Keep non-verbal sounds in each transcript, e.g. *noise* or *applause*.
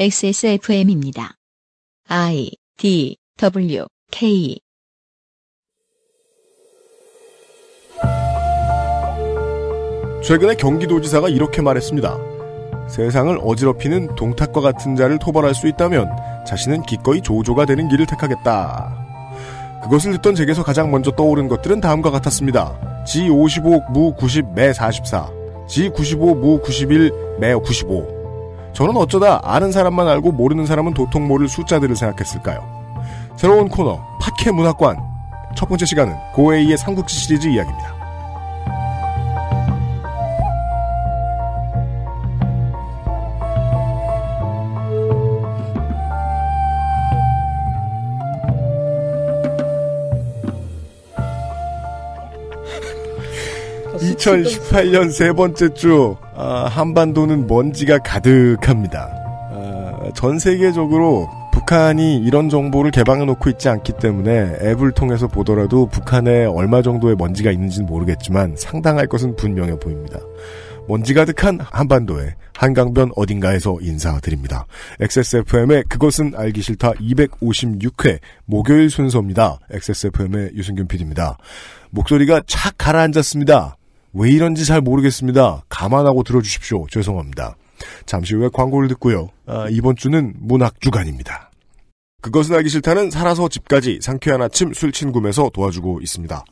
XSFM입니다. I D W K 최근에 경기도지사가 이렇게 말했습니다. 세상을 어지럽히는 동탁과 같은 자를 토벌할 수 있다면 자신은 기꺼이 조조가 되는 길을 택하겠다. 그것을 듣던 제게서 가장 먼저 떠오른 것들은 다음과 같았습니다. G55 무90매 44, G95 무91매 95. 저는 어쩌다 아는 사람만 알고 모르는 사람은 도통 모를 숫자들을 생각했을까요? 새로운 코너 파케 문학관 첫 번째 시간은 고에이의 삼국지 시리즈 이야기입니다. (2018년) 아, 세 번째 주 아, 한반도는 먼지가 가득합니다. 아, 전 세계적으로 북한이 이런 정보를 개방해 놓고 있지 않기 때문에 앱을 통해서 보더라도 북한에 얼마 정도의 먼지가 있는지는 모르겠지만 상당할 것은 분명해 보입니다. 먼지 가득한 한반도에 한강변 어딘가에서 인사드립니다. XSFM의 그것은 알기 싫다 256회 목요일 순서입니다. XSFM의 유승균 PD입니다. 목소리가 착 가라앉았습니다. 왜 이런지 잘 모르겠습니다. 감안하고 들어주십시오. 죄송합니다. 잠시 후에 광고를 듣고요. 아, 이번 주는 문학 주간입니다. 그것은 알기 싫다는 살아서 집까지 상쾌한 아침 술친구에서 도와주고 있습니다.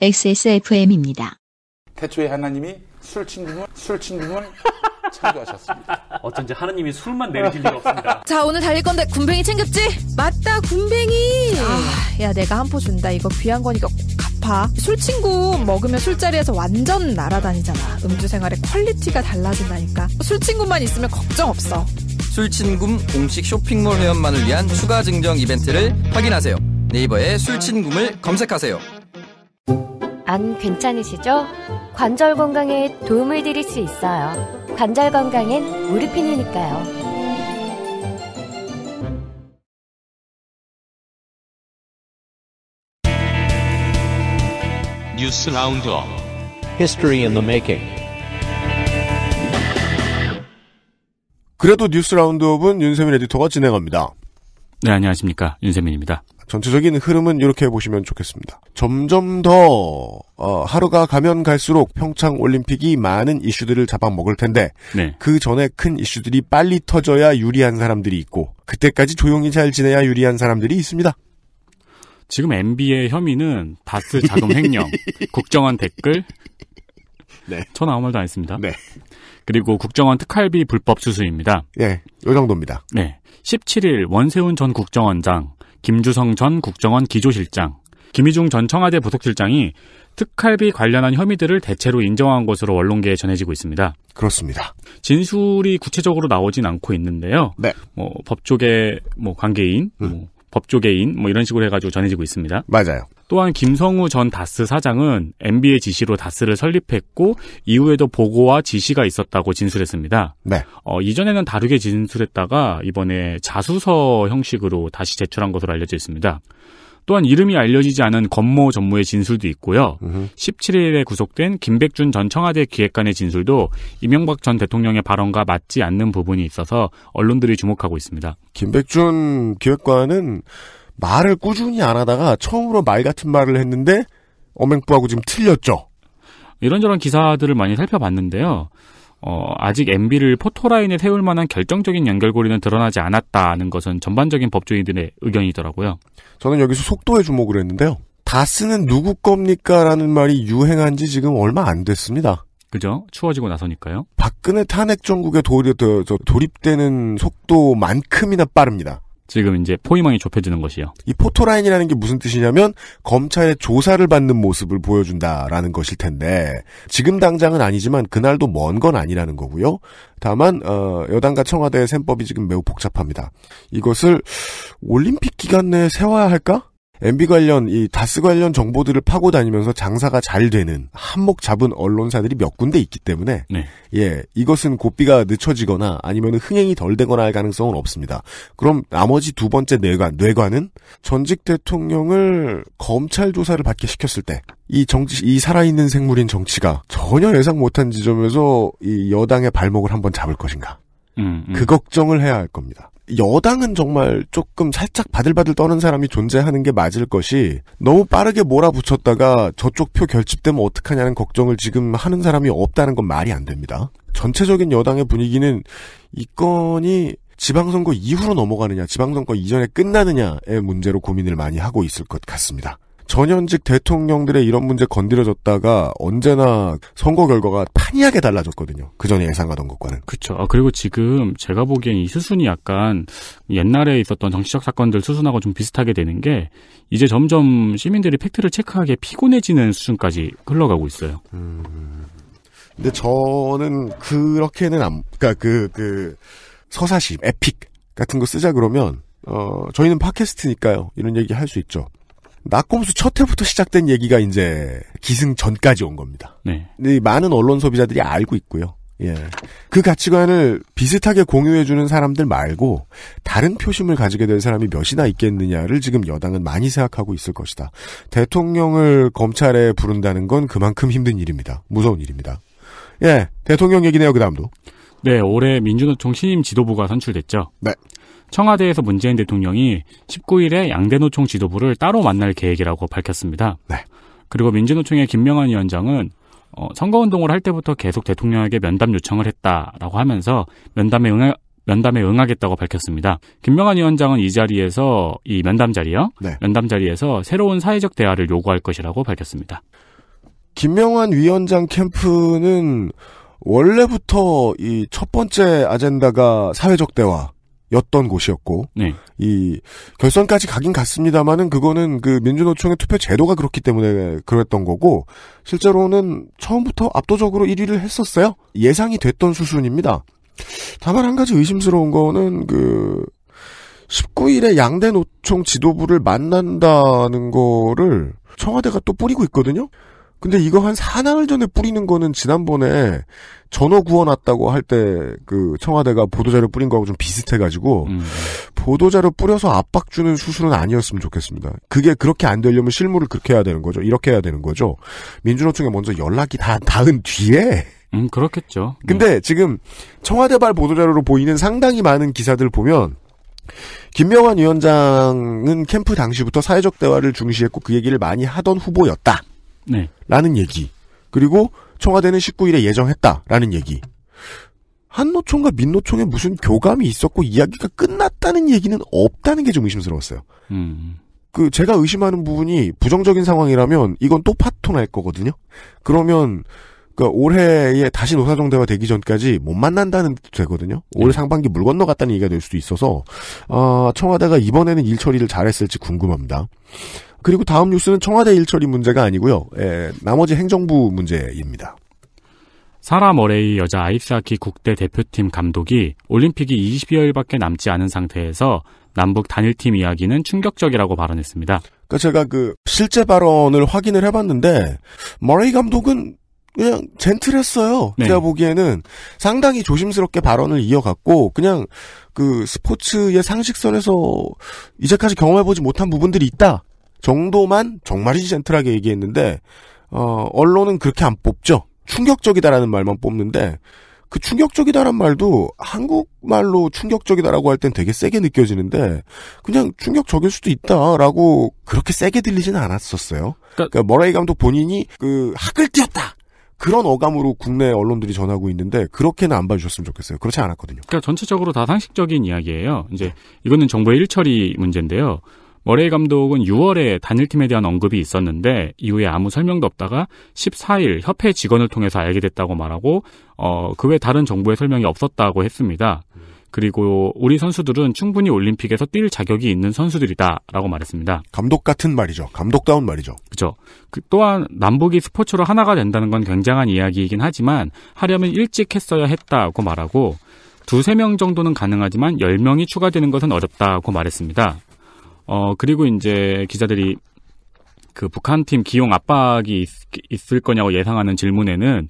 XSFM입니다. 태초에 하나님이 술친구을 술친구을 *laughs* 창조하셨습니다. 어쩐지 하느님이 술만 내리실 리가 없습니다. *laughs* 자, 오늘 달릴 건데 군뱅이 챙겼지? 맞다, 군뱅이. 아, 야, 내가 한 포 준다. 이거 귀한 거니까 꼭 갚아. 술 친구 먹으면 술자리에서 완전 날아다니잖아. 음주 생활의 퀄리티가 달라진다니까. 술 친구만 있으면 걱정 없어. 술친구 공식 쇼핑몰 회원만을 위한 추가 증정 이벤트를 확인하세요. 네이버에 술친구을 검색하세요. 안 괜찮으시죠? 관절 건강에 도움을 드릴 수 있어요. 관절 건강엔 무르핀이니까요. 뉴스 라운드업 History in 그래도 뉴스 라운드업은 윤세민 에디터가 진행합니다. 네, 안녕하십니까. 윤세민입니다. 전체적인 흐름은 이렇게 보시면 좋겠습니다. 점점 더 어, 하루가 가면 갈수록 평창 올림픽이 많은 이슈들을 잡아먹을 텐데 네. 그 전에 큰 이슈들이 빨리 터져야 유리한 사람들이 있고 그때까지 조용히 잘 지내야 유리한 사람들이 있습니다. 지금 MB의 혐의는 다스 자금 횡령, *laughs* 국정원 댓글. 네. 전 아무 말도 안 했습니다. 네. 그리고 국정원 특활비 불법 수수입니다. 네. 요 정도입니다. 네. 17일 원세훈 전 국정원장, 김주성 전 국정원 기조실장, 김희중 전 청와대 부속실장이 특활비 관련한 혐의들을 대체로 인정한 것으로 언론계에 전해지고 있습니다. 그렇습니다. 진술이 구체적으로 나오진 않고 있는데요. 네. 뭐 법조계 뭐 관계인, 음. 뭐 법조계인 뭐 이런 식으로 해가지고 전해지고 있습니다. 맞아요. 또한 김성우 전 다스 사장은 MB의 지시로 다스를 설립했고 이후에도 보고와 지시가 있었다고 진술했습니다. 네. 어, 이전에는 다르게 진술했다가 이번에 자수서 형식으로 다시 제출한 것으로 알려져 있습니다. 또한 이름이 알려지지 않은 권모 전무의 진술도 있고요. 으흠. 17일에 구속된 김백준 전 청와대 기획관의 진술도 이명박 전 대통령의 발언과 맞지 않는 부분이 있어서 언론들이 주목하고 있습니다. 김백준 기획관은 말을 꾸준히 안 하다가 처음으로 말 같은 말을 했는데 어맹부하고 지금 틀렸죠. 이런저런 기사들을 많이 살펴봤는데요. 어, 아직 MB를 포토라인에 세울 만한 결정적인 연결고리는 드러나지 않았다는 것은 전반적인 법조인들의 의견이더라고요. 저는 여기서 속도에 주목을 했는데요. 다 쓰는 누구 겁니까? 라는 말이 유행한 지 지금 얼마 안 됐습니다. 그죠? 추워지고 나서니까요. 박근혜 탄핵 정국에 도입되는 속도만큼이나 빠릅니다. 지금 이제 포위망이 좁혀지는 것이요. 이 포토라인이라는 게 무슨 뜻이냐면 검찰의 조사를 받는 모습을 보여준다라는 것일 텐데 지금 당장은 아니지만 그날도 먼 건 아니라는 거고요. 다만 어, 여당과 청와대의 셈법이 지금 매우 복잡합니다. 이것을 올림픽 기간 내에 세워야 할까? MB 관련 이 다스 관련 정보들을 파고 다니면서 장사가 잘 되는 한몫 잡은 언론사들이 몇 군데 있기 때문에 네. 예 이것은 고삐가 늦춰지거나 아니면 흥행이 덜 되거나 할 가능성은 없습니다. 그럼 나머지 두 번째 뇌관 뇌관은 전직 대통령을 검찰 조사를 받게 시켰을 때 이 정치 이 살아있는 생물인 정치가 전혀 예상 못한 지점에서 이 여당의 발목을 한번 잡을 것인가 음, 음. 그 걱정을 해야 할 겁니다. 여당은 정말 조금 살짝 바들바들 떠는 사람이 존재하는 게 맞을 것이 너무 빠르게 몰아붙였다가 저쪽 표 결집되면 어떡하냐는 걱정을 지금 하는 사람이 없다는 건 말이 안 됩니다. 전체적인 여당의 분위기는 이 건이 지방선거 이후로 넘어가느냐, 지방선거 이전에 끝나느냐의 문제로 고민을 많이 하고 있을 것 같습니다. 전현직 대통령들의 이런 문제 건드려졌다가 언제나 선거 결과가 판이하게 달라졌거든요. 그 전에 예상하던 것과는. 그렇죠. 아, 그리고 지금 제가 보기엔 이 수순이 약간 옛날에 있었던 정치적 사건들 수순하고 좀 비슷하게 되는 게 이제 점점 시민들이 팩트를 체크하기에 피곤해지는 수준까지 흘러가고 있어요. 음... 근데 저는 그렇게는 안, 그러니까 그, 그 서사시, 에픽 같은 거 쓰자 그러면 어, 저희는 팟캐스트니까요. 이런 얘기 할 수 있죠. 낙곰수 첫 해부터 시작된 얘기가 이제 기승 전까지 온 겁니다. 네. 많은 언론 소비자들이 알고 있고요. 예. 그 가치관을 비슷하게 공유해주는 사람들 말고 다른 표심을 가지게 될 사람이 몇이나 있겠느냐를 지금 여당은 많이 생각하고 있을 것이다. 대통령을 검찰에 부른다는 건 그만큼 힘든 일입니다. 무서운 일입니다. 예. 대통령 얘기네요, 그 다음도. 네, 올해 민주노총 신임 지도부가 선출됐죠. 네. 청와대에서 문재인 대통령이 19일에 양대노총 지도부를 따로 만날 계획이라고 밝혔습니다. 네. 그리고 민주노총의 김명환 위원장은 어, 선거운동을 할 때부터 계속 대통령에게 면담 요청을 했다라고 하면서 면담에 응하, 면담에 응하겠다고 밝혔습니다. 김명환 위원장은 이 자리에서 이 면담 자리요, 네. 면담 자리에서 새로운 사회적 대화를 요구할 것이라고 밝혔습니다. 김명환 위원장 캠프는 원래부터 이 첫 번째 아젠다가 사회적 대화, 였던 곳이었고 네. 이 결선까지 가긴 갔습니다만은 그거는 그 민주노총의 투표 제도가 그렇기 때문에 그랬던 거고 실제로는 처음부터 압도적으로 1위를 했었어요 예상이 됐던 수순입니다. 다만 한 가지 의심스러운 거는 그 19일에 양대 노총 지도부를 만난다는 거를 청와대가 또 뿌리고 있거든요. 근데 이거 한 사나흘 전에 뿌리는 거는 지난번에 전어 구워놨다고 할 때 그 청와대가 보도자료 뿌린 거하고 좀 비슷해가지고 음. 네. 보도자료 뿌려서 압박 주는 수술은 아니었으면 좋겠습니다. 그게 그렇게 안 되려면 실무를 그렇게 해야 되는 거죠. 이렇게 해야 되는 거죠. 민주노총에 먼저 연락이 다 닿은 뒤에 음 그렇겠죠. 근데 네. 지금 청와대발 보도자료로 보이는 상당히 많은 기사들 보면 김명환 위원장은 캠프 당시부터 사회적 대화를 중시했고 그 얘기를 많이 하던 후보였다. 네. 라는 얘기. 그리고 청와대는 19일에 예정했다라는 얘기. 한노총과 민노총에 무슨 교감이 있었고 이야기가 끝났다는 얘기는 없다는 게 좀 의심스러웠어요. 음. 그 제가 의심하는 부분이 부정적인 상황이라면 이건 또 파토 날 거거든요. 그러면 그 올해에 다시 노사정 대화 되기 전까지 못 만난다는 뜻 되거든요. 네. 올 상반기 물 건너갔다는 얘기가 될 수도 있어서 어, 청와대가 이번에는 일 처리를 잘했을지 궁금합니다. 그리고 다음 뉴스는 청와대 일처리 문제가 아니고요. 에, 예, 나머지 행정부 문제입니다. 사라 머레이 여자 아이스하키 국대 대표팀 감독이 올림픽이 20여일밖에 남지 않은 상태에서 남북 단일팀 이야기는 충격적이라고 발언했습니다. 그 제가 그 실제 발언을 확인을 해봤는데 머레이 감독은 그냥 젠틀했어요. 네. 제가 보기에는 상당히 조심스럽게 발언을 이어갔고 그냥 그 스포츠의 상식선에서 이제까지 경험해보지 못한 부분들이 있다 정도만 정말이지 젠틀하게 얘기했는데 어, 언론은 그렇게 안 뽑죠. 충격적이다라는 말만 뽑는데 그 충격적이다란 말도 한국말로 충격적이다라고 할 땐 되게 세게 느껴지는데 그냥 충격적일 수도 있다라고 그렇게 세게 들리지는 않았었어요. 그러니까, 그러니까 머라이 감독 본인이 그 학을 띄었다. 그런 어감으로 국내 언론들이 전하고 있는데 그렇게는 안 봐주셨으면 좋겠어요. 그렇지 않았거든요. 그러니까 전체적으로 다 상식적인 이야기예요. 이제 이거는 정부의 일처리 문제인데요. 머레이 감독은 6월에 단일팀에 대한 언급이 있었는데 이후에 아무 설명도 없다가 14일 협회 직원을 통해서 알게 됐다고 말하고 어, 그외 다른 정부의 설명이 없었다고 했습니다. 그리고 우리 선수들은 충분히 올림픽에서 뛸 자격이 있는 선수들이다라고 말했습니다. 감독 같은 말이죠. 감독다운 말이죠. 그죠. 그 또한 남북이 스포츠로 하나가 된다는 건 굉장한 이야기이긴 하지만 하려면 일찍 했어야 했다고 말하고 두세 명 정도는 가능하지만 1 0명이 추가되는 것은 어렵다고 말했습니다. 어, 그리고 이제 기자들이 그 북한 팀 기용 압박이 있, 을 거냐고 예상하는 질문에는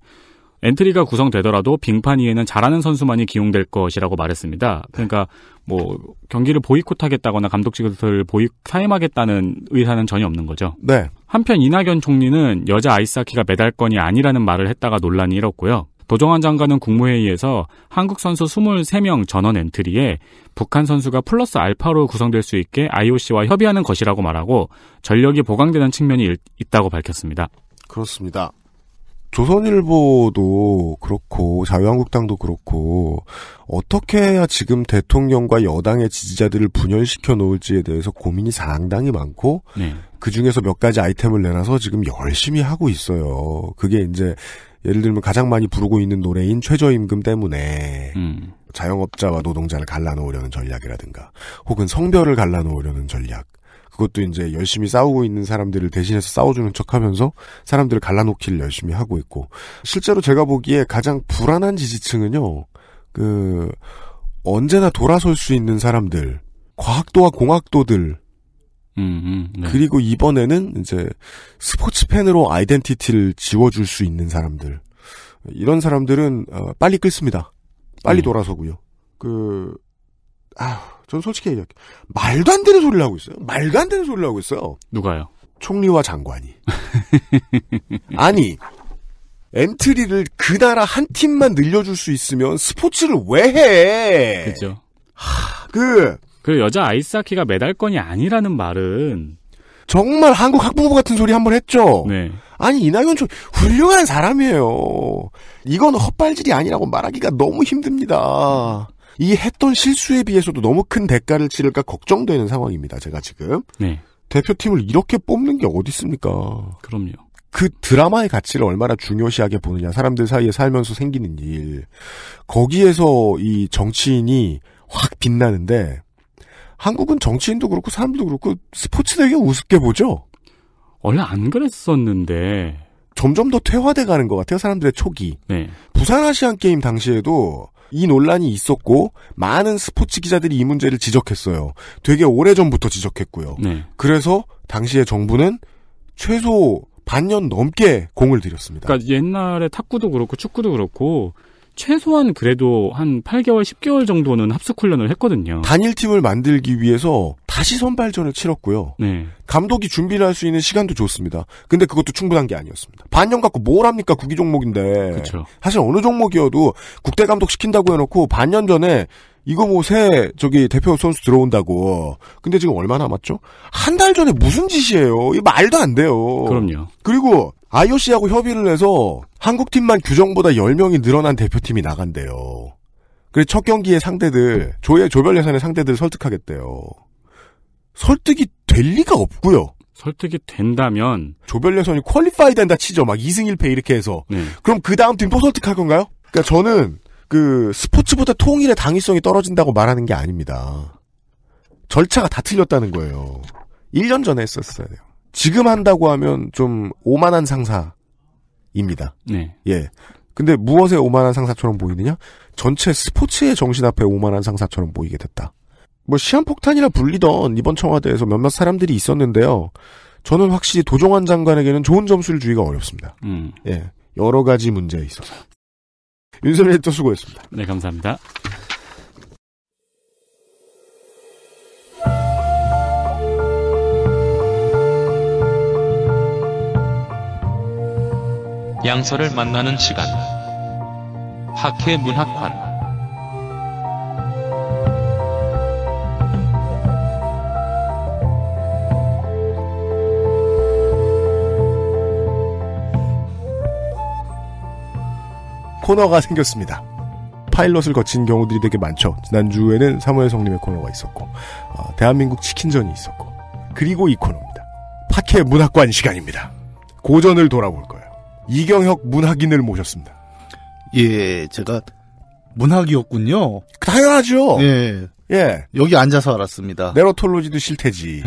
엔트리가 구성되더라도 빙판 위에는 잘하는 선수만이 기용될 것이라고 말했습니다. 그러니까 뭐 경기를 보이콧하겠다거나 감독직을 보이 사임하겠다는 의사는 전혀 없는 거죠. 네. 한편 이낙연 총리는 여자 아이스하키가 메달권이 아니라는 말을 했다가 논란이 일었고요. 도정환 장관은 국무회의에서 한국 선수 23명 전원 엔트리에 북한 선수가 플러스 알파로 구성될 수 있게 IOC와 협의하는 것이라고 말하고 전력이 보강되는 측면이 일, 있다고 밝혔습니다. 그렇습니다. 조선일보도 그렇고 자유한국당도 그렇고 어떻게 해야 지금 대통령과 여당의 지지자들을 분열시켜 놓을지에 대해서 고민이 상당히 많고 네. 그 중에서 몇 가지 아이템을 내놔서 지금 열심히 하고 있어요. 그게 이제 예를 들면 가장 많이 부르고 있는 노래인 최저임금 때문에 음. 자영업자와 노동자를 갈라놓으려는 전략이라든가 혹은 성별을 갈라놓으려는 전략 그것도 이제 열심히 싸우고 있는 사람들을 대신해서 싸워주는 척하면서 사람들을 갈라놓기를 열심히 하고 있고 실제로 제가 보기에 가장 불안한 지지층은요 그 언제나 돌아설 수 있는 사람들 과학도와 공학도들 음, 음, 네. 그리고 이번에는 이제 스포츠 팬으로 아이덴티티를 지워줄 수 있는 사람들 이런 사람들은 어, 빨리 끊습니다 빨리 음. 돌아서고요. 그 아, 전 솔직히 얘기할게 말도 안 되는 소리를 하고 있어요. 말도 안 되는 소리를 하고 있어요. 누가요? 총리와 장관이. *laughs* 아니 엔트리를 그 나라 한 팀만 늘려줄 수 있으면 스포츠를 왜 해? 그죠. 하, 그그 여자 아이스하키가 메달권이 아니라는 말은 정말 한국 학부모 같은 소리 한 번 했죠. 네. 아니 이낙연 좀 훌륭한 사람이에요. 이건 헛발질이 아니라고 말하기가 너무 힘듭니다. 이 했던 실수에 비해서도 너무 큰 대가를 치를까 걱정되는 상황입니다. 제가 지금 네. 대표팀을 이렇게 뽑는 게 어디 있습니까? 그럼요. 그 드라마의 가치를 얼마나 중요시하게 보느냐 사람들 사이에 살면서 생기는 일 거기에서 이 정치인이 확 빛나는데 한국은 정치인도 그렇고 사람도 그렇고 스포츠 되게 우습게 보죠. 원래 안 그랬었는데 점점 더 퇴화돼 가는 것 같아요 사람들의 초기. 네. 부산 아시안 게임 당시에도 이 논란이 있었고 많은 스포츠 기자들이 이 문제를 지적했어요. 되게 오래 전부터 지적했고요. 네. 그래서 당시의 정부는 최소 반년 넘게 공을 들였습니다. 그러니까 옛날에 탁구도 그렇고 축구도 그렇고 최소한 그래도 한 8개월, 10개월 정도는 합숙 훈련을 했거든요. 단일팀을 만들기 위해서 다시 선발전을 치렀고요. 네. 감독이 준비를 할 수 있는 시간도 좋습니다 근데 그것도 충분한 게 아니었습니다. 반년 갖고 뭘 합니까? 구기 종목인데. 그쵸. 사실 어느 종목이어도 국대 감독 시킨다고 해놓고 반년 전에 이거 뭐 새 저기 대표 선수 들어온다고. 근데 지금 얼마 남았죠? 한 달 전에 무슨 짓이에요? 이거 말도 안 돼요. 그럼요. 그리고 IOC하고 협의를 해서 한국팀만 규정보다 10명이 늘어난 대표팀이 나간대요. 그래첫 경기의 상대들, 조의 조별 예산의상대들 설득하겠대요. 설득이 될 리가 없고요. 설득이 된다면 조별 예선이 퀄리파이 된다 치죠. 막 2승 1패 이렇게 해서. 네. 그럼 그 다음 팀또 설득할 건가요? 그니까 저는 그 스포츠보다 통일의 당위성이 떨어진다고 말하는 게 아닙니다. 절차가 다 틀렸다는 거예요. 1년 전에 했었어야 돼요. 지금 한다고 하면 좀 오만한 상사입니다. 네. 예. 근데 무엇에 오만한 상사처럼 보이느냐? 전체 스포츠의 정신 앞에 오만한 상사처럼 보이게 됐다. 뭐 시한폭탄이라 불리던 이번 청와대에서 몇몇 사람들이 있었는데요. 저는 확실히 도종환 장관에게는 좋은 점수를 주기가 어렵습니다. 음. 예. 여러 가지 문제에 있어서. 윤선일 또 수고했습니다. 네, 감사합니다. 양서를 만나는 시간. 학회 문학관. 코너가 생겼습니다. 파일럿을 거친 경우들이 되게 많죠. 지난주에는 사무엘 성님의 코너가 있었고, 어, 대한민국 치킨전이 있었고, 그리고 이 코너입니다. 학회 문학관 시간입니다. 고전을 돌아볼 거예요. 이경혁 문학인을 모셨습니다. 예, 제가 문학이었군요. 당연하죠. 예. 예. 여기 앉아서 알았습니다. 네로톨로지도 실태지.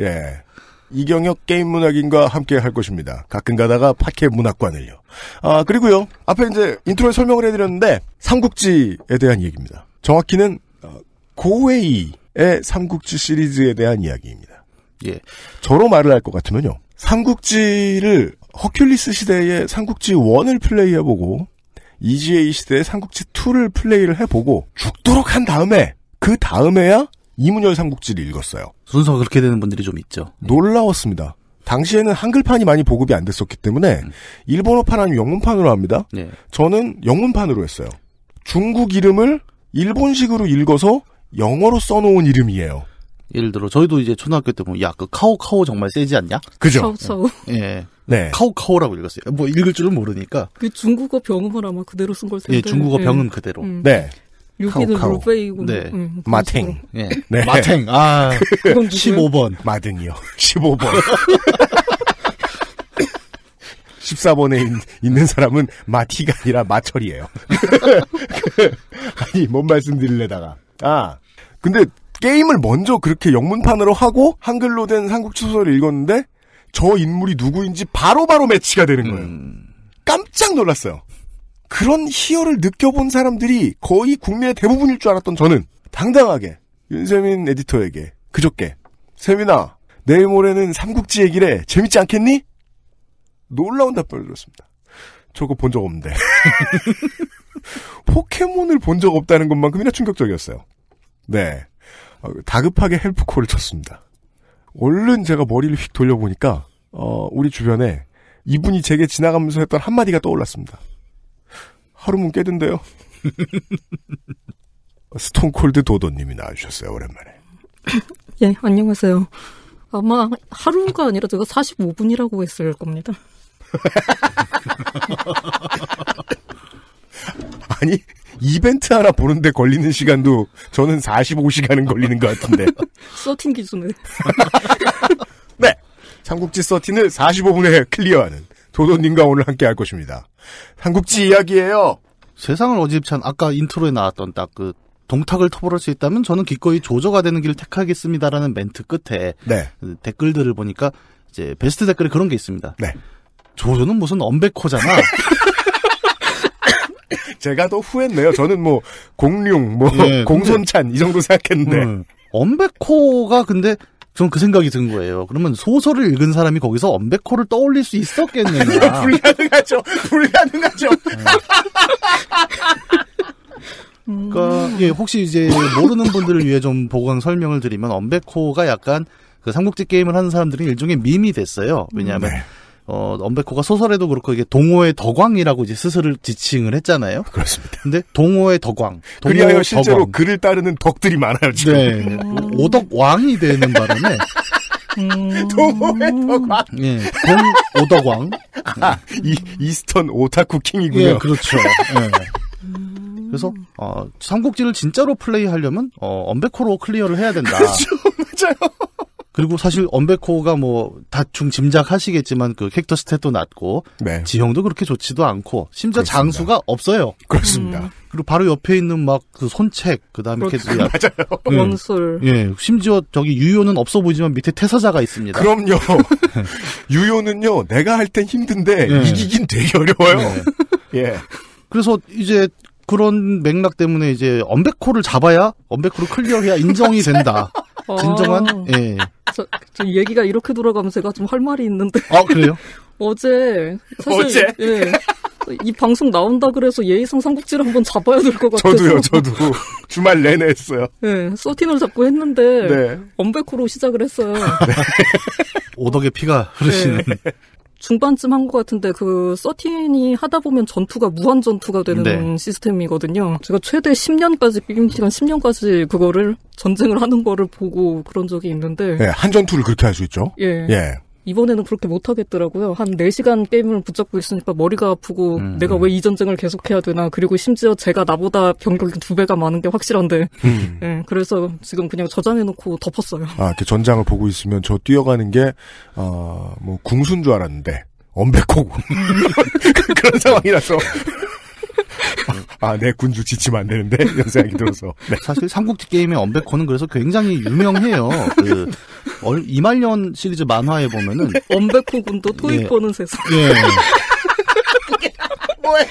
예. *laughs* 예. 이경혁 게임 문학인과 함께 할 것입니다. 가끔 가다가 파케 문학관을요. 아, 그리고요. 앞에 이제 인트로에 설명을 해드렸는데, 삼국지에 대한 얘기입니다. 정확히는, 어, 고웨이의 삼국지 시리즈에 대한 이야기입니다. 예. 저로 말을 할 것 같으면요. 삼국지를 허큘리스 시대의 삼국지 1을 플레이해보고 EGA 시대의 삼국지 2를 플레이를 해보고 죽도록 한 다음에 그 다음에야 이문열 삼국지를 읽었어요. 순서가 그렇게 되는 분들이 좀 있죠. 네. 놀라웠습니다. 당시에는 한글판이 많이 보급이 안 됐었기 때문에 음. 일본어판 아니면 영문판으로 합니다. 네. 저는 영문판으로 했어요. 중국 이름을 일본식으로 읽어서 영어로 써놓은 이름이에요. 예를 들어 저희도 이제 초등학교 때 보면 야 그 카오카오 정말 세지 않냐? 그죠? 서우 네. 예. 네. 카오카오라고 읽었어요. 뭐 읽을 줄은 모르니까. 그 중국어 병음을 아마 그대로 쓴걸 텐데. 예, 중국어 예. 병음 그대로. 음. 네. 여기는 루페이고 네. 음, 마탱. 네. 네. 마탱. 아. 15번. 마등이요. 15번. *laughs* 14번에 *laughs* 있, 는 사람은 마티가 아니라 마철이에요. *laughs* 아니, 뭔 말씀 드릴래다가. 아. 근데 게임을 먼저 그렇게 영문판으로 하고 한글로 된 한국 소설을 읽었는데 저 인물이 누구인지 바로바로 바로 매치가 되는 거예요. 음. 깜짝 놀랐어요. 그런 희열을 느껴본 사람들이 거의 국내의 대부분일 줄 알았던 저는 당당하게 윤세민 에디터에게 그저께 세민아 내일 모레는 삼국지 얘기를 재밌지 않겠니? 놀라운 답변을 들었습니다. 저거 본 적 없는데 *laughs* 포켓몬을 본 적 없다는 것만큼이나 충격적이었어요. 네 어, 다급하게 헬프콜을 쳤습니다. 얼른 제가 머리를 휙 돌려보니까 어, 우리 주변에 이분이 제게 지나가면서 했던 한마디가 떠올랐습니다. 하루문 깨든데요. *laughs* 스톤콜드 도도님이 나와주셨어요 오랜만에. *coughs* 예 안녕하세요. 아마 하루가 아니라 제가 45분이라고 했을 겁니다. *laughs* 아니 이벤트 하나 보는데 걸리는 시간도 저는 45시간은 걸리는 것 같은데. *laughs* 서틴 기준은 *laughs* 네. 삼국지 서틴을 45분에 클리어하는 도도님과 오늘 함께 할 것입니다. 삼국지 이야기예요. 세상을 어지럽찬 아까 인트로에 나왔던 딱 그 동탁을 터버릴 수 있다면 저는 기꺼이 조조가 되는 길을 택하겠습니다라는 멘트 끝에 네. 그 댓글들을 보니까 이제 베스트 댓글에 그런 게 있습니다. 네. 조조는 무슨 언백호잖아 *laughs* 제가 더 후했네요. 저는 뭐 공룡, 뭐 예, 공손찬 이 정도 생각했는데 음, 엄백호가 근데 저는 그 생각이 든 거예요. 그러면 소설을 읽은 사람이 거기서 엄베코를 떠올릴 수 있었겠느냐? 아니, *laughs* 네, 불가능하죠. 불가능하죠. 음. 그러니까 예, 혹시 이제 모르는 분들을 위해 좀 보강 설명을 드리면 엄베코가 약간 그 삼국지 게임을 하는 사람들이 일종의 밈이 됐어요. 왜냐하면 음, 네. 어, 엄베코가 소설에도 그렇고 이게 동호의 더광이라고 이제 스스로를 지칭을 했잖아요. 그렇습니다. 근데 동호의 덕왕. 동호의 그리하여 실제로 덕왕. 그를 따르는 덕들이 많아요, 지금. 네. 음. 오덕왕이 되는 바람에 음. 동호의 덕왕. 예, 동 오덕왕. 아, 이, 이스턴 오타쿠 킹이군요. 예, 그렇죠. 예. 그래서 어, 삼국지를 진짜로 플레이하려면 어, 엄베코로 클리어를 해야 된다. 그렇죠, *laughs* 맞아요. 그리고 사실 언베코가 뭐 다충 짐작하시겠지만 그캐릭터 스탯도 낮고 네. 지형도 그렇게 좋지도 않고 심지어 그렇습니다. 장수가 없어요. 그렇습니다. 음. 그리고 바로 옆에 있는 막 그 손책 그다음에 그렇죠. 이렇게 약, *laughs* 맞아요. 원술. 음. 예, 심지어 저기 유효는 없어 보이지만 밑에 태사자가 있습니다. 그럼요. *laughs* *laughs* 유효는요 내가 할 땐 힘든데 예. 이기긴 되게 어려워요. 예. 예. 그래서 이제 그런 맥락 때문에 이제 언베코를 잡아야 언베코를 클리어해야 인정이 된다. 어. 진정한 예. 저, 저 얘기가 이렇게 돌아가면 제가 좀 할 말이 있는데. 아 그래요? *laughs* 어제 사실 어제? 예. 이 방송 나온다 그래서 예의상 삼국지를 한번 잡아야 될 것같아요 저도요 저도 *laughs* 주말 내내 했어요 네, 서틴을 잡고 했는데 네. 언베코로 시작을 했어요 *laughs* 네. 오덕의 피가 흐르시는 네. 중반쯤 한 것 같은데 그 서틴이 하다 보면 전투가 무한 전투가 되는 네. 시스템이거든요. 제가 최대 10년까지 비빔 시간 10년까지 그거를 전쟁을 하는 거를 보고 그런 적이 있는데 예, 한 전투를 그렇게 할 수 있죠. 예. 예. 이번에는 그렇게 못하겠더라고요. 한 4시간 게임을 붙잡고 있으니까 머리가 아프고 음. 음. 내가 왜 이 전쟁을 계속해야 되나 그리고 심지어 제가 나보다 병력이 두 배가 많은 게 확실한데 음. 네, 그래서 지금 그냥 저장해놓고 덮었어요. 아, 이렇게 전장을 보고 있으면 저 뛰어가는 게 어, 뭐궁순줄 알았는데 엄백호고 *laughs* *laughs* 그런 상황이라서 아, 내 군주 지치면 안 되는데? *laughs* 이런 생각이 들어서. 네. 사실 삼국지 게임의 언백호는 그래서 굉장히 유명해요. 그, 얼, 이말년 시리즈 만화에 보면은. 네. 언백호 군도 예. 토익 보는 세상. 예. 그 뭐예요?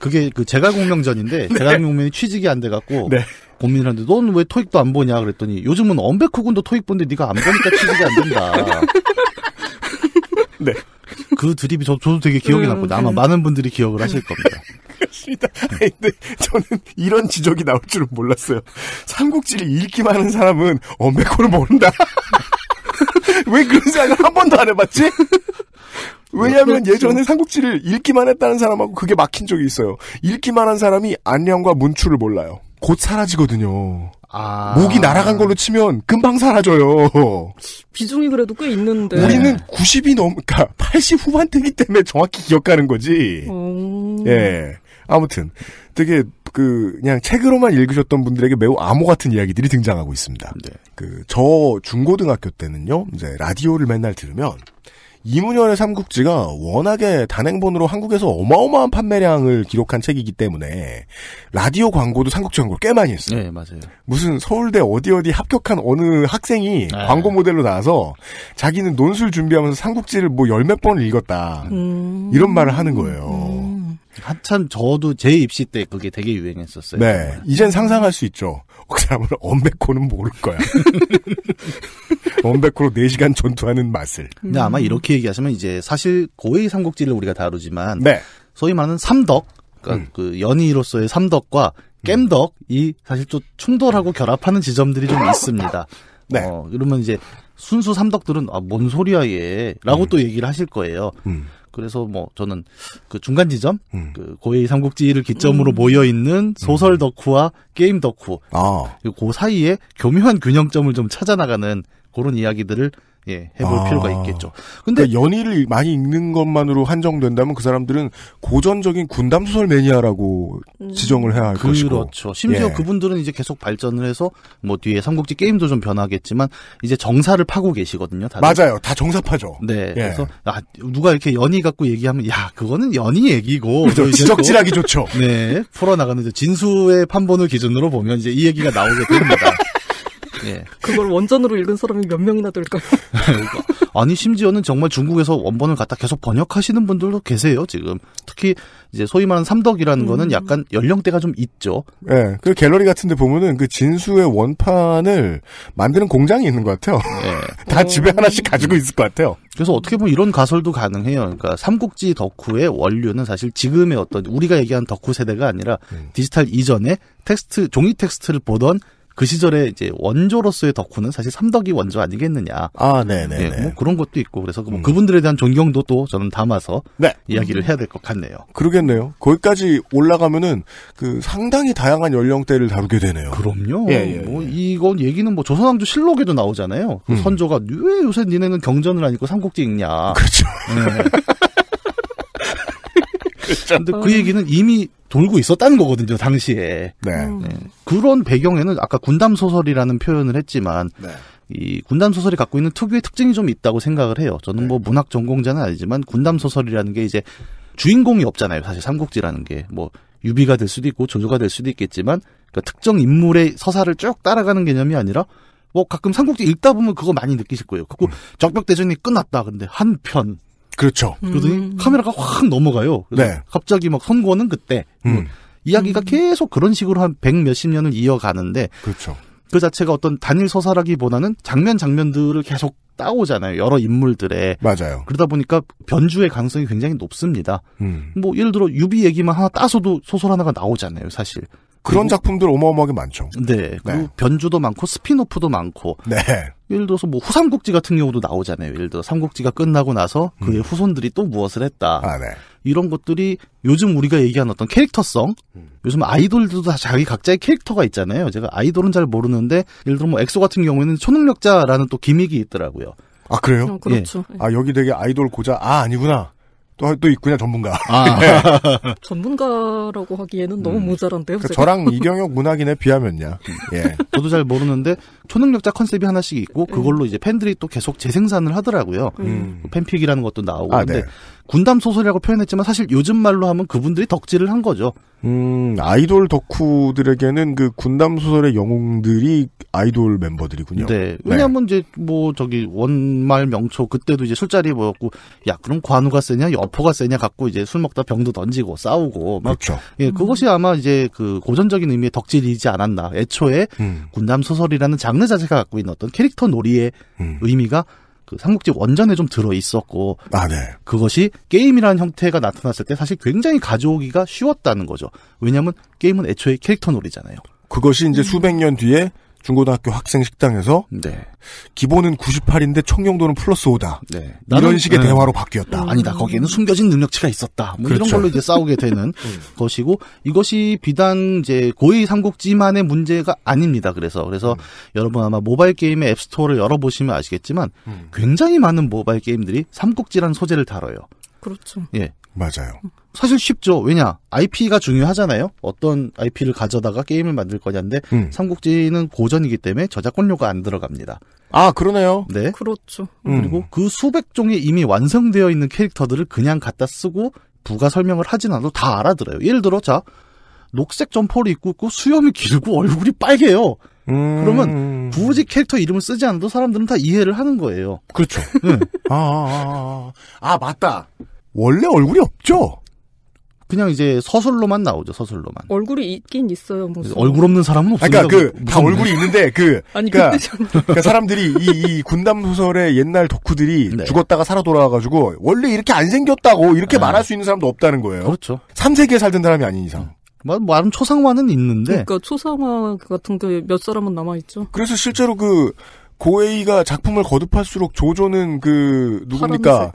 그게 그 제갈공명전인데 네. 제갈공명이 취직이 안 돼갖고 네. 고민을 하는데 넌 왜 토익도 안 보냐 그랬더니 요즘은 언백호군도 토익 본데 네가 안 보니까 취직이 안 된다. 네. 그 드립이 저, 저도 되게 기억이 음, 남고 네. 아마 많은 분들이 기억을 하실 겁니다. 그렇습니다. *laughs* 근데 저는 이런 지적이 나올 줄은 몰랐어요. 삼국지를 읽기만 하는 사람은 엄백호를 모른다. *laughs* 왜 그런 생각을 한 번도 안 해봤지? 왜냐하면 그렇죠. 예전에 삼국지를 읽기만 했다는 사람하고 그게 막힌 적이 있어요. 읽기만 한 사람이 안녕과 문추를 몰라요. 곧 사라지거든요. 아... 목이 날아간 걸로 치면 금방 사라져요. 비중이 그래도 꽤 있는데. 우리는 90이 넘, 그러니까 80 후반대기 때문에 정확히 기억하는 거지. 음... 예. 아무튼 되게 그 그냥 책으로만 읽으셨던 분들에게 매우 암호 같은 이야기들이 등장하고 있습니다. 네. 그저 중고등학교 때는요. 이제 라디오를 맨날 들으면 이문열의 삼국지가 워낙에 단행본으로 한국에서 어마어마한 판매량을 기록한 책이기 때문에 라디오 광고도 삼국지 광고를 꽤 많이 했어요. 네, 맞아요. 무슨 서울대 어디 어디 합격한 어느 학생이 아, 광고 모델로 나와서 자기는 논술 준비하면서 삼국지를 뭐 열 몇 번을 읽었다. 음... 이런 말을 하는 거예요. 음. 한참 저도 제 입시 때 그게 되게 유행했었어요. 네. 정말. 이젠 상상할 수 있죠. 그 사람은 언백코는 모를 거야. *laughs* 언백코로 4시간 전투하는 맛을. 근데 아마 이렇게 얘기하시면 이제 사실 고의 삼국지를 우리가 다루지만 네. 소위 말하는 삼덕, 그러니까 음. 그 연희로서의 삼덕과 깸덕이 사실 또 충돌하고 결합하는 지점들이 좀 있습니다. 네. 어, 그러면 이제 순수 삼덕들은 아, 뭔 소리야 얘라고 음. 또 얘기를 하실 거예요. 음. 그래서 뭐 저는 그 중간 지점, 음. 그 고해의 삼국지를 기점으로 음. 모여 있는 음. 소설 덕후와 게임 덕후, 아. 그 사이에 교묘한 균형점을 좀 찾아 나가는 그런 이야기들을 예, 해볼 아, 필요가 있겠죠. 근데 그러니까 연희를 많이 읽는 것만으로 한정된다면 그 사람들은 고전적인 군담 소설 매니아라고 음. 지정을 해야 할 그렇죠. 것이고. 그렇죠. 심지어 예. 그분들은 이제 계속 발전을 해서 뭐 뒤에 삼국지 게임도 좀 변하겠지만 이제 정사를 파고 계시거든요. 다들. 맞아요. 다 정사파죠. 네. 예. 그래서 아, 누가 이렇게 연희 갖고 얘기하면 야 그거는 연희 얘기고. 지적질하기 좋죠. 네. 풀어나가는 진수의 판본을 기준으로 보면 이제 이 얘기가 나오게 됩니다. *laughs* 예. 그걸 원전으로 읽은 사람이 몇 명이나 될까요? *laughs* 아니 심지어는 정말 중국에서 원본을 갖다 계속 번역하시는 분들도 계세요 지금 특히 이제 소위 말하는 삼덕이라는 음. 거는 약간 연령대가 좀 있죠. 예. 네, 그 갤러리 같은데 보면은 그 진수의 원판을 만드는 공장이 있는 것 같아요. 네. *laughs* 다 어... 집에 하나씩 가지고 있을 것 같아요. 그래서 어떻게 보면 이런 가설도 가능해요. 그러니까 삼국지 덕후의 원류는 사실 지금의 어떤 우리가 얘기한 덕후 세대가 아니라 음. 디지털 이전에 텍스트 종이 텍스트를 보던 그 시절에 이제 원조로서의 덕후는 사실 삼덕이 원조 아니겠느냐. 아, 네네. 네, 예, 뭐 그런 것도 있고 그래서 뭐 음. 그분들에 대한 존경도 또 저는 담아서 네. 이야기를 해야 될 것 같네요. 그러겠네요. 거기까지 올라가면은 그 상당히 다양한 연령대를 다루게 되네요. 그럼요. 예, 예, 뭐 예. 뭐 이건 얘기는 뭐 조선왕조 실록에도 나오잖아요. 그 음. 선조가 왜 요새 니네는 경전을 아니고 삼국지 읽냐. 그렇죠. 네. *laughs* 그 근데 그 얘기는 이미 돌고 있었다는 거거든요, 당시에. 네. 음. 네. 그런 배경에는 아까 군담 소설이라는 표현을 했지만 네. 이 군담 소설이 갖고 있는 특유의 특징이 좀 있다고 생각을 해요. 저는 뭐 네. 뭐 문학 전공자는 아니지만 군담 소설이라는 게 이제 주인공이 없잖아요. 사실 삼국지라는 게 뭐 유비가 될 수도 있고 조조가 될 수도 있겠지만 그러니까 특정 인물의 서사를 쭉 따라가는 개념이 아니라 뭐 가끔 삼국지 읽다 보면 그거 많이 느끼실 거예요. 그리고 음. 적벽대전이 끝났다. 근데 한편 그렇죠. 그러더니 음. 카메라가 확 넘어가요. 네. 갑자기 막 선고는 그때. 음. 뭐 이야기가 음. 계속 그런 식으로 한 백 몇십 년을 이어가는데. 그렇죠. 그 자체가 어떤 단일 서사라기보다는 장면 장면들을 계속 따오잖아요. 여러 인물들의. 맞아요. 그러다 보니까 변주의 가능성이 굉장히 높습니다. 음. 뭐 예를 들어 유비 얘기만 하나 따서도 소설 하나가 나오잖아요, 사실. 그런 작품들 어마어마하게 많죠. 네. 그 네. 변주도 많고 스피노프도 많고. 네. 예를 들어서 뭐 후삼국지 같은 경우도 나오잖아요. 예를 들어 삼국지가 끝나고 나서 그의 음. 후손들이 또 무엇을 했다. 아, 네. 이런 것들이 요즘 우리가 얘기하는 어떤 캐릭터성. 음. 요즘 아이돌들도 다 자기 각자의 캐릭터가 있잖아요. 제가 아이돌은 잘 모르는데 예를 들어 뭐 엑소 같은 경우에는 초능력자라는 또 기믹이 있더라고요. 아 그래요? 어, 그렇죠. 예. 예. 아 여기 되게 아이돌 고자 아 아니구나. 또, 또있구요 전문가. 아. 예. *laughs* 전문가라고 하기에는 너무 음. 모자란데요. 그러 그러니까 저랑 이경혁 문학인에 비하면요. 예. 저도 잘 모르는데 초능력자 컨셉이 하나씩 있고 그걸로 음. 이제 팬들이 또 계속 재생산을 하더라고요. 음. 팬픽이라는 것도 나오고. 아, 근데 네. 군담 소설이라고 표현했지만 사실 요즘 말로 하면 그분들이 덕질을 한 거죠. 음, 아이돌 덕후들에게는 그 군담 소설의 영웅들이 아이돌 멤버들이군요. 네. 왜냐면 하 네. 이제 뭐 저기 원말 명초 그때도 이제 술자리 모였고 야, 그럼 관우가 세냐, 여포가 세냐 갖고 이제 술 먹다 병도 던지고 싸우고 막 그렇죠. 예, 그것이 아마 이제 그 고전적인 의미의 덕질이지 않았나. 애초에 음. 군담 소설이라는 장르 자체가 갖고 있는 어떤 캐릭터 놀이의 음. 의미가 그 삼국지 원전에 좀 들어 있었고 아, 네. 그것이 게임이라는 형태가 나타났을 때 사실 굉장히 가져오기가 쉬웠다는 거죠. 왜냐하면 게임은 애초에 캐릭터 놀이잖아요. 그것이 이제 음. 수백 년 뒤에 중고등학교 학생 식당에서 네. 기본은 98인데 청용도는 플러스 5다. 네. 이런 식의 네. 대화로 바뀌었다. 음. 아니다. 거기에는 숨겨진 능력치가 있었다. 뭐 그렇죠. 이런 걸로 이제 싸우게 되는 *laughs* 음. 것이고 이것이 비단 이제 고위 삼국지만의 문제가 아닙니다. 그래서 그래서 음. 여러분 아마 모바일 게임의 앱스토어를 열어보시면 아시겠지만 음. 굉장히 많은 모바일 게임들이 삼국지라는 소재를 다뤄요. 그렇죠. 예. 맞아요. 사실 쉽죠. 왜냐? IP가 중요하잖아요. 어떤 IP를 가져다가 게임을 만들 거냐인데 음. 삼국지는 고전이기 때문에 저작권료가 안 들어갑니다. 아, 그러네요. 네. 그렇죠. 음. 그리고 그 수백 종의 이미 완성되어 있는 캐릭터들을 그냥 갖다 쓰고 부가 설명을 하진 않아도 다 알아들어요. 예를 들어 자 녹색 점퍼를 입고 있고 수염이 길고 얼굴이 빨개요. 음... 그러면 굳이 캐릭터 이름을 쓰지 않아도 사람들은 다 이해를 하는 거예요. 그렇죠. 네. 아, 아, 아, 아, 아 맞다. 원래 얼굴이 없죠. 그냥 이제 서술로만 나오죠 서술로만. 얼굴이 있긴 있어요 무슨. 얼굴 없는 사람은 없습니 그러니까 그다 그 얼굴이 있는데 그 *laughs* 아니 그러니까, 그러니까 사람들이 이, 이, 군담 소설의 옛날 덕후들이 *laughs* 네. 죽었다가 살아 돌아와가지고 원래 이렇게 안 생겼다고 이렇게 네. 말할 수 있는 사람도 없다는 거예요. 그렇죠. 3세기에 살던 사람이 아닌 이상. 뭐, 음. 말은 초상화는 있는데. 그러니까 초상화 같은 게 몇 사람은 남아 있죠. 그래서 실제로 그 고에이가 작품을 거듭할수록 조조는 그 누굽니까? 파란색.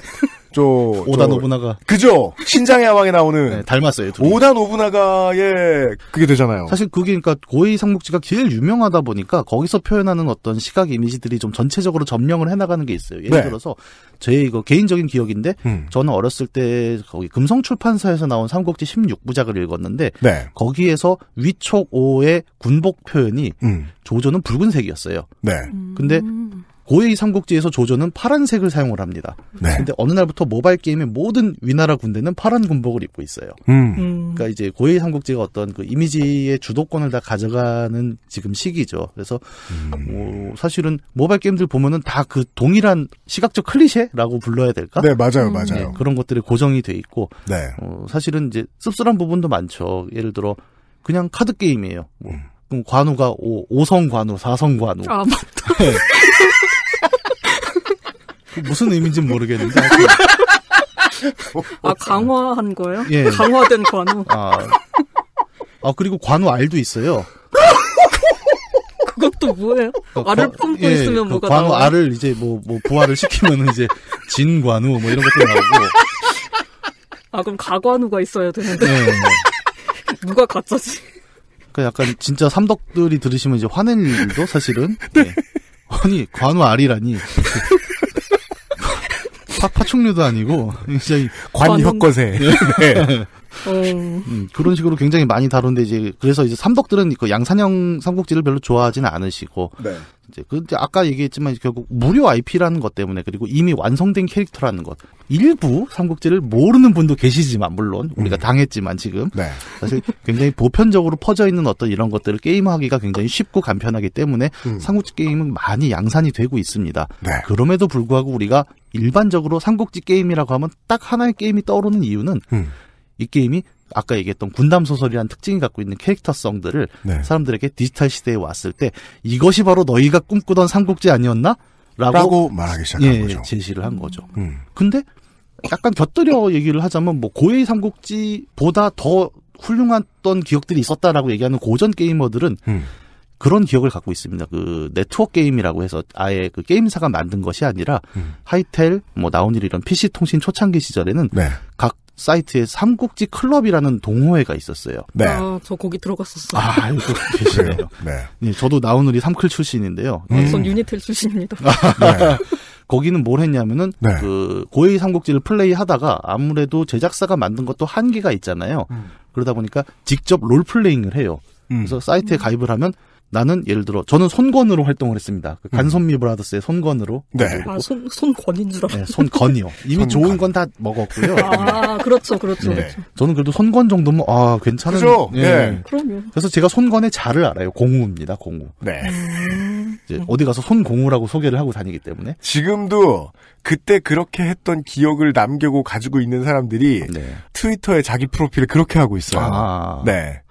저 오다 노부나가 그죠 신장의 왕에 나오는 네, 닮았어요. 둘이. 오다 노부나가의 그게 되잖아요. 사실 그게 그러니까 고이 삼국지가 제일 유명하다 보니까 거기서 표현하는 어떤 시각 이미지들이 좀 전체적으로 점령을 해나가는 게 있어요. 예를 네. 들어서 제 이거 개인적인 기억인데 음. 저는 어렸을 때 거기 금성 출판사에서 나온 삼국지 16부작을 읽었는데 네. 거기에서 위촉오의 군복 표현이 음. 조조는 붉은색이었어요. 네. 음. 근데 고해이 삼국지에서 조조는 파란색을 사용을 합니다. 네. 근데 어느 날부터 모바일 게임의 모든 위나라 군대는 파란 군복을 입고 있어요. 음. 음. 그러니까 이제 고해이 삼국지가 어떤 그 이미지의 주도권을 다 가져가는 지금 시기죠. 그래서 음. 어, 사실은 모바일 게임들 보면은 다 그 동일한 시각적 클리셰라고 불러야 될까? 네, 맞아요, 음. 맞아요. 네, 그런 것들이 고정이 돼 있고, 네. 어, 사실은 이제 씁쓸한 부분도 많죠. 예를 들어 그냥 카드 게임이에요. 뭐 음. 그럼 관우가 오, 5성 관우, 4성 관우. 아, 맞다. *laughs* 그 무슨 의미인지는 모르겠는데. 아, 강화한 거예요? 예. 강화된 관우. 아. 아, 그리고 관우 알도 있어요. 그것도 뭐예요? 그, 알을 품고 예, 있으면 그 뭐가 관우 나와요? 알을 이제 뭐, 뭐, 부활을 시키면 이제 진관우 뭐 이런 것도 나오고. 아, 그럼 가관우가 있어야 되는데. 네, 네. *laughs* 누가 가짜지? 그 약간 진짜 삼덕들이 들으시면 이제 화낼 일도 사실은. 네. 예. 아니, 관우 알이라니. 파파충류도 아니고 *laughs* 굉장히 관혁거세. 네. *laughs* *laughs* 음. 음, 그런 식으로 굉장히 많이 다루는데 이제 그래서 이제 삼덕들은 그 양산형 삼국지를 별로 좋아하지는 않으시고 네. 이제 그 이제 아까 얘기했지만 결국 무료 IP라는 것 때문에 그리고 이미 완성된 캐릭터라는 것 일부 삼국지를 모르는 분도 계시지만 물론 우리가 음. 당했지만 지금 네. 사실 굉장히 보편적으로 퍼져 있는 어떤 이런 것들을 게임하기가 굉장히 쉽고 간편하기 때문에 음. 삼국지 게임은 많이 양산이 되고 있습니다. 네. 그럼에도 불구하고 우리가 일반적으로 삼국지 게임이라고 하면 딱 하나의 게임이 떠오르는 이유는 음. 이 게임이 아까 얘기했던 군담 소설이라는 특징이 갖고 있는 캐릭터성들을 네. 사람들에게 디지털 시대에 왔을 때 이것이 바로 너희가 꿈꾸던 삼국지 아니었나? 라고, 라고 말하기 시작한 예, 거죠. 제시를 한 거죠. 음. 음. 근데 약간 곁들여 얘기를 하자면 뭐 고해의 삼국지보다 더 훌륭했던 기억들이 있었다라고 얘기하는 고전 게이머들은 음. 그런 기억을 갖고 있습니다. 그 네트워크 게임이라고 해서 아예 그 게임사가 만든 것이 아니라 음. 하이텔, 뭐 나온일 이런 PC 통신 초창기 시절에는 네. 각 사이트에 삼국지 클럽이라는 동호회가 있었어요. 네. 아, 저 거기 들어갔었어요. 아, 알고 계시네요. *laughs* 네. 네. 저도 나우누리 삼클 출신인데요. 아, 음. 전 유니텔 출신입니다. *laughs* 네. 거기는 뭘 했냐면은 네. 그 고의 삼국지를 플레이하다가 아무래도 제작사가 만든 것도 한계가 있잖아요. 음. 그러다 보니까 직접 롤플레잉을 해요. 음. 그래서 사이트에 가입을 하면 나는 예를 들어 저는 손권으로 활동을 했습니다. 그 간선미 음. 브라더스의 손권으로. 네. 아, 뭐 아 손 손권인 줄 알았어요. 네, 손권이요 이미 손건. 좋은 건 다 먹었고요. 아, 그렇죠. 그렇죠. 네. 그렇죠. 저는 그래도 손권 정도면 아, 괜찮은 그죠? 예. 네. 그럼요. 그래서 제가 손권의 자를 알아요. 공우입니다. 공우. 네. 음. 이제 어디 가서 손공우라고 소개를 하고 다니기 때문에 지금도 그때 그렇게 했던 기억을 남기고 가지고 있는 사람들이 네. 트위터에 자기 프로필을 그렇게 하고 있어요. 아. 네.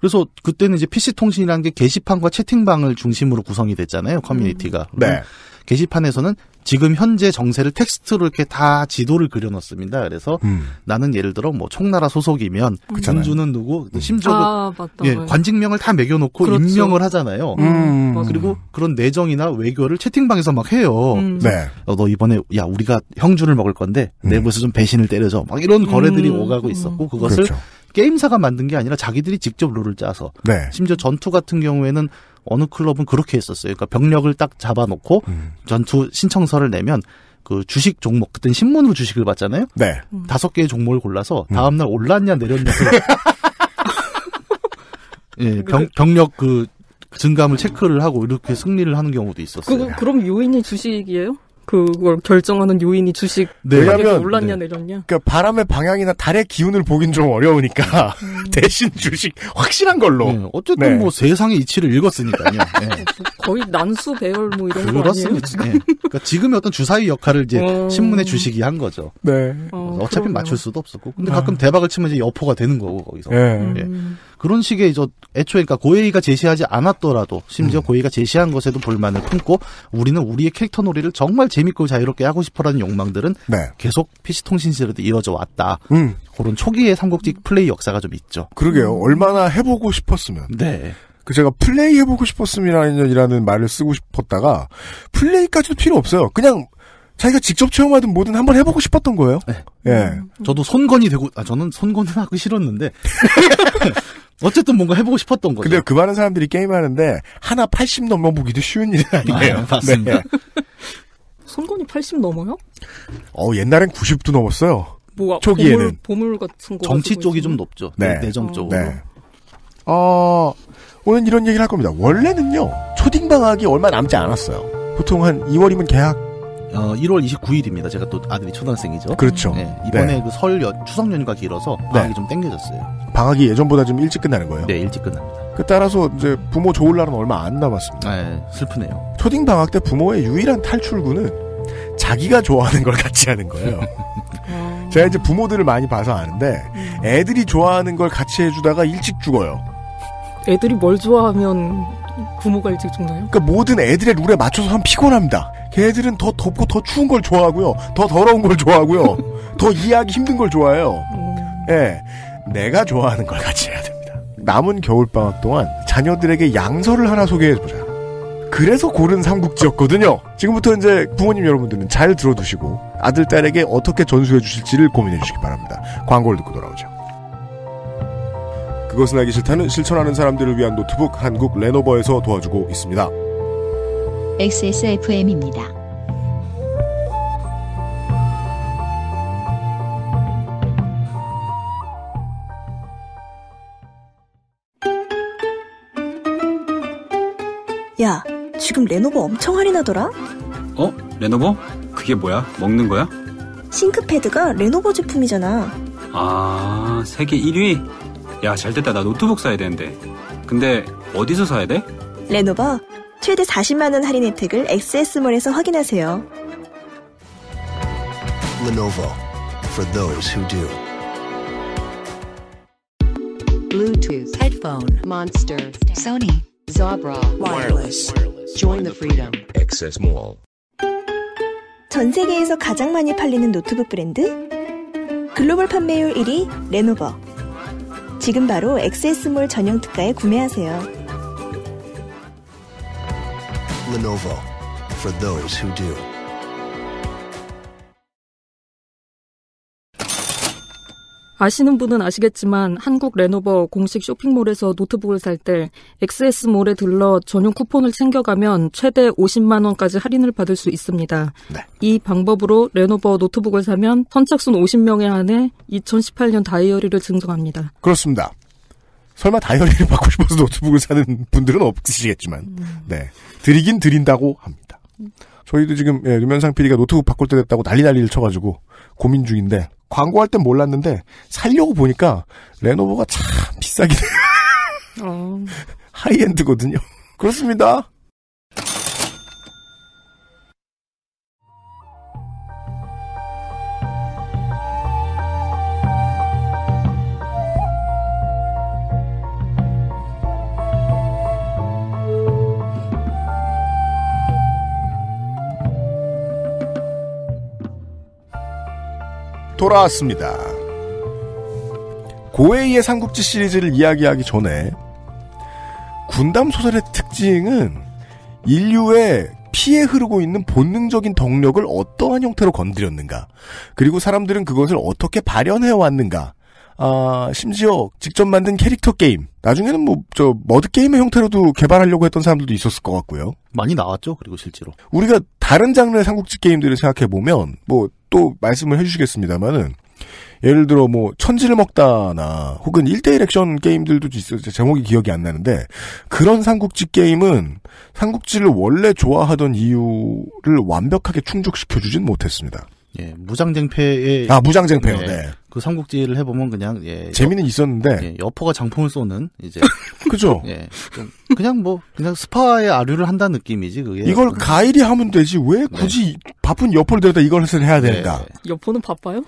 그래서 그때는 이제 PC 통신이라는 게 게시판과 채팅방을 중심으로 구성이 됐잖아요 커뮤니티가. 음. 네. 게시판에서는 지금 현재 정세를 텍스트로 이렇게 다 지도를 그려놓습니다. 그래서 음. 나는 예를 들어 뭐 총나라 소속이면 군주는 누구, 심지어 아, 예, 관직명을 다 매겨놓고 그렇죠. 임명을 하잖아요. 음. 음 그리고 그런 내정이나 외교를 채팅방에서 막 해요. 음. 네. 어, 너 이번에 야 우리가 형주를 먹을 건데 음. 내부에서 좀 배신을 때려줘. 막 이런 거래들이 음. 오가고 있었고 그것을 그렇죠. 게임사가 만든 게 아니라 자기들이 직접 룰을 짜서 네. 심지어 전투 같은 경우에는 어느 클럽은 그렇게 했었어요. 그러니까 병력을 딱 잡아놓고 음. 전투 신청서를 내면 그 주식 종목 그땐 신문으로 주식을 받잖아요 네. 음. 다섯 개의 종목을 골라서 음. 다음 날 올랐냐 내렸냐. *laughs* *laughs* 예, 병, 병력 그 증감을 체크를 하고 이렇게 승리를 하는 경우도 있었어요. 그, 그럼 요인이 주식이에요? 그걸 결정하는 요인이 주식 네. 왜냐면 올랐냐 네. 내렸냐. 그러니까 바람의 방향이나 달의 기운을 보긴 좀 어려우니까 음. *laughs* 대신 주식 확실한 걸로. 네. 어쨌든 네. 뭐 세상의 이치를 읽었으니까요. *laughs* 네. 거의 난수 배열 뭐 이런 그렇습니다. 거 아니에요? 네. 그러니까 지금의 어떤 주사위 역할을 이제 어... 신문의 주식이 한 거죠. 네. 어, 차피 맞출 수도 없었고, 근데 아. 가끔 아. 대박을 치면 이제 여포가 되는 거고 거기서. 예. 예. 음. 그런 식의 저 애초에 그러니까 고에이가 제시하지 않았더라도 심지어 음. 고에이가 제시한 것에도 볼만을 품고 우리는 우리의 캐릭터 놀이를 정말 재밌고 자유롭게 하고 싶어라는 욕망들은 네. 계속 PC 통신 시절에도 이어져 왔다. 음. 그런 초기의 삼국지 플레이 역사가 좀 있죠. 그러게요. 얼마나 해보고 싶었으면. 네. 그 제가 플레이 해보고 싶었음이라는 말을 쓰고 싶었다가 플레이까지도 필요 없어요. 그냥 자기가 직접 체험하든 뭐든 한번 해보고 싶었던 거예요. 네. 예. 저도 손건이 되고 아 저는 손건은 하기 싫었는데 *laughs* 어쨌든 뭔가 해보고 싶었던 거죠. 근데 그 많은 사람들이 게임하는데 하나 80 넘어보기도 쉬운 일은 아, 아니에요. 아, 맞습니다. 네. 손건이 80 넘어요? 어 옛날엔 90도 넘었어요. 뭐가 초기에는 보물, 보물 같은 거 정치 쪽이 있으면? 좀 높죠. 네. 네 내정 쪽으로. 네. 어 오늘 이런 얘기를 할 겁니다. 원래는요 초딩 방학이 얼마 남지 않았어요. 보통 한 2월이면 계약 어, 1월 29일입니다. 제가 또 아들이 초등학생이죠. 그렇죠. 네, 네. 이번에 네. 그 그설 추석 연휴가 길어서 네. 방학이 네. 좀 땡겨졌어요. 방학이 예전보다 좀 일찍 끝나는 거예요? 네, 일찍 끝납니다. 그 따라서 이제 부모 좋을 날은 얼마 안 남았습니다. 네, 슬프네요. 초딩 방학 때 부모의 유일한 탈출구는 자기가 좋아하는 걸 같이 하는 거예요. *laughs* 제가 이제 부모들을 많이 봐서 아는데 음. 애들이 좋아하는 걸 같이 해주다가 일찍 죽어요. 애들이 뭘 좋아하면 부모가 일찍 죽나요? 그니까 모든 애들의 룰에 맞춰서 하면 피곤합니다. 걔들은 더 덥고 더 추운 걸 좋아하고요. 더 더러운 걸 좋아하고요. *laughs* 더 이해하기 힘든 걸 좋아해요. 음. 예. 내가 좋아하는 걸 같이 해야 됩니다. 남은 겨울방학 동안 자녀들에게 양서를 하나 소개해보자. 그래서 고른 삼국지였거든요. 지금부터 이제 부모님 여러분들은 잘 들어두시고 아들, 딸에게 어떻게 전수해 주실지를 고민해 주시기 바랍니다. 광고를 듣고 돌아오죠. 그것은 알기 싫다는 실천하는 사람들을 위한 노트북 한국 레노버에서 도와주고 있습니다. XSFM입니다. 야, 지금 레노버 엄청 할인하더라? 어? 레노버? 그게 뭐야? 먹는 거야? 싱크패드가 레노버 제품이잖아. 아, 세계 1위? 야, 잘 됐다. 나 노트북 사야 되는데. 근데 어디서 사야 돼? 레노버 최대 40만 원 할인 혜택을 XS몰에서 확인하세요. Lenovo for those who do. Bluetooth, headphone, Monster, Sony, Zabra, wireless. Join the freedom. XS Mall. 전 세계에서 가장 많이 팔리는 노트북 브랜드 글로벌 판매율 1위 레노버. 지금 바로 XS몰 전용 특가에 구매하세요. Lenovo for those who do. 아시는 분은 아시겠지만 한국 레노버 공식 쇼핑몰에서 노트북을 살 때 XS몰에 들러 전용 쿠폰을 챙겨가면 최대 50만 원까지 할인을 받을 수 있습니다. 네. 이 방법으로 레노버 노트북을 사면 선착순 50명에 한해 2018년 다이어리를 증정합니다. 그렇습니다. 설마 다이어리를 받고 싶어서 노트북을 사는 분들은 없으시겠지만 음. 네 드리긴 드린다고 합니다. 저희도 지금 예, 유면상 PD가 노트북 바꿀 때 됐다고 난리 난리를 쳐가지고 고민 중인데 광고할 땐 몰랐는데 살려고 보니까 레노버가 참 비싸긴 해요. 어... *laughs* 하이엔드거든요. 그렇습니다. 돌아왔습니다. 고웨이의 삼국지 시리즈를 이야기하기 전에 군담 소설의 특징은 인류의 피해 흐르고 있는 본능적인 덕력을 어떠한 형태로 건드렸는가, 그리고 사람들은 그것을 어떻게 발현해 왔는가, 아, 심지어 직접 만든 캐릭터 게임, 나중에는 뭐, 저, 머드 게임의 형태로도 개발하려고 했던 사람들도 있었을 것 같고요. 많이 나왔죠, 그리고 실제로. 우리가 다른 장르의 삼국지 게임들을 생각해보면, 뭐, 또 말씀을 해주시겠습니다만은 예를 들어 뭐 천지를 먹다나 혹은 일대일 액션 게임들도 있어요. 제목이 기억이 안 나는데 그런 삼국지 게임은 삼국지를 원래 좋아하던 이유를 완벽하게 충족시켜 주진 못했습니다. 예, 무장쟁패의 아 예, 무장쟁패요. 예, 네. 그 삼국지를 해보면 그냥 예 재미는 여, 있었는데 예, 여포가 장풍을 쏘는 이제 *laughs* 그죠. 예, 그냥 뭐 그냥 스파의 아류를 한다 는 느낌이지 그게. 이걸 음. 가일이 하면 되지 왜 네. 굳이 네. 바쁜 여포를 데려다 이걸 해서 해야 되는가? 네. 예. 여포는 바빠요?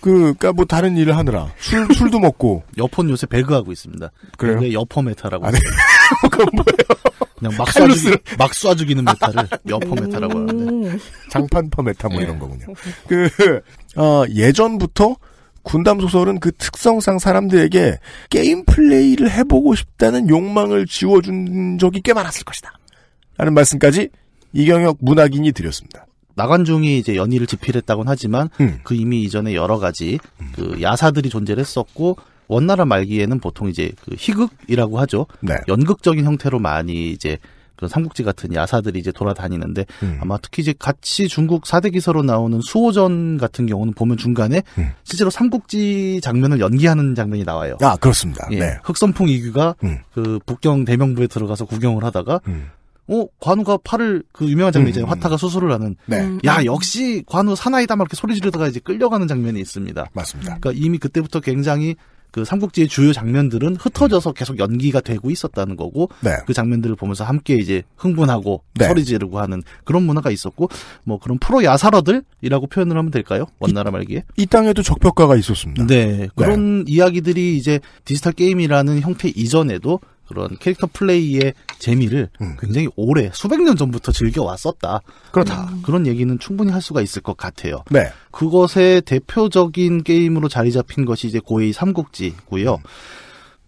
그, 그니까 뭐 다른 일을 하느라 술 술도 먹고 *laughs* 여포는 요새 배그하고 있습니다. 그래요? 여포 메타라고. 아, 네. *laughs* 그건 뭐예요? 그냥 막 쏴 죽이는, 막쏴 죽이는 메타를 여퍼 메타라고 하는데. 음. 장판퍼 메타 뭐 이런 네. 거군요. 그, 어, 예전부터 군담 소설은 그 특성상 사람들에게 게임 플레이를 해보고 싶다는 욕망을 지워준 적이 꽤 많았을 것이다. 라는 말씀까지 이경혁 문학인이 드렸습니다. 나관중이 이제 연희를 집필했다고는 하지만 음. 그 이미 이전에 여러 가지 그 야사들이 존재를 했었고 원나라 말기에는 보통 이제 그 희극이라고 하죠. 네. 연극적인 형태로 많이 이제 그 삼국지 같은 야사들이 이제 돌아다니는데 음. 아마 특히 이제 같이 중국 사대 기서로 나오는 수호전 같은 경우는 보면 중간에 음. 실제로 삼국지 장면을 연기하는 장면이 나와요. 아 그렇습니다. 예, 네. 흑선풍 이규가 음. 그 북경 대명부에 들어가서 구경을 하다가 음. 어 관우가 팔을 그 유명한 장면 이잖아요 음, 음, 화타가 수술을 하는. 네. 야 역시 관우 사나이다 막 이렇게 소리 지르다가 이제 끌려가는 장면이 있습니다. 맞습니다. 그러니까 이미 그때부터 굉장히 그 삼국지의 주요 장면들은 흩어져서 계속 연기가 되고 있었다는 거고 네. 그 장면들을 보면서 함께 이제 흥분하고 네. 소리 지르고 하는 그런 문화가 있었고 뭐 그런 프로 야사러들이라고 표현을 하면 될까요? 원나라 말기에 이, 이 땅에도 적벽가가 있었습니다. 네, 네. 그런 네. 이야기들이 이제 디지털 게임이라는 형태 이전에도 그런 캐릭터 플레이의 재미를 음. 굉장히 오래 수백 년 전부터 즐겨 왔었다. 그렇다. 음. 그런 얘기는 충분히 할 수가 있을 것 같아요. 네. 그것의 대표적인 게임으로 자리 잡힌 것이 이제 고의 삼국지고요. 음.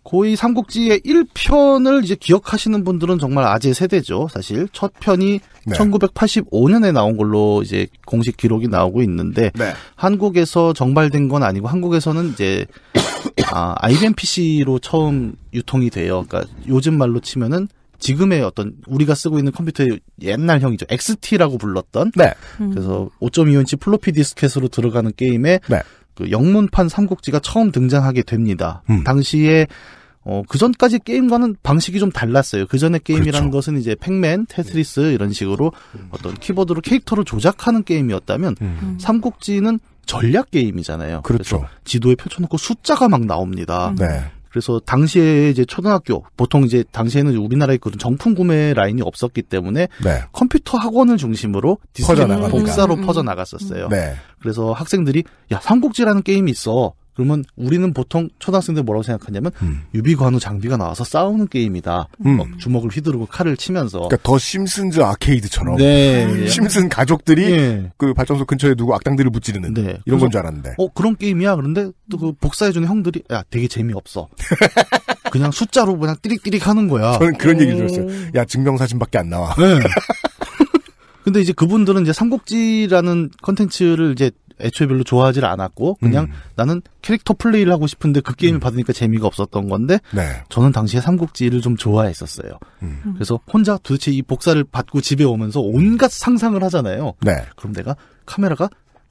고이 삼국지의 1편을 이제 기억하시는 분들은 정말 아재 세대죠. 사실 첫 편이 네. 1985년에 나온 걸로 이제 공식 기록이 나오고 있는데 네. 한국에서 정발된 건 아니고 한국에서는 이제 아, IBM PC로 처음 유통이 돼요. 그러니까 요즘 말로 치면은 지금의 어떤 우리가 쓰고 있는 컴퓨터의 옛날형이죠. XT라고 불렀던. 네. 음. 그래서 5.2인치 플로피 디스켓으로 들어가는 게임에 네. 그 영문판 삼국지가 처음 등장하게 됩니다. 음. 당시에 어, 그 전까지 게임과는 방식이 좀 달랐어요. 그 전에 게임이라는 그렇죠. 것은 이제 팩맨, 테트리스 네. 이런 식으로 어떤 키보드로 캐릭터를 조작하는 게임이었다면 음. 음. 삼국지는 전략 게임이잖아요. 그렇죠. 지도에 펼쳐놓고 숫자가 막 나옵니다. 음. 네. 그래서 당시에 이제 초등학교 보통 이제 당시에는 우리나라에 그런 정품 구매 라인이 없었기 때문에 네. 컴퓨터 학원을 중심으로 디스켓 복사로 음, 음, 음. 퍼져 나갔었어요. 네. 그래서 학생들이 야 삼국지라는 게임이 있어. 그러면 우리는 보통 초등학생들 뭐라고 생각하냐면 음. 유비관우 장비가 나와서 싸우는 게임이다. 음. 어, 주먹을 휘두르고 칼을 치면서. 그러니까 더 심슨즈 아케이드처럼. 네. *laughs* 심슨 가족들이 네. 그 발전소 근처에 누구 악당들을 무찌르는 네. 이런 건 줄 알았는데. 어 그런 게임이야. 그런데 또 그 복사해주는 형들이 야 되게 재미없어. *laughs* 그냥 숫자로 그냥 띠릭띠릭 하는 거야. 저는 그런 얘기 를 들었어요. 야 증명사진밖에 안 나와. 네. *laughs* 근데 이제 그분들은 이제 삼국지라는 컨텐츠를 이제 애초에 별로 좋아하질 않았고 그냥 음. 나는 캐릭터 플레이를 하고 싶은데 그 게임을 음. 받으니까 재미가 없었던 건데 네. 저는 당시에 삼국지를 좀 좋아했었어요. 음. 음. 그래서 혼자 도대체 이 복사를 받고 집에 오면서 온갖 음. 상상을 하잖아요. 네. 그럼 내가 카메라가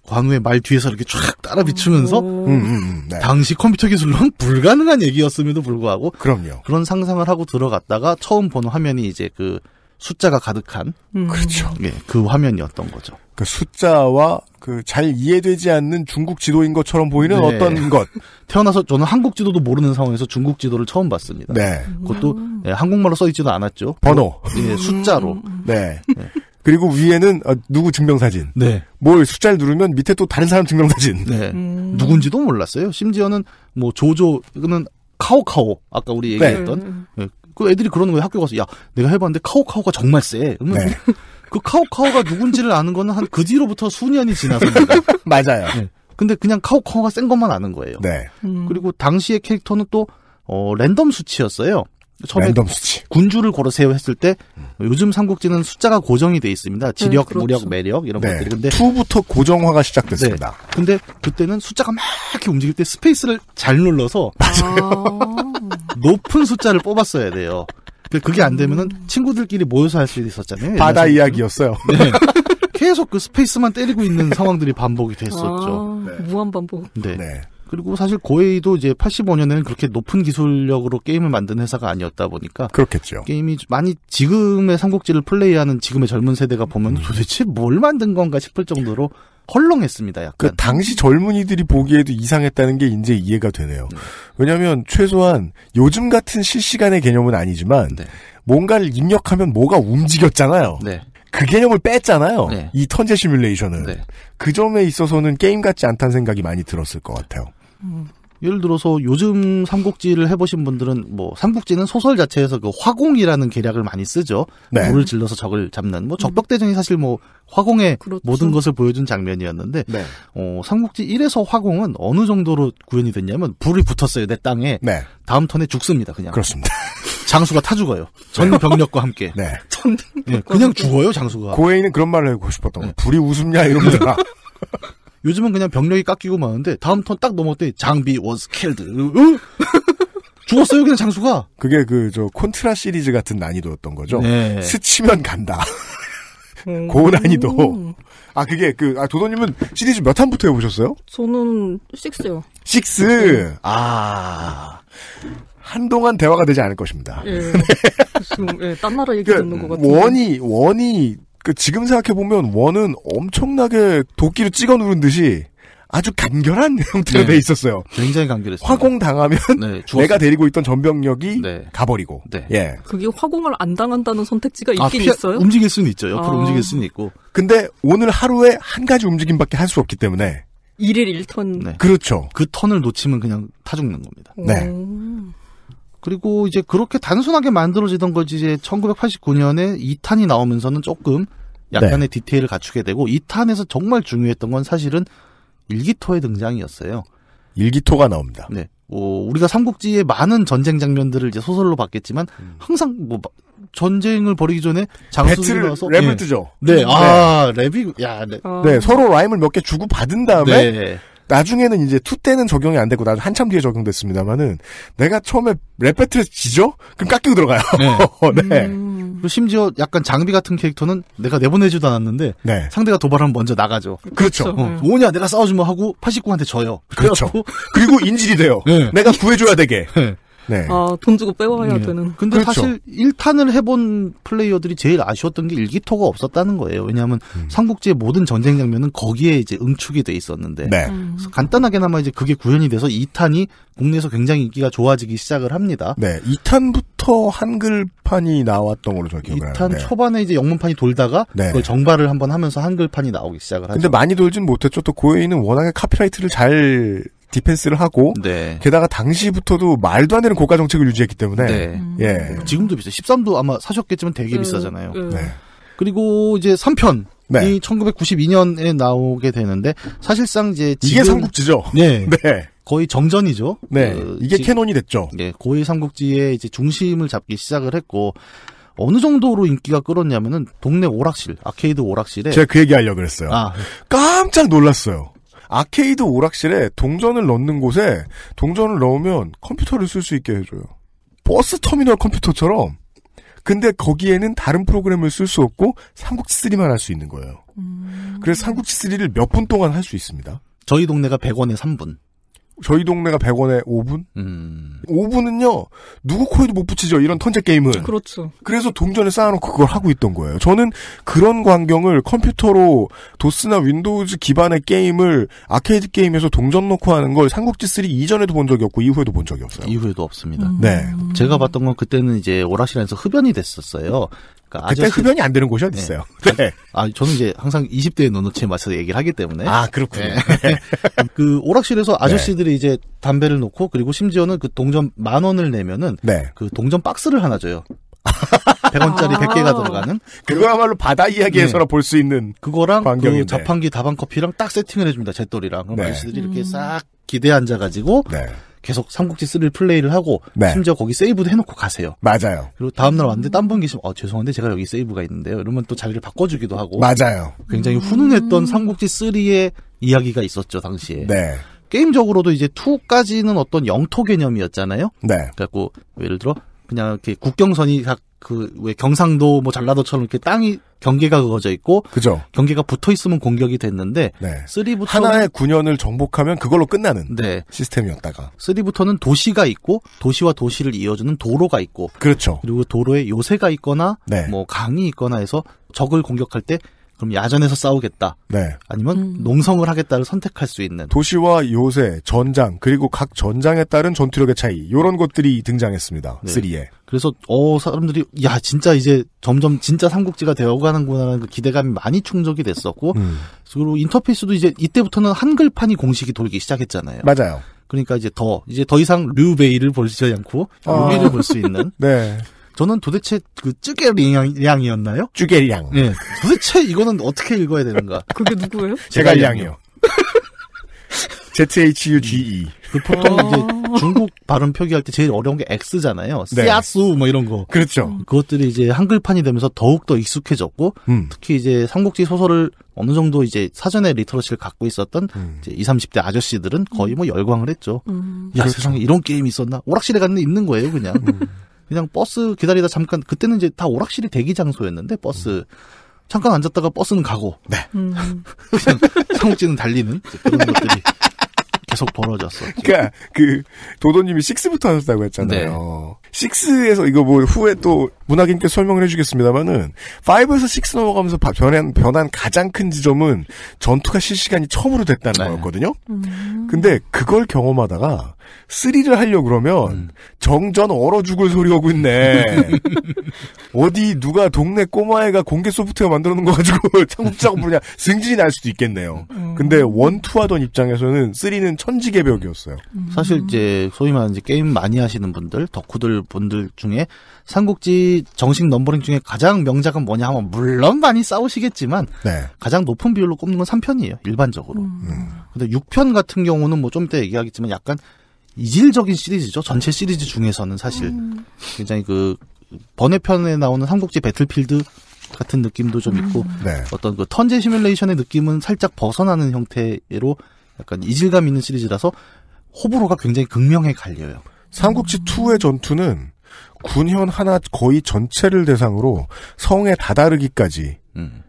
관우의 말 뒤에서 이렇게 쫙 따라 비추면서 음, 네. 당시 컴퓨터 기술로는 불가능한 얘기였음에도 불구하고 그럼요. 그런 상상을 하고 들어갔다가 처음 보는 화면이 이제 그 숫자가 가득한 음. 그렇죠. 예, 그 화면이었던 거죠. 그러니까 그 숫자와 그 잘 이해되지 않는 중국 지도인 것처럼 보이는 네. 어떤 것. *laughs* 태어나서 저는 한국 지도도 모르는 상황에서 중국 지도를 처음 봤습니다. 네. 그것도 음. 예, 한국말로 써 있지도 않았죠. 번호. 예, 숫자로. 음, 음. 네. 예. 그리고 위에는 어, 누구 증명사진. 네. 뭘 숫자를 누르면 밑에 또 다른 사람 증명사진. 네. 음. 누군지도 몰랐어요. 심지어는 뭐 조조 그는 카오카오 아까 우리 네. 얘기했던 네. 그 애들이 그러는 거예요. 학교 가서 야 내가 해봤는데 카오카오가 정말 세. 네. 그 카오카오가 누군지를 아는 거는 한 그 뒤로부터 수년이 지나서 *laughs* 맞아요. 네. 근데 그냥 카오카오가 센 것만 아는 거예요. 네. 음. 그리고 당시의 캐릭터는 또 어, 랜덤 수치였어요. 처음에 랜덤 수치. 군주를 고르세요 했을 때 요즘 삼국지는 숫자가 고정이 돼 있습니다. 네, 지력, 네, 무력, 매력 이런 네. 것들이 근데 2부터 고정화가 시작됐습니다. 네. 근데 그때는 숫자가 막 이렇게 움직일 때 스페이스를 잘 눌러서 맞아요. *laughs* 높은 숫자를 뽑았어야 돼요. 근데 그게 안 되면은 음. 친구들끼리 모여서 할 수 있었잖아요. 바다 이야기였어요. 네. 계속 그 스페이스만 때리고 있는 상황들이 반복이 됐었죠. 아, 네. 무한 반복. 네. 네. 그리고 사실 고에이도 이제 85년에는 그렇게 높은 기술력으로 게임을 만든 회사가 아니었다 보니까 그렇겠죠. 게임이 많이 지금의 삼국지를 플레이하는 지금의 젊은 세대가 보면 음. 도대체 뭘 만든 건가 싶을 정도로 헐렁했습니다. 약간 그 당시 젊은이들이 보기에도 이상했다는 게 이제 이해가 되네요. 네. 왜냐하면 최소한 요즘 같은 실시간의 개념은 아니지만 네. 뭔가를 입력하면 뭐가 움직였잖아요. 네. 그 개념을 뺐잖아요. 네. 이 턴제 시뮬레이션은 네. 그 점에 있어서는 게임 같지 않다는 생각이 많이 들었을 것 같아요. 음. 예를 들어서 요즘 삼국지를 해보신 분들은 뭐 삼국지는 소설 자체에서 그 화공이라는 계략을 많이 쓰죠. 네. 물을 질러서 적을 잡는 뭐 적벽대전이 사실 뭐 화공의 그렇죠. 모든 것을 보여준 장면이었는데 네. 어, 삼국지 1에서 화공은 어느 정도로 구현이 됐냐면 불이 붙었어요 내 땅에 네. 다음 턴에 죽습니다 그냥 그렇습니다. *laughs* 장수가 타 죽어요 전 네. 병력과 함께 네. *laughs* 전 병력과 예, 그냥 죽어요 장수가 고해인은 그런 말을 하고 싶었던 거예요. 네. 불이 웃음냐 이러면서 *laughs* 요즘은 그냥 병력이 깎이고 마는데 다음 턴 딱 넘었더니 장비 w 스 킬드 죽었어요 그냥 장수가. 그게 그 저 콘트라 시리즈 같은 난이도였던 거죠. 네. 스치면 간다. 음. *laughs* 고난이도. 아 그게 그 아, 도도님은 시리즈 몇 탄부터 해보셨어요? 저는 6요. 6. 아 한동안 대화가 되지 않을 것입니다. 예. *laughs* 네. 지금 예, 딴 나라 얘기 듣는 그 것 같아요. 원이 원이 그 지금 생각해 보면 원은 엄청나게 도끼로 찍어 누른 듯이 아주 간결한 *laughs* 형태로 네. 돼 있었어요. 굉장히 간결했어요. 화공 당하면 네, *laughs* 내가 데리고 있던 전병력이 네. 가버리고. 네. 예. 그게 화공을 안 당한다는 선택지가 아, 있긴 아, 피하, 있어요. 움직일 수는 있죠. 옆으로 아. 움직일 수는 있고. 근데 오늘 하루에 한 가지 움직임밖에 할 수 없기 때문에. 일일 1턴. 그렇죠. 그 턴을 놓치면 그냥 타 죽는 겁니다. 네. 오. 그리고 이제 그렇게 단순하게 만들어지던 거지 이제 1989년에 2탄이 나오면서는 조금 약간의 네. 디테일을 갖추게 되고 2탄에서 정말 중요했던 건 사실은 일기토의 등장이었어요. 일기토가 나옵니다. 네. 어, 우리가 삼국지의 많은 전쟁 장면들을 이제 소설로 봤겠지만 음. 항상 뭐 전쟁을 벌이기 전에 장수를이와서 랩을 예. 뜨죠. 네. 음. 아, 네. 아, 랩이 야, 랩. 네. 어. 네. 서로 라임을 몇 개 주고 받은 다음에 네. 나중에는 이제 투 때는 적용이 안 되고 나중 한참 뒤에 적용됐습니다만은 내가 처음에 랩 배틀에서 지죠? 그럼 깎이고 들어가요. 네. *laughs* 네. 음... 심지어 약간 장비 같은 캐릭터는 내가 내보내지도 않았는데 네. 상대가 도발하면 먼저 나가죠. 그렇죠. 그렇죠. 어, 음. 뭐냐 내가 싸워주면 하고 89한테 져요. 그렇죠. 그리고 인질이 돼요. 네. 내가 구해줘야 되게. 네. 네. 아, 돈 주고 빼고 해야 네. 예. 되는. 근데 그렇죠. 사실 1탄을 해본 플레이어들이 제일 아쉬웠던 게 일기토가 없었다는 거예요. 왜냐하면 음. 삼국지의 모든 전쟁 장면은 거기에 이제 응축이 돼 있었는데 네. 음. 간단하게나마 이제 그게 구현이 돼서 2탄이 국내에서 굉장히 인기가 좋아지기 시작을 합니다. 네, 2탄부터 한글판이 나왔던 걸로 저는 기억을 하는데 2탄 초반에 이제 영문판이 돌다가 네. 그걸 정발을 한번 하면서 한글판이 나오기 시작을 하죠. 근데 많이 돌진 못했죠. 또 고요인은 워낙에 카피라이트를 잘 디펜스를 하고 네. 게다가 당시부터도 말도 안 되는 고가 정책을 유지했기 때문에 네. 음. 예. 지금도 비싸. 13도 아마 사셨겠지만 되게 음, 비싸잖아요. 음. 네. 그리고 이제 3편 이 1992년에 나오게 되는데 사실상 이제 지금, 이게 삼국지죠. 네. *laughs* 네. 거의 정전이죠. 네. 그, 이게 지, 캐논이 됐죠. 네. 고의 삼국지의 이제 중심을 잡기 시작을 했고 어느 정도로 인기가 끌었냐면은 동네 오락실, 아케이드 오락실에 제가 그 얘기 하려고 그랬어요. 아. 깜짝 놀랐어요. 아케이드 오락실에 동전을 넣는 곳에 동전을 넣으면 컴퓨터를 쓸 수 있게 해줘요. 버스 터미널 컴퓨터처럼. 근데 거기에는 다른 프로그램을 쓸 수 없고 삼국지3만 할 수 있는 거예요. 음... 그래서 삼국지3를 몇 분 동안 할 수 있습니다. 저희 동네가 100원에 3분. 저희 동네가 100원에 5분? 음. 5분은요, 누구 코에도 못 붙이죠, 이런 턴제 게임은. 그렇죠. 그래서 동전에 쌓아놓고 그걸 하고 있던 거예요. 저는 그런 광경을 컴퓨터로 도스나 윈도우즈 기반의 게임을 아케이드 게임에서 동전 놓고 하는 걸 삼국지3 이전에도 본 적이 없고, 이후에도 본 적이 없어요. 이후에도 없습니다. 네. 음. 네. 제가 봤던 건 그때는 이제 오락실에서 흡연이 됐었어요. 그러니까 그때 아저씨... 흡연이 안 되는 곳이 네. 어딨어요 아, 네. 아 저는 이제 항상 20대의 노노체에 맞춰서 얘기를 하기 때문에 아 그렇군요. 네. 네. *laughs* 그 오락실에서 아저씨들이 네. 이제 담배를 놓고 그리고 심지어는 그 동전 만 원을 내면은 네. 그 동전 박스를 하나 줘요. 100원짜리 아~ 100개가 들어가는 그거야말로 바다 이야기에서나 네. 볼수 있는 그거랑 광경인데. 그 자판기 다방 커피랑 딱 세팅을 해줍니다. 제돌이랑 그럼 네. 아저씨들이 이렇게 음. 싹 기대 앉아가지고 계속 삼국지 3를 플레이를 하고 네. 심지어 거기 세이브도 해놓고 가세요. 맞아요. 그리고 다음날 왔는데 딴 분 계시면 어 죄송한데 제가 여기 세이브가 있는데요. 이러면 또 자리를 바꿔주기도 하고 맞아요. 굉장히 음. 훈훈했던 삼국지 3의 이야기가 있었죠 당시에. 네. 게임적으로도 이제 2까지는 어떤 영토 개념이었잖아요. 네. 그래갖고 예를 들어 그냥 이렇게 국경선이 그왜 경상도 뭐 전라도처럼 이렇게 땅이 경계가 그어져 있고 그죠. 경계가 붙어 있으면 공격이 됐는데 네. 3부터 하나의 군현을 정복하면 그걸로 끝나는 네. 시스템이었다가 쓰리부터는 도시가 있고 도시와 도시를 이어주는 도로가 있고 그렇죠. 그리고 도로에 요새가 있거나 네. 뭐 강이 있거나 해서 적을 공격할 때 그럼 야전에서 싸우겠다. 네. 아니면 음. 농성을 하겠다를 선택할 수 있는 도시와 요새, 전장 그리고 각 전장에 따른 전투력의 차이 이런 것들이 등장했습니다. 네. 3에. 그래서 어 사람들이 야 진짜 이제 점점 진짜 삼국지가 되어가는구나라는 그 기대감이 많이 충족이 됐었고 음. 그리고 인터페이스도 이제 이때부터는 한글판이 공식이 돌기 시작했잖아요. 맞아요. 그러니까 이제 더 이제 더 이상 류베이를 보지 않고 아. 루비를 볼 수 있는 *laughs* 네. 저는 도대체 그 쯔게량이었나요? 쯔게량. 예. 네. 도대체 이거는 어떻게 읽어야 되는가? *laughs* 그게 누구예요? 제갈량이요. ZHUGE. *laughs* 그 보통 이제 아. 중국 발음 표기할 때 제일 어려운 게 X잖아요. 네. 씨아수 뭐 이런 거. 그렇죠. 음. 그것들이 이제 한글판이 되면서 더욱 더 익숙해졌고 음. 특히 이제 삼국지 소설을 어느 정도 이제 사전에 리터러시를 갖고 있었던 음. 이제 20, 30대 아저씨들은 거의 음. 뭐 열광을 했죠. 음. 야 그렇죠. 세상에 이런 게임이 있었나? 오락실에 갔는데 있는 거예요, 그냥. 음. 그냥 버스 기다리다 잠깐 그때는 이제 다 오락실이 대기 장소였는데 버스 잠깐 앉았다가 버스는 가고 네. 음. *laughs* 그냥 성욱지는 달리는 그런 것들이 *laughs* 계속 벌어졌어. 그러니까 그 도도님이 식스부터 하셨다고 했잖아요. 네. 식스에서 이거 뭐 후에 또 문학인께 설명을 해주겠습니다만은 5에서 6 넘어가면서 변한 변한 가장 큰 지점은 전투가 실시간이 처음으로 됐다는 네. 거였거든요. 음. 근데 그걸 경험하다가 3를 하려 고 그러면 음. 정전 얼어 죽을 소리 하고 있네. *laughs* 어디 누가 동네 꼬마애가 공개 소프트웨어 만들어 놓은 거 가지고 창작업 *laughs* 부르냐 승진이 날 수도 있겠네요. 음. 근데 원투하던 입장에서는 쓰리는 천지개벽이었어요. 음. 사실 이제 소위 말하는 이제 게임 많이 하시는 분들, 덕후들 분들 중에 삼국지 정식 넘버링 중에 가장 명작은 뭐냐 하면 물론 많이 싸우시겠지만 네. 가장 높은 비율로 꼽는 건 3편이에요. 일반적으로. 음. 음. 근데 6편 같은 경우는 뭐좀 이따 얘기하겠지만 약간 이질적인 시리즈죠. 전체 시리즈 중에서는 사실 음. 굉장히 그 번외편에 나오는 삼국지 배틀필드 같은 느낌도 좀 있고 음. 네. 어떤 그 턴제 시뮬레이션의 느낌은 살짝 벗어나는 형태로 약간 이질감 있는 시리즈라서 호불호가 굉장히 극명해 갈려요. 삼국지 2의 전투는 군현 하나 거의 전체를 대상으로 성에 다다르기까지 음.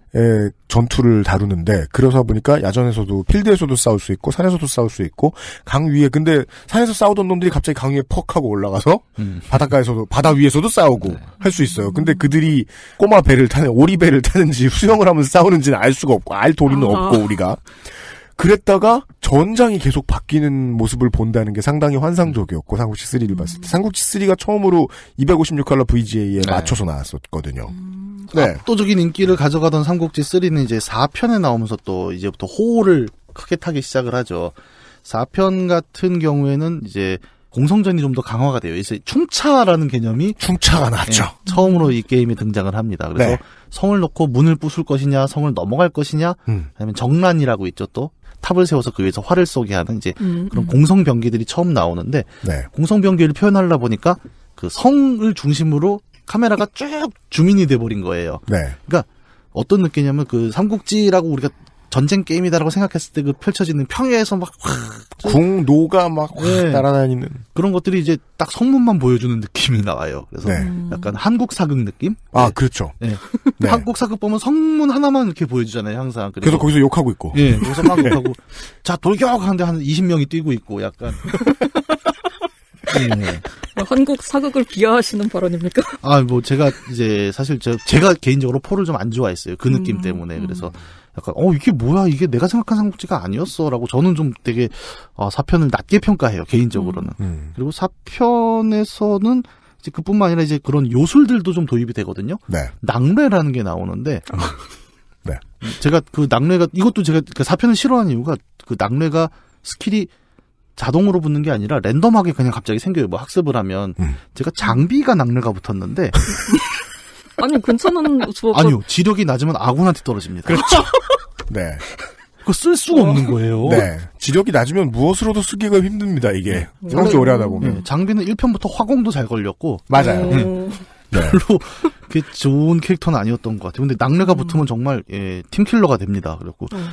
전투를 다루는데 그러다 보니까 야전에서도 필드에서도 싸울 수 있고 산에서도 싸울 수 있고 강 위에 근데 산에서 싸우던 놈들이 갑자기 강 위에 퍽 하고 올라가서 음. 바닷가에서도 바다 위에서도 싸우고 네. 할수 있어요. 근데 그들이 꼬마 배를 타는 오리 배를 타는지 수영을 하면서 싸우는지는 알 수가 없고 알 도리는 아 없고 우리가 그랬다가 전장이 계속 바뀌는 모습을 본다는 게 상당히 환상적이었고 삼국지 3를 봤을 때 삼국지 3가 처음으로 256칼라 VGA에 네. 맞춰서 나왔었거든요. 음. 네. 압도적인 인기를 가져가던 삼국지 3는 이제 4편에 나오면서 또 이제부터 호를 크게 타기 시작을 하죠. 4편 같은 경우에는 이제 공성전이 좀 더 강화가 돼요. 이제 충차라는 개념이 충차가 네, 나죠. 예, 처음으로 이 게임에 등장을 합니다. 그래서 네. 성을 놓고 문을 부술 것이냐, 성을 넘어갈 것이냐, 음. 아니면 정란이라고 있죠 또 탑을 세워서 그 위에서 활을 쏘게 하는 이제 음, 그런 공성 병기들이 처음 나오는데 네. 공성 병기를 표현하려 보니까 그 성을 중심으로 카메라가 쭉 주민이 돼버린 거예요. 네. 그러니까 어떤 느낌이냐면 그 삼국지라고 우리가 전쟁 게임이다라고 생각했을 때 그 펼쳐지는 평야에서 막 확, 궁노가 막 네. 날아다니는 그런 것들이 이제 딱 성문만 보여주는 느낌이 나와요. 그래서 네. 약간 한국 사극 느낌? 아 그렇죠. 네. 그렇죠. *laughs* 한국 사극 보면 성문 하나만 이렇게 보여주잖아요, 항상. 그래서 거기서 욕하고 있고. 예, 거기서 막 *laughs* 욕하고 자 돌격 하는데 한 20명이 뛰고 있고 약간 *laughs* 예. 아, 한국 사극을 비하하시는 발언입니까? 아, 뭐 제가 이제 사실 저, 제가 개인적으로 포를 좀안 좋아했어요. 그 느낌 음, 때문에. 그래서 음. 약간 어 이게 뭐야 이게 내가 생각한 삼국지가 아니었어라고 저는 좀 되게 어, 사편을 낮게 평가해요 개인적으로는. 음, 음. 그리고 사편에서는 이제 그뿐만 아니라 이제 그런 요술들도 좀 도입이 되거든요. 네. 낙뢰라는 게 나오는데. 아, 네. 제가 그 낙뢰가 이것도 제가 그 사편을 싫어하는 이유가 그 낙뢰가 스킬이 자동으로 붙는 게 아니라 랜덤하게 그냥 갑자기 생겨요. 뭐 학습을 하면 음. 제가 장비가 낙뢰가 붙었는데 *laughs* 아니 괜찮은 저, 아니요 지력이 낮으면 아군한테 떨어집니다. 그렇죠. *laughs* 네. 그거 쓸 수가 어. 없는 거예요. 네. 지력이 낮으면 무엇으로도 쓰기가 힘듭니다, 이게. 네. 그렇게 네. 오래 하다 네. 보면. 네. 장비는 1편부터 화공도 잘 걸렸고. 맞아요. 음. 네. 별로 좋은 캐릭터는 아니었던 것 같아요. 근데 낙뢰가 붙으면 정말, 예, 팀킬러가 됩니다. 그래고 음.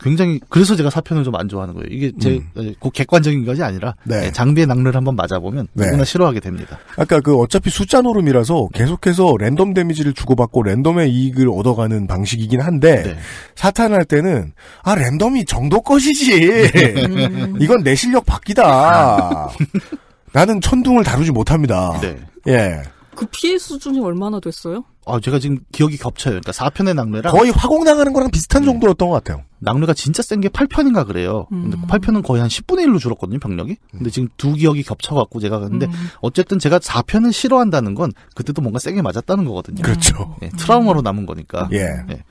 굉장히 그래서 제가 사편을 좀 안 좋아하는 거예요. 이게 제 음. 객관적인 것이 아니라 네. 예, 장비의 낙를 한번 맞아보면 네. 누구나 싫어하게 됩니다. 아까 그 어차피 숫자 노름이라서 계속해서 랜덤 데미지를 주고받고 랜덤의 이익을 얻어가는 방식이긴 한데 네. 사탄할 때는 아 랜덤이 정도 것이지 네. *laughs* 이건 내 실력 밖이다. *laughs* 나는 천둥을 다루지 못합니다. 네. 예. 그 피해 수준이 얼마나 됐어요? 아, 제가 지금 기억이 겹쳐요. 그러니까 4편의 낙뢰랑 거의 화공당하는 거랑 비슷한 네. 정도였던 것 같아요. 낙뢰가 진짜 센 게 8편인가 그래요. 음. 근데 8편은 거의 한 10분의 1로 줄었거든요, 병력이. 근데 음. 지금 두 기억이 겹쳐갖고 제가 근데 음. 어쨌든 제가 4편을 싫어한다는 건 그때도 뭔가 세게 맞았다는 거거든요. 그렇죠. 네, 트라우마로 남은 거니까. 예. 네. 예.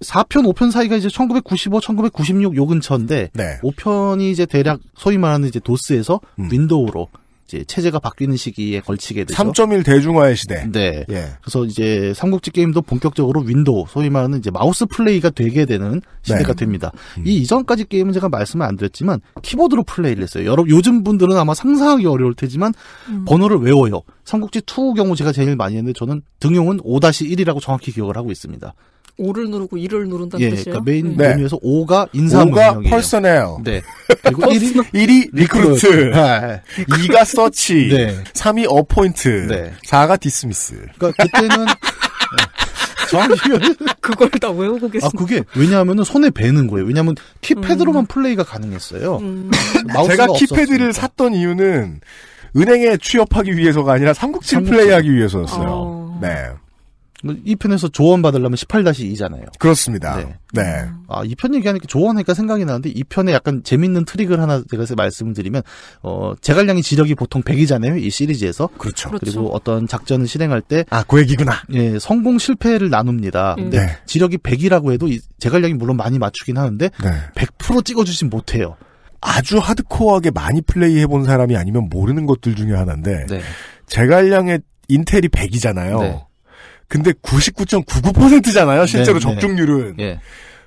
4편, 5편 사이가 이제 1995, 1996 요 근처인데 네. 5편이 이제 대략 소위 말하는 이제 도스에서 음. 윈도우로 이제 체제가 바뀌는 시기에 걸치게 되죠. 3.1 대중화의 시대. 네. 예. 그래서 이제 삼국지 게임도 본격적으로 윈도우, 소위 말하는 이제 마우스 플레이가 되게 되는 시대가 네. 됩니다. 음. 이 이전까지 게임은 제가 말씀을 안 드렸지만 키보드로 플레이를 했어요. 여러분 요즘 분들은 아마 상상하기 어려울 테지만 음. 번호를 외워요. 삼국지 2 경우 제가 제일 많이 했는데 저는 등용은 5-1이라고 정확히 기억을 하고 있습니다. 5를 누르고 1을 누른다는 예, 뜻이에요? 그러니까 메인 네. 메뉴에서 5가 인사 5가 퍼스널. 네. 그리고 1이, *laughs* 리크루트. 네. 2가 서치. 네. 3이 어포인트. 네. 4가 디스미스. 그러니까 그때는 *laughs* 네. 정확히는 *laughs* 그걸 다 외우고 계세요. 아 그게 왜냐하면 손에 베는 거예요. 왜냐하면 키패드로만 음. 플레이가 가능했어요. 음. 제가 키패드를 없었으니까. 샀던 이유는 은행에 취업하기 위해서가 아니라 삼국지를 삼국지. 플레이하기 위해서였어요. 어. 네. 이 편에서 조언 받으려면 18-2잖아요. 그렇습니다. 네. 네. 아, 이 편 얘기하니까 조언하니까 생각이 나는데 이 편에 약간 재밌는 트릭을 하나 제가 말씀드리면 어, 제갈량이 지력이 보통 100이잖아요. 이 시리즈에서. 그렇죠. 그리고 그렇죠. 어떤 작전을 실행할 때 아, 그 얘기구나. 예, 성공 실패를 나눕니다. 음. 네. 지력이 100이라고 해도 제갈량이 물론 많이 맞추긴 하는데 네. 100% 찍어 주진 못해요. 아주 하드코어하게 많이 플레이해 본 사람이 아니면 모르는 것들 중에 하나인데 네. 제갈량의 인텔이 100이잖아요. 근데 99.99%잖아요. 실제로 네네. 적중률은. 네. 네. 예.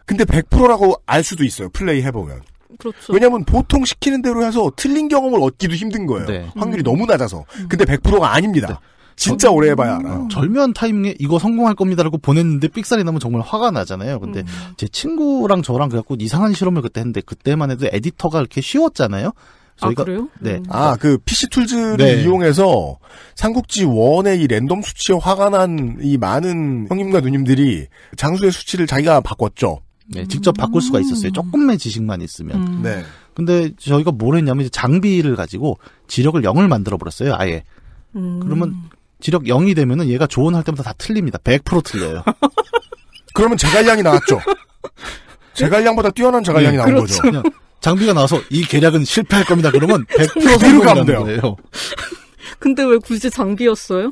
근데 100%라고 알 수도 있어요. 플레이 해보면. 그렇죠. 왜냐하면 보통 시키는 대로 해서 틀린 경험을 얻기도 힘든 거예요. 네. 확률이 음. 너무 낮아서. 음. 근데 100%가 아닙니다. 네. 진짜 오래 해봐야 알아요. 음, 절묘한 타이밍에 이거 성공할 겁니다라고 보냈는데 삑살이 나면 정말 화가 나잖아요. 근데 음. 제 친구랑 저랑 그래갖고 이상한 실험을 그때 했는데 그때만 해도 에디터가 이렇게 쉬웠잖아요. 저희가 아, 그래요? 네. 음. 아, 그 PC 툴즈를 네. 이용해서 삼국지 원의 이 랜덤 수치에 화가 난 이 많은 형님과 누님들이 장수의 수치를 자기가 바꿨죠. 네, 직접 바꿀 수가 있었어요. 음. 조금의 지식만 있으면. 음. 네. 근데 저희가 뭘 했냐면 이제 장비를 가지고 지력을 0을 만들어 버렸어요. 아예. 음. 그러면 지력 0이 되면은 얘가 조언할 때마다 다 틀립니다. 100% 틀려요. 그러면 제갈량이 나왔죠. *laughs* 제갈량보다 뛰어난 제갈량이 네, 나온 그렇죠. 거죠. 장비가 나와서 이 계략은 실패할 겁니다. 그러면 100%로 가면 돼요. 근데 왜 굳이 장비였어요?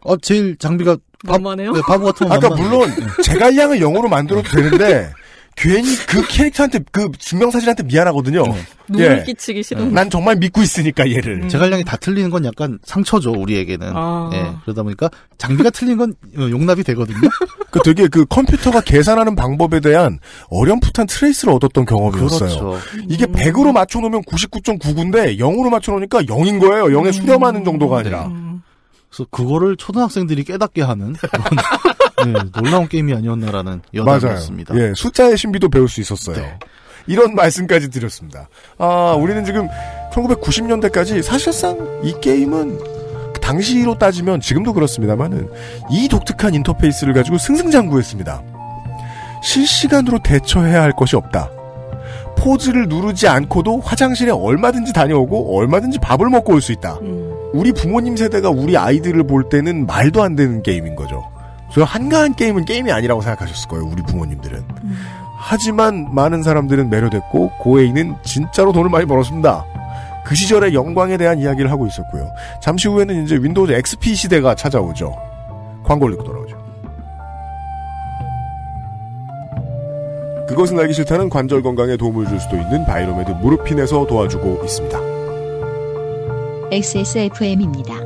어, 제일 장비가 만만해요? 네, 바보 같은 거 아까 물론 제갈량을 영어로 만들어도 되는데 괜히 그 캐릭터한테 그 증명사진한테 미안하거든요. 네. 예. 눈을 예. 끼치기 싫은. 난 정말 믿고 있으니까 얘를. 음. 제갈량이 다 틀리는 건 약간 상처죠 우리에게는. 아. 예. 그러다 보니까 장비가 틀린 건 용납이 되거든요. *laughs* 그 되게 그 컴퓨터가 계산하는 방법에 대한 어렴풋한 트레이스를 얻었던 경험이었어요. 그렇죠. 이게 100으로 음. 맞춰놓으면 99.99인데 0으로 맞춰놓으니까 0인 거예요. 0에 수렴하는 정도가 아니라. 음. 그래서 그거를 초등학생들이 깨닫게 하는 *laughs* 네, 놀라운 게임이 아니었나라는 여담이었습니다. 예, 숫자의 신비도 배울 수 있었어요. 네. 이런 말씀까지 드렸습니다. 아, 우리는 지금 1990년대까지 사실상 이 게임은 당시로 따지면 지금도 그렇습니다만은 이 독특한 인터페이스를 가지고 승승장구했습니다. 실시간으로 대처해야 할 것이 없다. 포즈를 누르지 않고도 화장실에 얼마든지 다녀오고 얼마든지 밥을 먹고 올 수 있다. 음. 우리 부모님 세대가 우리 아이들을 볼 때는 말도 안 되는 게임인 거죠. 저 한가한 게임은 게임이 아니라고 생각하셨을 거예요. 우리 부모님들은. 음. 하지만 많은 사람들은 매료됐고 고에이는 진짜로 돈을 많이 벌었습니다. 그 시절의 영광에 대한 이야기를 하고 있었고요. 잠시 후에는 이제 윈도우즈 XP 시대가 찾아오죠. 광고를 듣고 돌아오죠. 그것은 알기 싫다는 관절 건강에 도움을 줄 수도 있는 바이로메드 무릎핀에서 도와주고 있습니다. XSFM입니다.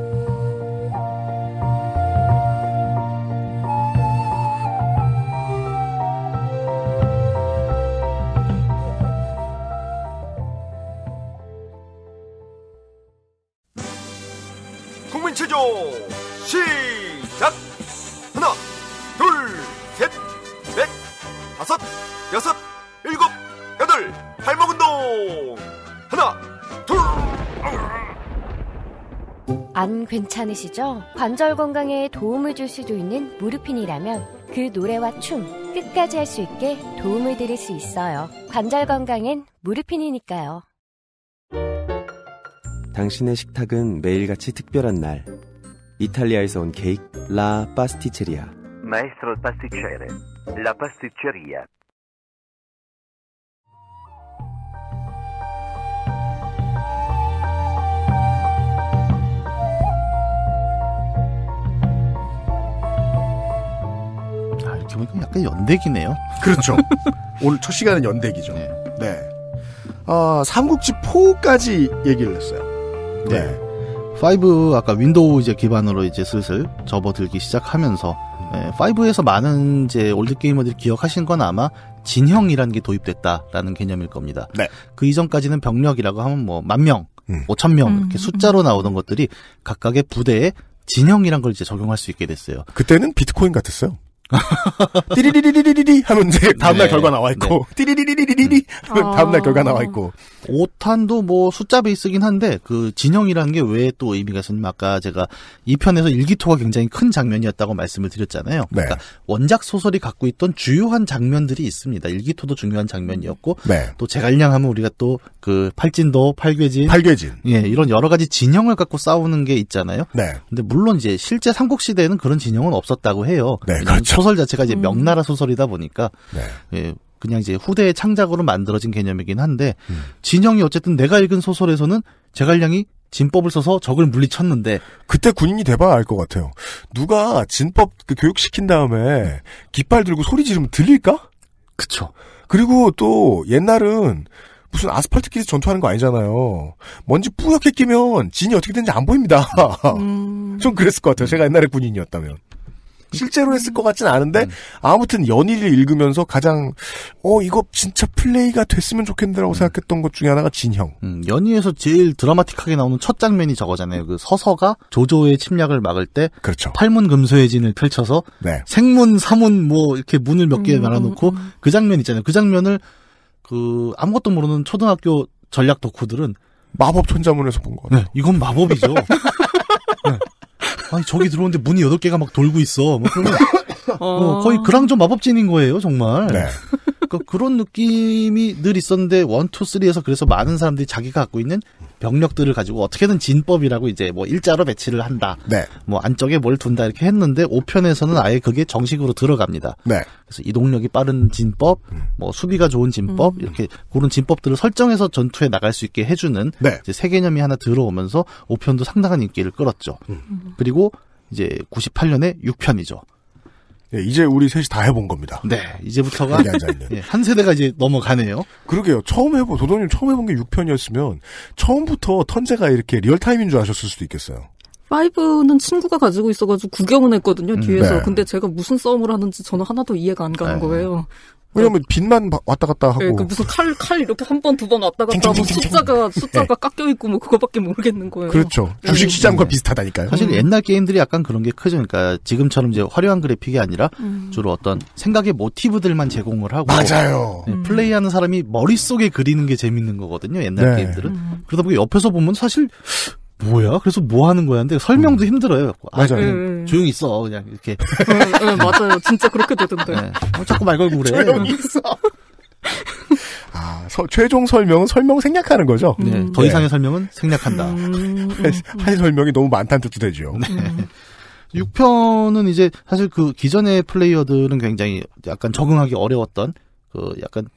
안 괜찮으시죠? 관절 건강에 도움을 줄 수도 있는 무르핀이라면 그 노래와 춤 끝까지 할 수 있게 도움을 드릴 수 있어요. 관절 건강엔 무르핀이니까요. 당신의 식탁은 매일같이 특별한 날. 이탈리아에서 온 케이크 라 파스티체리아. 마에스트로 파스티체레 라 파스티체리아. 어떻게 보면 약간 연대기네요. 그렇죠. *laughs* 오늘 첫 시간은 연대기죠. 네. 네. 아, 삼국지 4까지 얘기를 했어요. 네. 네. 5 아까 윈도우 이제 기반으로 이제 슬슬 접어들기 시작하면서 네, 5에서 많은 이제 올드 게이머들이 기억하신 건 아마 진형이라는 게 도입됐다라는 개념일 겁니다. 네. 그 이전까지는 병력이라고 하면 뭐 만 명, 오천 음. 뭐 명 음. 이렇게 숫자로 나오던 것들이 각각의 부대에 진형이란 걸 이제 적용할 수 있게 됐어요. 그때는 비트코인 같았어요. *laughs* 네. 네. 띠리리리리리리 하면 이제 아. 다음날 결과 나와 있고 띠리리리리리리 하면 다음날 결과 나와 있고 5탄도 뭐 숫자 베이스긴 한데 그 진영이라는 게 왜 또 의미가 있었냐 아까 제가 2편에서 일기토가 굉장히 큰 장면이었다고 말씀을 드렸잖아요. 네. 그러니까 원작 소설이 갖고 있던 주요한 장면들이 있습니다. 일기토도 중요한 장면이었고 네. 또 제갈량하면 우리가 또 그 팔진도 팔괘진 팔괘진 예 이런 여러 가지 진영을 갖고 싸우는 게 있잖아요. 네. 근데 물론 이제 실제 삼국 시대에는 그런 진영은 없었다고 해요. 네, 그렇죠. 소설 자체가 이제 음. 명나라 소설이다 보니까 네. 예, 그냥 이제 후대의 창작으로 만들어진 개념이긴 한데 음. 진영이 어쨌든 내가 읽은 소설에서는 제갈량이 진법을 써서 적을 물리쳤는데 그때 군인이 돼봐야 알 것 같아요. 누가 진법 그 교육시킨 다음에 깃발 들고 소리 지르면 들릴까? 그쵸. 그리고 또 옛날은 무슨 아스팔트 길에서 전투하는 거 아니잖아요. 먼지 뿌옇게 끼면 진이 어떻게 되는지 안 보입니다. 음... *laughs* 좀 그랬을 것 같아요. 제가 옛날에 군인이었다면. 실제로 했을 것 같진 않은데 음. 아무튼 연일을 읽으면서 가장 어 이거 진짜 플레이가 됐으면 좋겠는데라고 음. 생각했던 것 중에 하나가 진형. 음, 연희에서 제일 드라마틱하게 나오는 첫 장면이 저거잖아요. 그 서서가 조조의 침략을 막을 때 그렇죠. 팔문 금소의 진을 펼쳐서 네. 생문 사문 뭐 이렇게 문을 몇개 음, 날아놓고 그 장면 있잖아요. 그 장면을 그 아무것도 모르는 초등학교 전략 덕후들은 마법 천자문에서 본거예요 네, 이건 마법이죠. *laughs* 네. 아니 저기 들어오는데 문이 여덟 개가 막 돌고 있어. 뭐 그러면 어. *coughs* 어, 거의 어. 그랑조 마법진인 거예요 정말. 네. 그러니까 그런 느낌이 늘 있었는데 원투 쓰리에서 그래서 많은 사람들이 자기가 갖고 있는 병력들을 가지고 어떻게든 진법이라고 이제 뭐 일자로 배치를 한다. 네. 뭐 안쪽에 뭘 둔다 이렇게 했는데 5편에서는 아예 그게 정식으로 들어갑니다. 네. 그래서 이동력이 빠른 진법, 뭐 수비가 좋은 진법 음. 이렇게 그런 진법들을 설정해서 전투에 나갈 수 있게 해주는 네. 이제 세 개념이 하나 들어오면서 5편도 상당한 인기를 끌었죠. 음. 그리고 이제 98년에 6편이죠. 예, 이제 우리 셋이 다 해본 겁니다. 네, 이제부터가 예, 한 세대가 이제 넘어가네요. 그러게요. 처음 해본 도도님 처음 해본 게 6편이었으면 처음부터 턴제가 이렇게 리얼타임인 줄 아셨을 수도 있겠어요. 5는 친구가 가지고 있어가지고 구경은 했거든요, 뒤에서. 음, 네. 근데 제가 무슨 싸움을 하는지 저는 하나도 이해가 안 가는 네. 거예요. 왜냐면 빛만 왔다 갔다 하고. 네, 그 무슨 칼, 칼 이렇게 한 번, 두 번 왔다 갔다 하고 숫자가, 예. 숫자가 깎여있고 뭐 그거밖에 모르겠는 거예요. 그렇죠. 예. 주식시장과 네. 비슷하다니까요. 사실 음. 옛날 게임들이 약간 그런 게 크죠. 그러니까 지금처럼 이제 화려한 그래픽이 아니라 음. 주로 어떤 생각의 모티브들만 제공을 하고. 맞아요. 네, 플레이하는 사람이 머릿속에 그리는 게 재밌는 거거든요. 옛날 네. 게임들은. 음. 그러다 보니 옆에서 보면 사실 뭐야? 그래서 뭐 하는 거야? 근데 설명도 음. 힘들어요. 아, 맞아요. 음. 조용히 있어. 그냥 이렇게. 음, 음, 음, 맞아요. 진짜 그렇게 되던데. 네. 어, 자꾸 말 걸고 그래. 조용히 있어. *laughs* 아, 서, 최종 설명은 설명 생략하는 거죠? 네. 음, 더 네. 이상의 네. 설명은 생략한다. 한 음, *laughs* 설명이 너무 많다는 뜻도 되죠. 네. 6편은 이제 사실 그 기존의 플레이어들은 굉장히 약간 적응하기 어려웠던 그 약간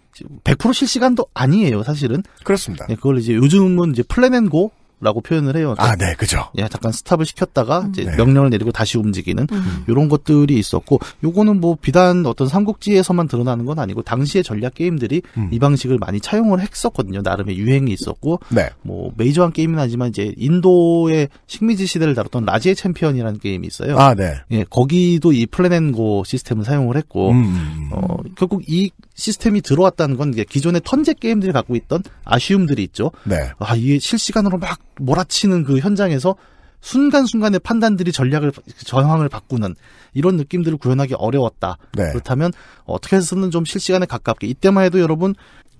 100% 실시간도 아니에요, 사실은. 그렇습니다. 네, 그걸 이제 요즘은 이제 플랜앤고 라고 표현을 해요. 아, 네, 그죠. 예, 잠깐 스탑을 시켰다가 음. 이제 네. 명령을 내리고 다시 움직이는 음. 이런 것들이 있었고, 요거는 뭐 비단 어떤 삼국지에서만 드러나는 건 아니고 당시의 전략 게임들이 음. 이 방식을 많이 차용을 했었거든요. 나름의 유행이 있었고, 네. 뭐 메이저한 게임은 하지만 이제 인도의 식민지 시대를 다뤘던 라지의 챔피언이라는 게임이 있어요. 아, 네. 예, 거기도 이 플랜앤고 시스템을 사용을 했고, 음, 음, 음. 어, 결국 이 시스템이 들어왔다는 건 기존의 턴제 게임들이 갖고 있던 아쉬움들이 있죠. 네. 아, 이게 실시간으로 막 몰아치는 그 현장에서 순간순간의 판단들이 전략을 전황을 바꾸는 이런 느낌들을 구현하기 어려웠다. 네. 그렇다면 어떻게 해서는 좀 실시간에 가깝게 이때만 해도 여러분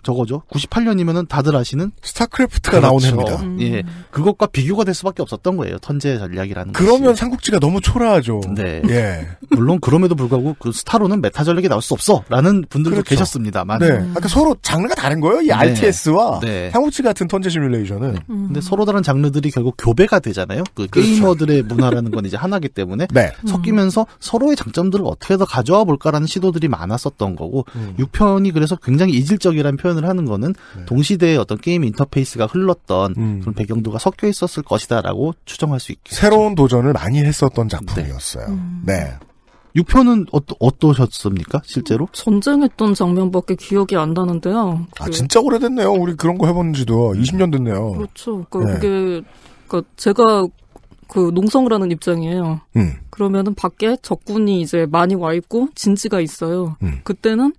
저거죠. 98년이면은 다들 아시는 스타크래프트가 그렇죠. 나온 해입니다. 음. 예, 그것과 비교가 될 수밖에 없었던 거예요. 턴제 전략이라는. 그러면 것이. 삼국지가 너무 초라하죠. 네. 예. *laughs* 물론 그럼에도 불구하고 그 스타로는 메타 전략이 나올 수 없어라는 분들도 그렇죠. 계셨습니다만. 네. 음. 아까 서로 장르가 다른 거예요. 이 RTS와 네. 네. 삼국지 같은 턴제 시뮬레이션은. 네. 음. 근데 서로 다른 장르들이 결국 교배가 되잖아요. 그 그렇죠. 게이머들의 문화라는 건 이제 하나기 때문에 네. *laughs* 섞이면서 서로의 장점들을 어떻게 더 가져와 볼까라는 시도들이 많았었던 거고 음. 6편이 그래서 굉장히 이질적이라는 표현. 표현을 하는 거는 네. 동시대의 어떤 게임 인터페이스가 흘렀던 음. 그런 배경도가 섞여 있었을 것이다라고 추정할 수 있겠죠. 새로운 도전을 많이 했었던 작품이었어요. 네. 음. 네. 6편은 어떠, 어떠셨습니까? 실제로? 전쟁했던 장면밖에 기억이 안 나는데요. 아, 그... 아 진짜 오래됐네요. 우리 그런 거 해본 지도 20년 음. 됐네요. 그렇죠. 그러니까 네. 그게 그러니까 제가 그 농성을 하는 입장이에요. 음. 그러면은 밖에 적군이 이제 많이 와 있고 진지가 있어요. 음. 그때는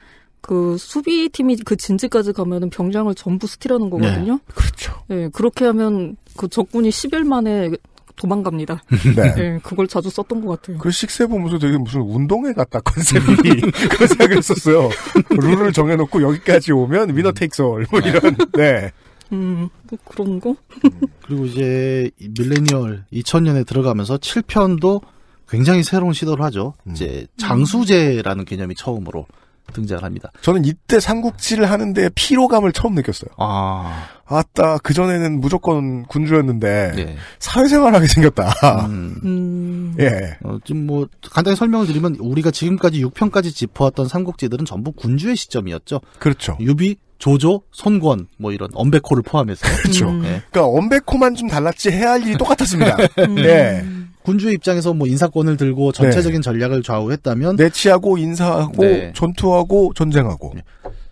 그 수비팀이 그 진지까지 가면은 병장을 전부 스티라는 거거든요. 네, 그렇죠. 네, 그렇게 하면 그 적군이 10일 만에 도망갑니다. 네. 네. 그걸 자주 썼던 것 같아요. 그 식세 보면서 되게 무슨 운동회 같다 컨셉이 *laughs* 그런 생각을 했었어요. 룰을 정해놓고 여기까지 오면 위너 테이크 올뭐 이런 네. 음, 뭐 그런 거? 음. 그리고 이제 밀레니얼 2000년에 들어가면서 7편도 굉장히 새로운 시도를 하죠. 음. 이제 장수제라는 개념이 처음으로 등장합니다. 을 저는 이때 삼국지를 하는데 피로감을 처음 느꼈어요. 아. 아따, 그전에는 무조건 군주였는데, 네. 사회생활하게 생겼다. 음. 음. 예. 어, 지금 뭐, 간단히 설명을 드리면, 우리가 지금까지 6편까지 짚어왔던 삼국지들은 전부 군주의 시점이었죠. 그렇죠. 유비, 조조, 손권, 뭐 이런, 엄베코를 포함해서. 그렇죠. 음. 예. 그러니까 엄베코만 좀 달랐지 해야 할 일이 똑같았습니다. *laughs* 음. 예. 군주의 입장에서 뭐 인사권을 들고 전체적인 네. 전략을 좌우했다면 내치하고 인사하고 네. 전투하고 전쟁하고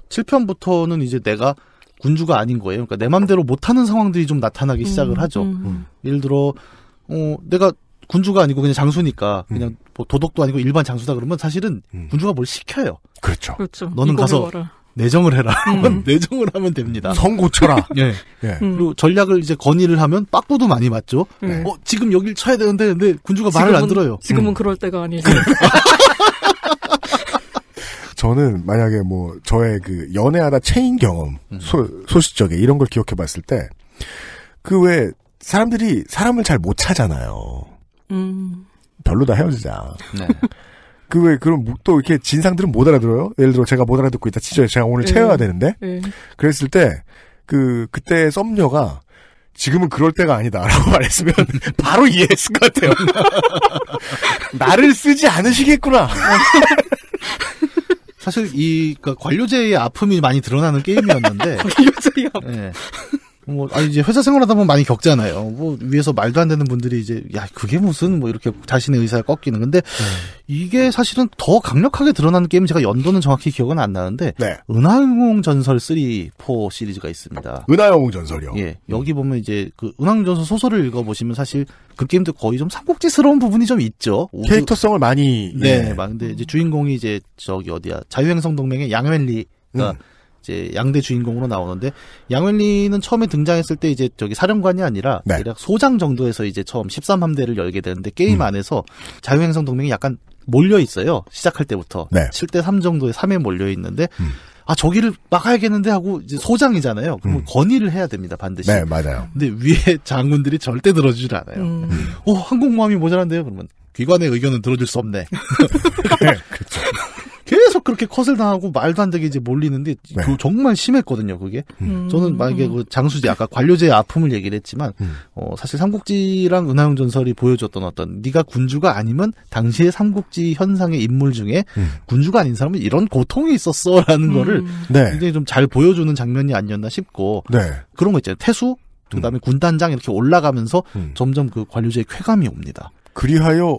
7편부터는 이제 내가 군주가 아닌 거예요. 그러니까 내 맘대로 못하는 상황들이 좀 나타나기 음, 시작을 하죠. 음. 음. 예를 들어 어 내가 군주가 아니고 그냥 장수니까 그냥 음. 뭐 도덕도 아니고 일반 장수다 그러면 사실은 군주가 뭘 시켜요. 그렇죠. 그렇죠. 너는 가서 해봐라. 내정을 해라. 음. *laughs* 내정을 하면 됩니다. 성 고쳐라. *laughs* 예. 예. 음. 그리고 전략을 이제 건의를 하면 빠꾸도 많이 맞죠. 음. 네. 어, 지금 여길 쳐야 되는데, 근데 군주가 지금은, 말을 안 들어요. 지금은 음. 그럴 때가 아니죠. *laughs* 저는 만약에 뭐, 저의 그, 연애하다 체인 경험, 음. 소, 소시적에 이런 걸 기억해 봤을 때, 그 왜, 사람들이 사람을 잘 못 찾아요 별로 다 헤어지자. 네. 그왜그럼또 뭐, 이렇게 진상들은 못 알아들어요. 예를 들어 제가 못 알아듣고 있다. 치죠. 제가 오늘 음. 채워야 되는데. 네. 그랬을 때 그 그때 썸녀가 지금은 그럴 때가 아니다라고 *laughs* 말했으면 바로 이해했을 것 같아요. *laughs* 나를 쓰지 않으시겠구나. 사실 이그 그러니까 관료제의 아픔이 많이 드러나는 게임이었는데 관료제의 아픔. 네. 뭐, 아니, 이제 회사 생활하다 보면 많이 겪잖아요. 뭐, 위에서 말도 안 되는 분들이 이제, 야, 그게 무슨, 뭐, 이렇게 자신의 의사를 꺾이는. 건데 네. 이게 사실은 더 강력하게 드러나는 게임, 제가 연도는 정확히 기억은 안 나는데, 네. 은하영웅 전설 3, 4 시리즈가 있습니다. 은하영웅 전설이요? 예. 음. 여기 보면 이제, 그, 은하영웅 전설 소설을 읽어보시면 사실, 그 게임도 거의 좀 삼국지스러운 부분이 좀 있죠. 캐릭터성을 많이. 네. 예. 네. 근데 이제 주인공이 이제, 저기 어디야, 자유행성 동맹의 양현리가 음. 이제 양대 주인공으로 나오는데 양웰리는 처음에 등장했을 때 이제 저기 사령관이 아니라 네. 대략 소장 정도에서 이제 처음 13함대를 열게 되는데 게임 음. 안에서 자유행성 동맹이 약간 몰려 있어요. 시작할 때부터 네. 7대 3 정도의 3에 몰려 있는데 음. 아 저기를 막아야겠는데 하고 이제 소장이잖아요. 그럼 음. 건의를 해야 됩니다 반드시. 네 맞아요. 근데 위에 장군들이 절대 들어주질 않아요. 음. 음. 어 항공모함이 모자란데요. 그러면 귀관의 의견은 들어줄 수 없네. *laughs* 네, 그렇죠. 계속 그렇게 컷을 당하고 말도 안 되게 이제 몰리는데 네. 그 정말 심했거든요 그게 음. 저는 만약에 음. 그 장수지 아까 관료제의 아픔을 얘기를 했지만 음. 어, 사실 삼국지랑 은하영 전설이 보여줬던 어떤 네가 군주가 아니면 당시의 삼국지 현상의 인물 중에 음. 군주가 아닌 사람은 이런 고통이 있었어라는 음. 거를 네. 굉장히 좀 잘 보여주는 장면이 아니었나 싶고 네. 그런 거 있잖아요 태수 그다음에 음. 군단장 이렇게 올라가면서 점점 그 관료제의 쾌감이 옵니다. 그리하여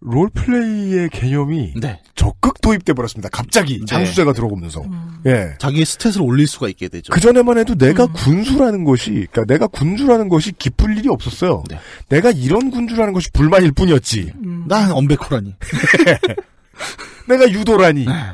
롤플레이의 개념이 네. 적극 도입돼 버렸습니다. 갑자기 네. 장수제가 들어오면서 음. 예 자기의 스탯을 올릴 수가 있게 되죠. 그 전에만 해도 내가 음. 군수라는 것이 그러니까 내가 군주라는 것이 기쁠 일이 없었어요. 네. 내가 이런 군주라는 것이 불만일 뿐이었지. 음. 난 엄베코라니. *laughs* 내가 유도라니. 네. *laughs*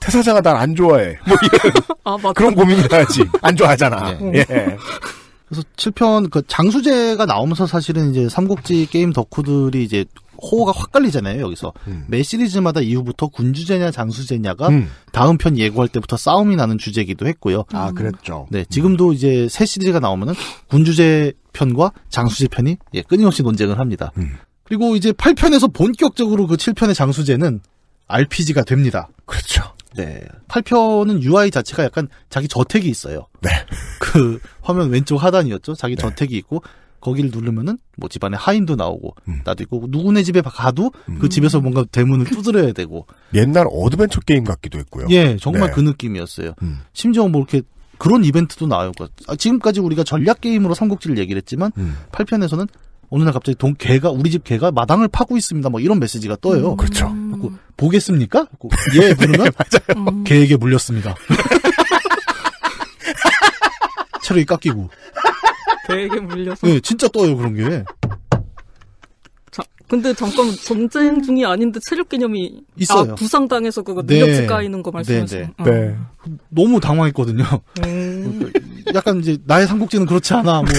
태사자가 날안 좋아해. 뭐 이런 아, 그런 고민이 나지. 안 좋아하잖아. 네. 예. *laughs* 그래서 7편 그 장수제가 나오면서 사실은 이제 삼국지 게임 덕후들이 이제 호가 확 갈리잖아요 여기서 음. 매 시리즈마다 이후부터 군주제냐 장수제냐가 음. 다음 편 예고할 때부터 싸움이 나는 주제기도 이 했고요. 아 그랬죠. 네 지금도 이제 새 시리즈가 나오면은 군주제 편과 장수제 편이 예, 끊임없이 논쟁을 합니다. 음. 그리고 이제 8편에서 본격적으로 그 7편의 장수제는 RPG가 됩니다. 그렇죠. 네. 8편은 UI 자체가 약간 자기 저택이 있어요. 네. 그 화면 왼쪽 하단이었죠. 자기 네. 저택이 있고 거기를 누르면은 뭐 집안에 하인도 나오고 음. 나도 있고 누구네 집에 가도 그 음. 그 집에서 뭔가 대문을 두드려야 되고 옛날 어드벤처 게임 같기도 했고요. 예, 정말 네. 그 느낌이었어요. 음. 심지어 뭐 이렇게 그런 이벤트도 나오고 아, 지금까지 우리가 전략 게임으로 삼국지를 얘기를 했지만 음. 8편에서는 어느 날 갑자기 동 개가 우리 집 개가 마당을 파고 있습니다. 뭐 이런 메시지가 떠요. 음. 그렇죠. 음. 그래서, 보겠습니까? 예 그러면 *laughs* 네, 음. 개에게 물렸습니다. *laughs* 체력이 깎이고. 개에게 물려서. 네, 진짜 떠요 그런 게. 자, 근데 잠깐 전쟁 중이 아닌데 체력 개념이 있어요. 아, 부상 당해서 그거 네. 능력치 네. 까이는 거 말씀하시는. 네, 네. 네. 어. 네. 너무 당황했거든요. 음. *laughs* 약간 이제 나의 삼국지는 그렇지 않아. 뭐.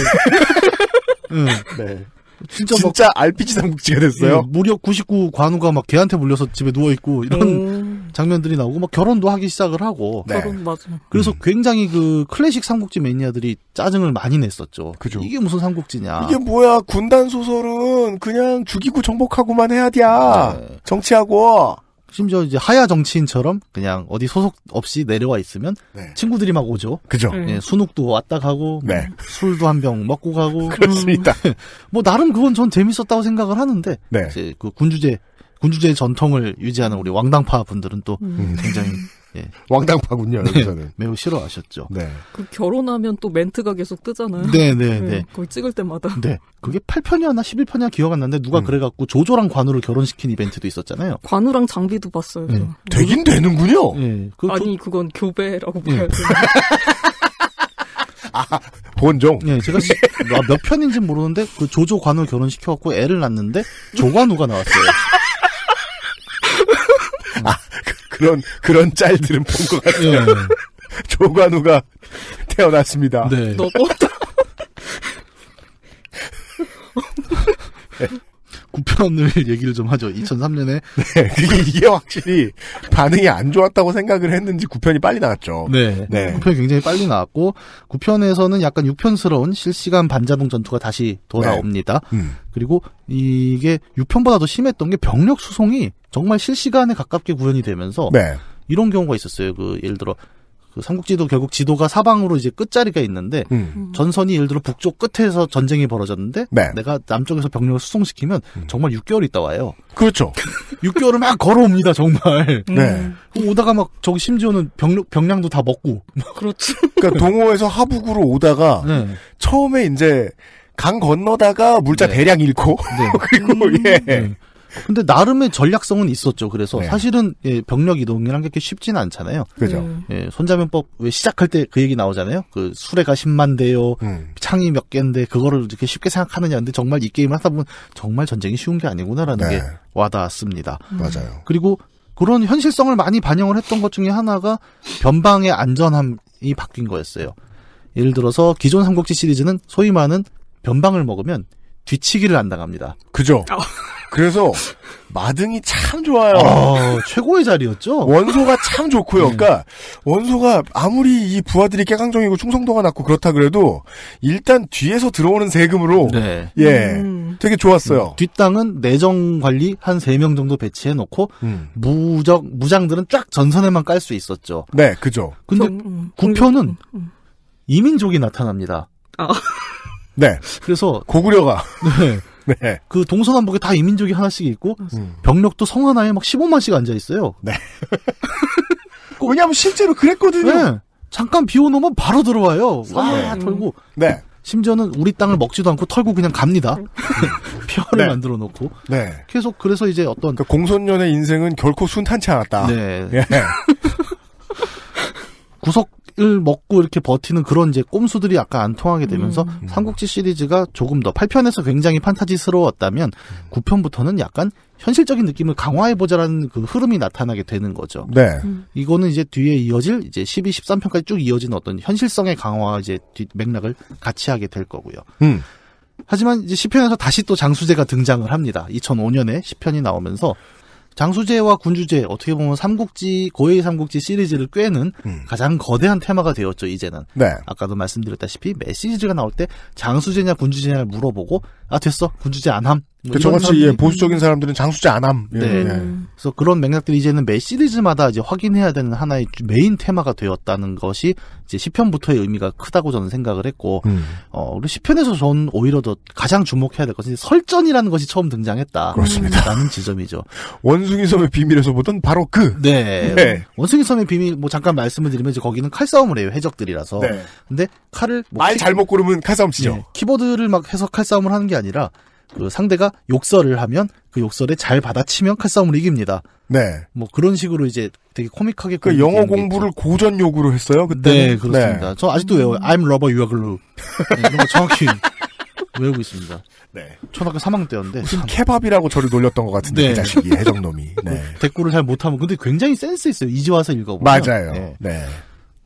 응. 네. 진짜, 진짜 RPG 삼국지가 됐어요. 예, 무려 99 관우가 막 걔한테 물려서 집에 누워 있고 이런 음. 장면들이 나오고 막 결혼도 하기 시작을 하고. 네. 결혼 맞아. 그래서 음. 굉장히 그 클래식 삼국지 매니아들이 짜증을 많이 냈었죠. 그죠. 이게 무슨 삼국지냐? 이게 뭐야? 군단 소설은 그냥 죽이고 정복하고만 해야 돼 네. 정치하고. 심지어 이제 하야 정치인처럼 그냥 어디 소속 없이 내려와 있으면 네. 친구들이 막 오죠. 그죠. 네. 순욱도 예, 왔다 가고 뭐 네. 술도 한 병 먹고 가고 *laughs* 그렇습니다. 음. *laughs* 뭐 나름 그건 전 재밌었다고 생각을 하는데 네. 이제 그 군주제 군주제 전통을 유지하는 우리 왕당파 분들은 또 음. 굉장히 예. 왕당파군요, 네. 여기서는. 네, 매우 싫어하셨죠. 네. 그 결혼하면 또 멘트가 계속 뜨잖아요. 네네네. 네, 네, 네, 거의 찍을 때마다. 네. 그게 8편이었나 11편이야 기억 안 나는데 누가 음. 그래갖고 조조랑 관우를 결혼시킨 이벤트도 있었잖아요. 관우랑 장비도 봤어요. 네. 되긴 되는군요. 네. 그, 아니, 그건 교배라고 예. 봐야 돼요. *laughs* 아, 본종. 네, 제가 시, *laughs* 아, 몇 편인지 모르는데 그 조조 관우 결혼시켜갖고 애를 낳는데 조관우가 나왔어요. *laughs* 아, 그, 런 그런 짤들은 본 것 같아요. 네. *laughs* 조관우가 태어났습니다. 네. 너 또. 네. 구편을 *laughs* 얘기를 좀 하죠. 2003년에. *laughs* 네, 이게 확실히 반응이 안 좋았다고 생각을 했는지 구편이 빨리 나왔죠. 네, 네. 구편이 굉장히 빨리 나왔고, 구편에서는 약간 6편스러운 실시간 반자동 전투가 다시 돌아옵니다. 네. 음. 그리고 이게 6편보다 도 심했던 게 병력 수송이 정말 실시간에 가깝게 구현이 되면서, 네. 이런 경우가 있었어요. 그, 예를 들어, 그 삼국지도 결국 지도가 사방으로 이제 끝자리가 있는데 음. 전선이 예를 들어 북쪽 끝에서 전쟁이 벌어졌는데 네. 내가 남쪽에서 병력을 수송시키면 음. 정말 6개월 있다 와요. 그렇죠. 6개월을 *laughs* 막 걸어옵니다 정말. 네. 음. 오다가 막 저기 심지어는 병력 병량도 다 먹고. 그렇죠. 그러니까 동호에서 하북으로 오다가 네. 처음에 이제 강 건너다가 물자 네. 대량 잃고 네. *laughs* 그리고 음. 예. 네. 근데 나름의 전략성은 있었죠. 그래서 네. 사실은 예, 병력 이동이란 게 쉽지는 않잖아요. 그죠. 음. 예, 손자면법 왜 시작할 때 그 얘기 나오잖아요. 그 수레가 10만 대요, 음. 창이 몇 개인데 그거를 이렇게 쉽게 생각하느냐. 근데 정말 이 게임을 하다 보면 정말 전쟁이 쉬운 게 아니구나라는 네. 게 와닿았습니다. 음. 맞아요. 그리고 그런 현실성을 많이 반영을 했던 것 중에 하나가 변방의 안전함이 바뀐 거였어요. 예를 들어서 기존 삼국지 시리즈는 소위 말하는 변방을 먹으면 뒤치기를 안 당합니다. 그죠. 어. 그래서 마등이 참 좋아요. 아, 최고의 자리였죠. 원소가 참 좋고요. 네. 그러니까 원소가 아무리 이 부하들이 깨강정이고 충성도가 낮고 그렇다 그래도 일단 뒤에서 들어오는 세금으로 네. 예 음. 되게 좋았어요. 음, 뒷땅은 내정 관리 한 세 명 정도 배치해 놓고 음. 무적 무장들은 쫙 전선에만 깔 수 있었죠. 네, 그죠. 근데 좀, 음, 구표는 음, 이민족이 나타납니다. 아. 네. 그래서 고구려가 네. 네. 그 동서남북에 다 이민족이 하나씩 있고 음. 병력도 성 하나에 막 15만씩 앉아 있어요. 네. *laughs* 왜냐하면 실제로 그랬거든요. 네. 잠깐 비워놓으면 바로 들어와요. 와 네. 털고. 네. 심지어는 우리 땅을 먹지도 않고 털고 그냥 갑니다. 표를 네. *laughs* 네. 만들어 놓고. 네. 계속 그래서 이제 어떤 그러니까 공손년의 인생은 결코 순탄치 않았다. 네. 예. *laughs* 구석 을 먹고 이렇게 버티는 그런 이제 꼼수들이 아까 안 통하게 되면서 음. 음. 삼국지 시리즈가 조금 더 8편에서 굉장히 판타지스러웠다면 9편부터는 약간 현실적인 느낌을 강화해보자라는 그 흐름이 나타나게 되는 거죠. 네. 음. 이거는 이제 뒤에 이어질 이제 12, 13편까지 쭉이어진 어떤 현실성의 강화 이제 뒷 맥락을 같이 하게 될 거고요. 음. 하지만 이제 10편에서 다시 또 장수제가 등장을 합니다. 2005년에 10편이 나오면서 장수제와 군주제 어떻게 보면 삼국지 고해의 삼국지 시리즈를 꿰는 음. 가장 거대한 테마가 되었죠 이제는 네. 아까도 말씀드렸다시피 메시지가 나올 때 장수제냐 군주제냐를 물어보고 아 됐어 군주제 안함 뭐 그 저같이 예, 보수적인 사람들은 장수지 안함 예, 네. 네. 음. 그래서 그런 맥락들이 이제는 매 시리즈마다 이제 확인해야 되는 하나의 메인 테마가 되었다는 것이 이제 1편부터의 의미가 크다고 저는 생각을 했고, 음. 어, 그리시편에서 저는 오히려 더 가장 주목해야 될 것은 설전이라는 것이 처음 등장했다. 그렇습니다. 라는 지점이죠. *laughs* 원숭이 섬의 비밀에서 보던 바로 그. 네. 네. 원숭이 섬의 비밀, 뭐 잠깐 말씀을 드리면 이제 거기는 칼싸움을 해요. 해적들이라서. 네. 근데 칼을. 뭐말 키... 잘못 고르면 칼싸움 치죠. 네. 키보드를 막 해서 칼싸움을 하는 게 아니라 그 상대가 욕설을 하면 그 욕설에 잘 받아치면 칼싸움을 이깁니다. 네. 뭐 그런 식으로 이제 되게 코믹하게 그 영어 공부를 고전 요구로 했어요 그때. 네 그렇습니다. 네. 저 아직도 외워요. 음. I'm rubber, you are glue. 네, 정확히 *laughs* 외우고 있습니다. 네. 초등학교 3학년 때였는데. 무슨 참... 케밥이라고 저를 놀렸던 것 같은데, 그 네. 그 자식이, 해적놈이. *laughs* 네. 그 댓글을 잘 못하면. 근데 굉장히 센스 있어요. 이제 와서 읽어보면. 맞아요. 네. 네.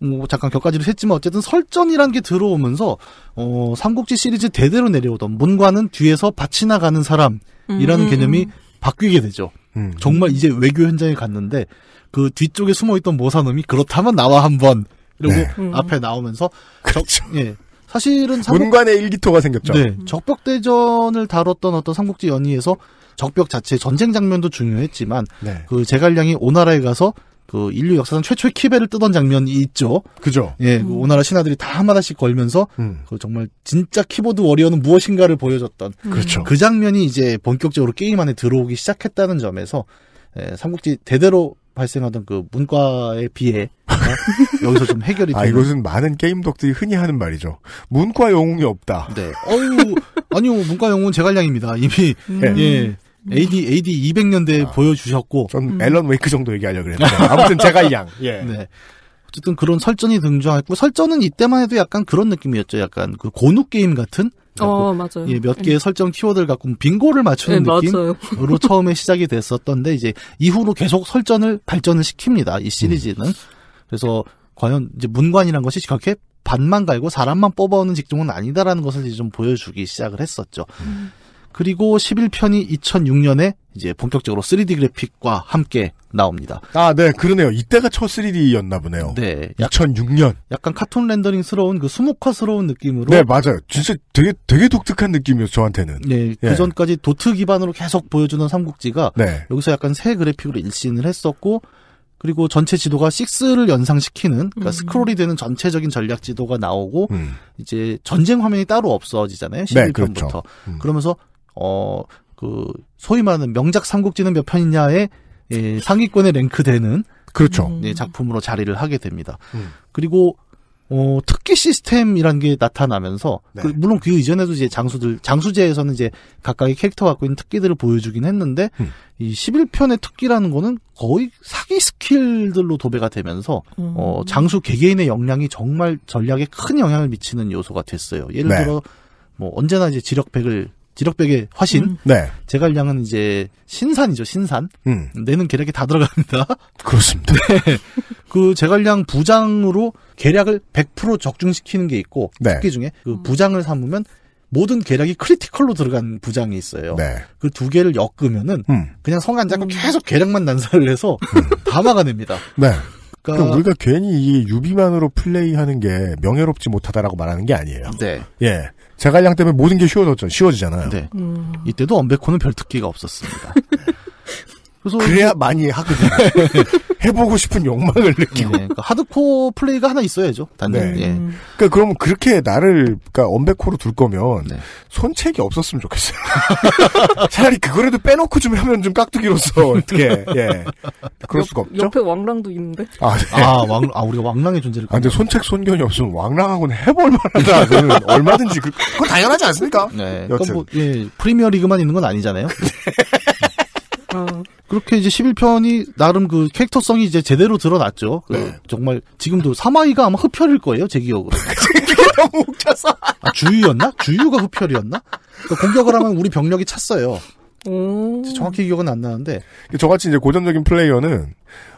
뭐 잠깐 격가지로 했지만 어쨌든 설전이란 게 들어오면서 어 삼국지 시리즈 대대로 내려오던 문관은 뒤에서 밭이 나가는 사람이라는 음. 개념이 바뀌게 되죠. 음. 정말 이제 외교 현장에 갔는데 그 뒤쪽에 숨어 있던 모사놈이 그렇다면 나와 한번 이러고 네. 음. 앞에 나오면서 그렇죠. 예. 사실은 삼국... 문관의 일기토가 생겼죠. 네, 적벽대전을 다뤘던 어떤 삼국지 연의에서 적벽 자체의 전쟁 장면도 중요했지만 네. 그 제갈량이 오나라에 가서 그 인류 역사상 최초의 키베를 뜨던 장면이 있죠. 그죠. 예, 그 음. 오나라 신하들이 다 하나씩 걸면서 음. 그 정말 진짜 키보드 워리어는 무엇인가를 보여줬던 음. 그렇죠. 그 장면이 이제 본격적으로 게임 안에 들어오기 시작했다는 점에서 예, 삼국지 대대로 발생하던 그 문과에 비해 *laughs* 여기서 좀 해결이 아, 되는. 아 이것은 많은 게임 덕들이 흔히 하는 말이죠. 문과 영웅이 없다. 네. 어유 아니요 문과 영웅은 제갈량입니다. 이미 음. 예. 음. AD AD 200년대 아, 보여주셨고 전 음. 앨런 웨이크 정도 얘기하려 고 그랬는데 아무튼 제가 이 양. 예. *laughs* 네. 어쨌든 그런 설전이 등장했고 설전은 이때만 해도 약간 그런 느낌이었죠. 약간 그 고누 게임 같은. 어 그 맞아요. 예, 몇 개의 음. 설정 키워드를 갖고 빙고를 맞추는 네, 느낌으로 *laughs* 처음에 시작이 됐었던데 이제 이후로 계속 설전을 발전을 시킵니다. 이 시리즈는. 음. 그래서 과연 이제 문관이란 것이 그렇게 반만 갈고 사람만 뽑아오는 직종은 아니다라는 것을 이제 좀 보여주기 시작을 했었죠. 음. 그리고 11편이 2006년에 이제 본격적으로 3D 그래픽과 함께 나옵니다. 아, 네, 그러네요. 이때가 첫 3D였나 보네요. 네. 2006년. 약간 카툰 렌더링스러운 그 수목화스러운 느낌으로. 네, 맞아요. 진짜 되게 되게 독특한 느낌이었어 저한테는. 네, 예. 그전까지 도트 기반으로 계속 보여주는 삼국지가 네. 여기서 약간 새 그래픽으로 일신을 했었고 그리고 전체 지도가 6를 연상시키는 그러니까 음. 스크롤이 되는 전체적인 전략 지도가 나오고 음. 이제 전쟁 화면이 따로 없어지잖아요. 11편부터. 네, 그렇죠. 음. 그러면서 어, 그, 소위 말하는 명작 삼국지는 몇 편이냐에 예, 상위권에 랭크되는 그렇죠. 음. 예, 음. 작품으로 자리를 하게 됩니다. 음. 그리고 어, 특기 시스템이란 게 나타나면서 네. 그, 물론 그 이전에도 이제 장수들 장수제에서는 이제 각각의 캐릭터 갖고 있는 특기들을 보여주긴 했는데 음. 이 11편의 특기라는 거는 거의 사기 스킬들로 도배가 되면서 음. 어, 장수 개개인의 역량이 정말 전략에 큰 영향을 미치는 요소가 됐어요. 예를 네. 들어 뭐 언제나 이제 지력 백을 지력백의 화신. 음. 네. 제갈량은 이제 신산이죠, 신산. 음. 내는 계략이 다 들어갑니다. *laughs* 그렇습니다. 네. 그 제갈량 부장으로 계략을 100% 적중시키는 게 있고 네. 특기 중에 그 부장을 삼으면 모든 계략이 크리티컬로 들어간 부장이 있어요. 네. 그 두 개를 엮으면은 음. 그냥 성 안 잡고 음. 계속 계략만 난사를 해서 음. *laughs* 다 막아냅니다. 네. 그러니까 우리가 괜히 이 유비만으로 플레이하는 게 명예롭지 못하다라고 말하는 게 아니에요. 네. 예. 제갈량 때문에 모든 게 쉬워졌죠. 쉬워지잖아요. 네. 음. 이때도 엄베코는 별 특기가 없었습니다. *laughs* 그래서 그래야 많이 하거든요. *laughs* 해보고 싶은 욕망을 느끼고. 네, 그러니까 하드코어 플레이가 하나 있어야죠. 단연. 네. 예. 음. 그러니까 그럼 그렇게 나를 그러니까 언백호로 둘 거면 네. 손책이 없었으면 좋겠어요. *laughs* 차라리 그거라도 빼놓고 좀 하면 좀 깍두기로서 어떻게 예. 그럴 수가 없죠. 옆에 왕랑도 있는데. 아, 네. 아, 왕, 아 우리가 왕랑의 존재를. 아, 근데 손책 손견이 없으면 왕랑하고는 해볼 만하다. 는 얼마든지 그, 건 당연하지 않습니까? 네. 여튼 뭐, 예, 프리미어 리그만 있는 건 아니잖아요. *laughs* 네. 어. 그렇게 이제 11편이 나름 그 캐릭터성이 이제 제대로 드러났죠. 그 네. 그 정말 지금도 사마이가 아마 흡혈일 거예요, 제 기억으로. *laughs* 너무 웃겨서. 아, 주유였나? 주유가 흡혈이었나? 그러니까 공격을 하면 우리 병력이 찼어요. 음... 정확히 기억은 안 나는데 저같이 이제 고전적인 플레이어는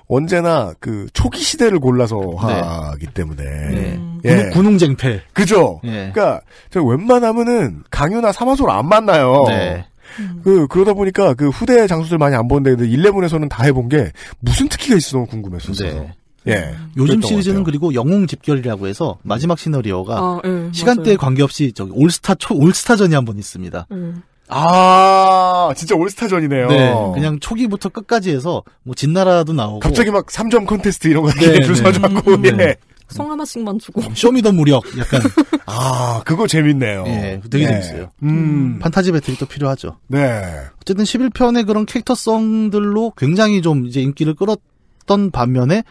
언제나 그 초기 시대를 골라서 네. 하기 때문에 네. 예. 군웅쟁패 그죠? 네. 그러니까 저 웬만하면은 강유나 사마솔 안 만나요. 네. 음. 그 그러다 보니까 그 후대 장수들 많이 안 보는데 일레븐에서는 다 해본 게 무슨 특기가 있어 너무 궁금했었어요. 네. 예. 요즘 시리즈는 그리고 영웅 집결이라고 해서 마지막 시너리어가 아, 어, 예, 시간대에 관계없이 저기 올스타 초 올스타전이 한 번 있습니다. 음. 아, 진짜 올스타전이네요. 네. 그냥 초기부터 끝까지 해서, 뭐, 진나라도 나오고. 갑자기 막 3점 컨테스트 이런 거 이렇게 줄 서갖고, 예. 음. 성 하나씩만 주고. 쇼미더 음, 무력. 약간. *laughs* 아, 그거 재밌네요. 예, 되게 네. 재밌어요. 음. 판타지 배틀이 또 필요하죠. 네. 어쨌든 11편의 그런 캐릭터성들로 굉장히 좀 이제 인기를 끌었던 반면에,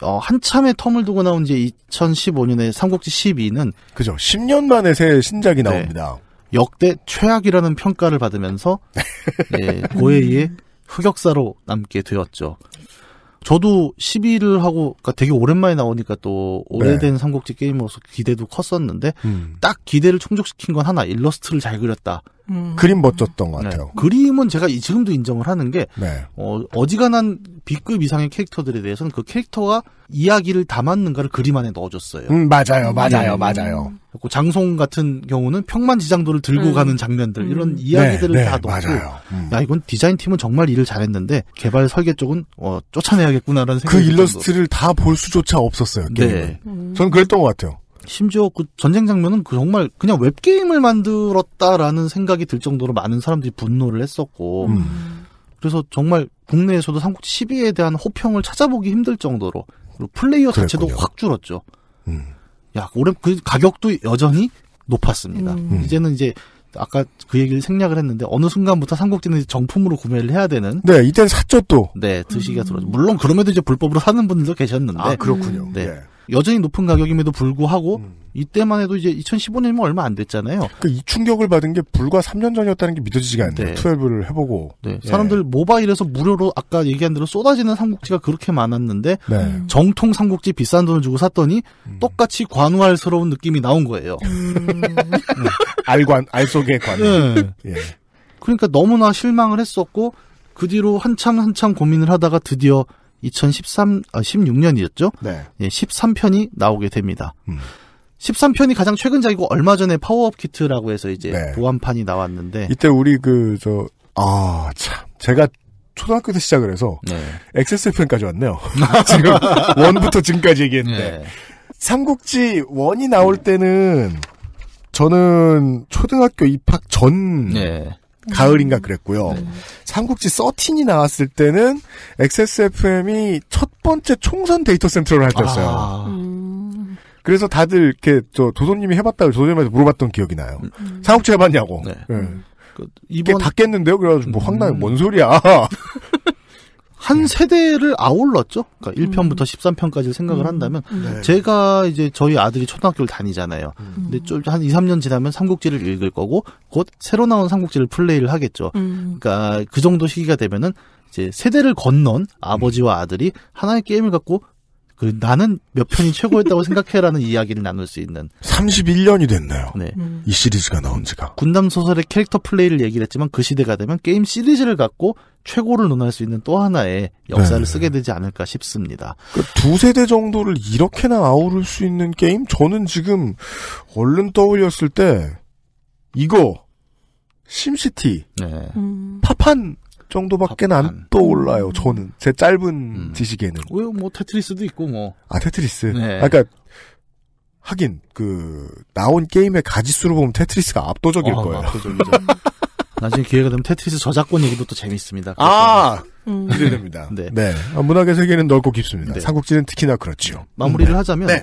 어, 한참의 텀을 두고 나온 이제 2015년에 삼국지 12는. 그죠. 10년 만에 새 신작이 네. 나옵니다. 네. 역대 최악이라는 평가를 받으면서, *laughs* 예, 고해의 흑역사로 남게 되었죠. 저도 12를 하고 그러니까 되게 오랜만에 나오니까 또 오래된 네. 삼국지 게임으로서 기대도 컸었는데 음. 딱 기대를 충족시킨 건 하나 일러스트를 잘 그렸다. 음. 그림 멋졌던 것 네. 같아요. 네. 그림은 제가 지금도 인정을 하는 게 네. 어, 지간한 B급 이상의 캐릭터들에 대해서는 그 캐릭터가 이야기를 담았는가를 그림 안에 넣어줬어요. 음, 맞아요, 맞아요, 네. 맞아요. 그리고 장송 같은 경우는 평만 지장도를 들고 음. 가는 장면들 음. 이런 네, 이야기들을 네, 다 넣고 음. 야 이건 디자인 팀은 정말 일을 잘했는데 개발 설계 쪽은 어, 쫓아내야겠구나라는 그 생각이 그 일러스트를 다 볼 수조차 없었어요. 게임은. 네. 저는 그랬던 것 같아요. 심지어 그 전쟁 장면은 그 정말 그냥 웹게임을 만들었다라는 생각이 들 정도로 많은 사람들이 분노를 했었고, 음. 그래서 정말 국내에서도 삼국지 12에 대한 호평을 찾아보기 힘들 정도로, 그리고 플레이어 자체도 그랬군요. 확 줄었죠. 음. 야, 올해 그 가격도 여전히 높았습니다. 음. 음. 이제는 이제 아까 그 얘기를 생략을 했는데 어느 순간부터 삼국지는 정품으로 구매를 해야 되는. 네, 이때는 샀죠 또. 네, 드시기가 음. 들어. 물론 그럼에도 이제 불법으로 사는 분들도 계셨는데. 아 그렇군요. 네. 예. 여전히 높은 가격임에도 불구하고 음. 이때만 해도 이제 2015년이면 얼마 안 됐잖아요. 그이 그러니까 충격을 받은 게 불과 3년 전이었다는 게 믿어지지가 않네요. 네. 12를 해보고. 네. 예. 사람들 모바일에서 무료로 아까 얘기한 대로 쏟아지는 삼국지가 그렇게 많았는데 네. 정통 삼국지 비싼 돈을 주고 샀더니 음. 똑같이 관우스러운 느낌이 나온 거예요. 음. 음. 알관, 알 속의 관. 네. 예. 그러니까 너무나 실망을 했었고 그 뒤로 한참 한참 고민을 하다가 드디어 2013, 아, 16년이었죠? 네. 예, 13편이 나오게 됩니다. 음. 13편이 가장 최근작이고 얼마 전에 파워업 키트라고 해서 이제 네. 보안판이 나왔는데 이때 우리 그 저 아 참 제가 초등학교 때 시작을 해서 네. XSFM까지 왔네요. *laughs* 지금 원부터 지금까지 얘기했는데 네. 삼국지 원이 나올 때는 저는 초등학교 입학 전 네. 가을인가 그랬고요. 네. 삼국지 13이 나왔을 때는 XSFM이 첫 번째 총선 데이터 센터를 할 때였어요. 아. 음. 그래서 다들 이렇게 저 도도님이 해봤다고 도도님한테 물어봤던 기억이 나요. 음. 삼국지 해봤냐고. 네. 네. 그 이번 닫겠는데요? 그래가지고 뭐 음. 황당해, 음. 뭔 소리야? *laughs* 한 네. 세대를 아울렀죠. 그러니까 1편부터 음. 13편까지 생각을 음. 한다면 음. 네. 제가 이제 저희 아들이 초등학교를 다니잖아요. 근데 좀한 2, 3년 지나면 삼국지를 읽을 거고 곧 새로 나온 삼국지를 플레이를 하겠죠. 그러니까 그 정도 시기가 되면은 이제 세대를 건넌 아버지와 아들이 하나의 게임을 갖고 그 나는 몇 편이 최고였다고 생각해라는 *laughs* 이야기를 나눌 수 있는 31년이 됐네요. 네. 음. 이 시리즈가 나온 지가. 군담 소설의 캐릭터 플레이를 얘기를 했지만 그 시대가 되면 게임 시리즈를 갖고 최고를 논할 수 있는 또 하나의 역사를 네. 쓰게 되지 않을까 싶습니다. 그 두 세대 정도를 이렇게나 아우를 수 있는 게임 저는 지금 얼른 떠올렸을 때 이거 심시티 네. 음. 파판 정도밖에 안 떠올라요. 음. 저는 제 짧은 음. 지식에는. 왜뭐 어, w 테트리스도 있고 뭐. 아 테트리스. 네. 아, 그러니까 하긴 그 나온 게임의 가지수로 보면 테트리스가 압도적일 어, 거예요. 압도적이죠. *laughs* 나중에 기회가 되면 테트리스 저작권 얘기도 또 재밌습니다. 아 음. 기대됩니다. 네. 네. 아, 문학의 세계는 넓고 깊습니다. 네. 삼국지는 특히나 그렇지요. 마무리를 음, 네. 하자면 네.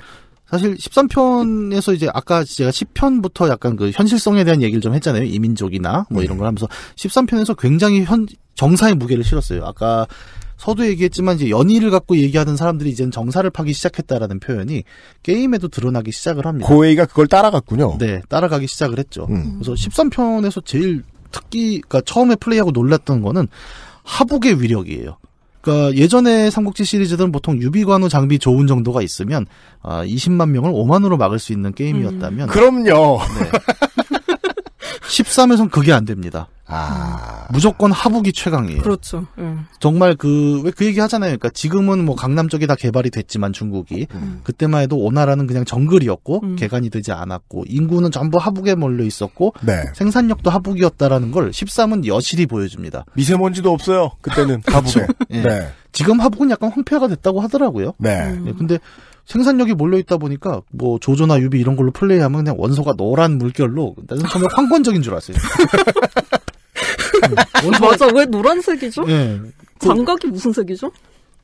사실 13편에서 이제 아까 제가 10편부터 약간 그 현실성에 대한 얘기를 좀 했잖아요. 이민족이나 뭐 네. 이런 걸 하면서 13편에서 굉장히 현, 정사의 무게를 실었어요. 아까 서두 얘기했지만 이제 연의를 갖고 얘기하는 사람들이 이제 정사를 파기 시작했다라는 표현이 게임에도 드러나기 시작을 합니다. 고웨이가 그걸 따라갔군요. 네, 따라가기 시작을 했죠. 음. 그래서 13편에서 제일 특기, 그러니까 처음에 플레이하고 놀랐던 거는 하북의 위력이에요. 그러니까 예전에 삼국지 시리즈들은 보통 유비관우 장비 좋은 정도가 있으면 아, 20만 명을 5만으로 막을 수 있는 게임이었다면 음. 그럼요. 네. 1 3에서는 그게 안 됩니다. 아. 음. 무조건 하북이 최강이에요. 그렇죠. 응. 예. 정말 그, 왜 그 얘기 하잖아요. 그러니까 지금은 뭐 강남 쪽이 다 개발이 됐지만 중국이. 응. 음. 음. 그때만 해도 오나라는 그냥 정글이었고, 응. 개간이 되지 않았고, 인구는 전부 하북에 몰려 있었고, 네. 생산력도 하북이었다라는 걸 13은 여실히 보여줍니다. 미세먼지도 없어요. 그때는 그렇죠. 하북에. 네. 네. 지금 하북은 약간 황폐화가 됐다고 하더라고요. 네. 네. 근데 생산력이 몰려있다 보니까 뭐 조조나 유비 이런 걸로 플레이하면 그냥 원소가 노란 물결로 나는 정말 *laughs* 황건적인 줄 알았어요. 음. *laughs* 맞아 왜 노란색이죠? 네. 예. 장각이 무슨 색이죠?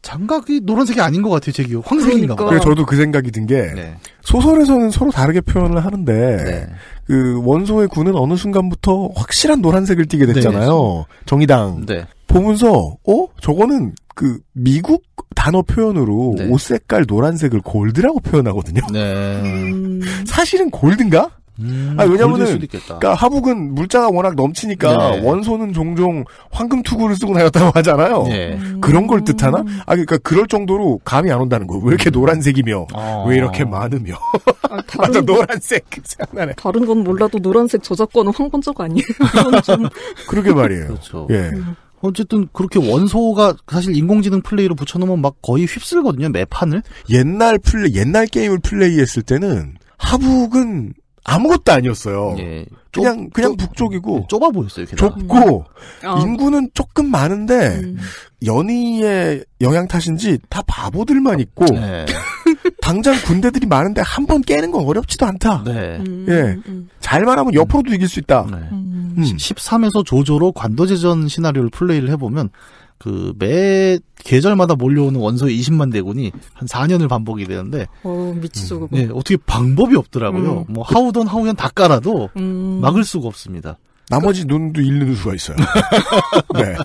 장각이 노란색이 아닌 것 같아요, 제 기억. 황색인가 그러니까. 봐요. 저도 그 생각이 든 게, 네. 소설에서는 서로 다르게 표현을 하는데, 네. 그, 원소의 군은 어느 순간부터 확실한 노란색을 띠게 네. 됐잖아요. 네. 정의당. 보면서, 어? 저거는 그, 미국 단어 표현으로 네. 옷 색깔 노란색을 골드라고 표현하거든요. 네. *laughs* 사실은 골든가? 음, 아 왜냐면은 그러니까 하북은 물자가 워낙 넘치니까 네. 원소는 종종 황금 투구를 쓰고 다녔다고 *laughs* 하잖아요. 네. 그런 걸 뜻하나? 아 그러니까 그럴 정도로 감이 안 온다는 거예요. 왜 이렇게 음. 노란색이며 아. 왜 이렇게 많으며 아, *laughs* 맞아 노란색 생각나네. 다른 건 몰라도 노란색 저작권은 황건적 아니에요. *laughs* 좀... 그러게 말이에요. 그렇죠. 예. 음. 어쨌든 그렇게 원소가 사실 인공지능 플레이로 붙여놓으면 막 거의 휩쓸거든요 매 판을. 옛날 플레 옛날 게임을 플레이했을 때는 하북은 아무것도 아니었어요. 예. 그냥 좁, 그냥 좁, 북쪽이고 예, 좁아 보였어요. 게다가. 좁고 음. 어. 인구는 조금 많은데 음. 연희의 영향 탓인지 다 바보들만 있고 네. *laughs* 당장 군대들이 많은데 한 번 깨는 건 어렵지도 않다. 네. 예. 음, 예, 음, 음. 잘만 하면 옆으로도 이길 수 있다. 네. 13에서 음. 조조로 관도제전 시나리오를 플레이를 해보면 그매 계절마다 몰려오는 원소의 20만 대군이 한 4년을 반복이 되는데 어 미치죠 그거. 네, 어떻게 방법이 없더라고요. 음. 뭐 하우던 하우연 다 깔아도 음. 막을 수가 없습니다. 나머지 그 눈도 잃는 수가 있어요. *laughs* 네.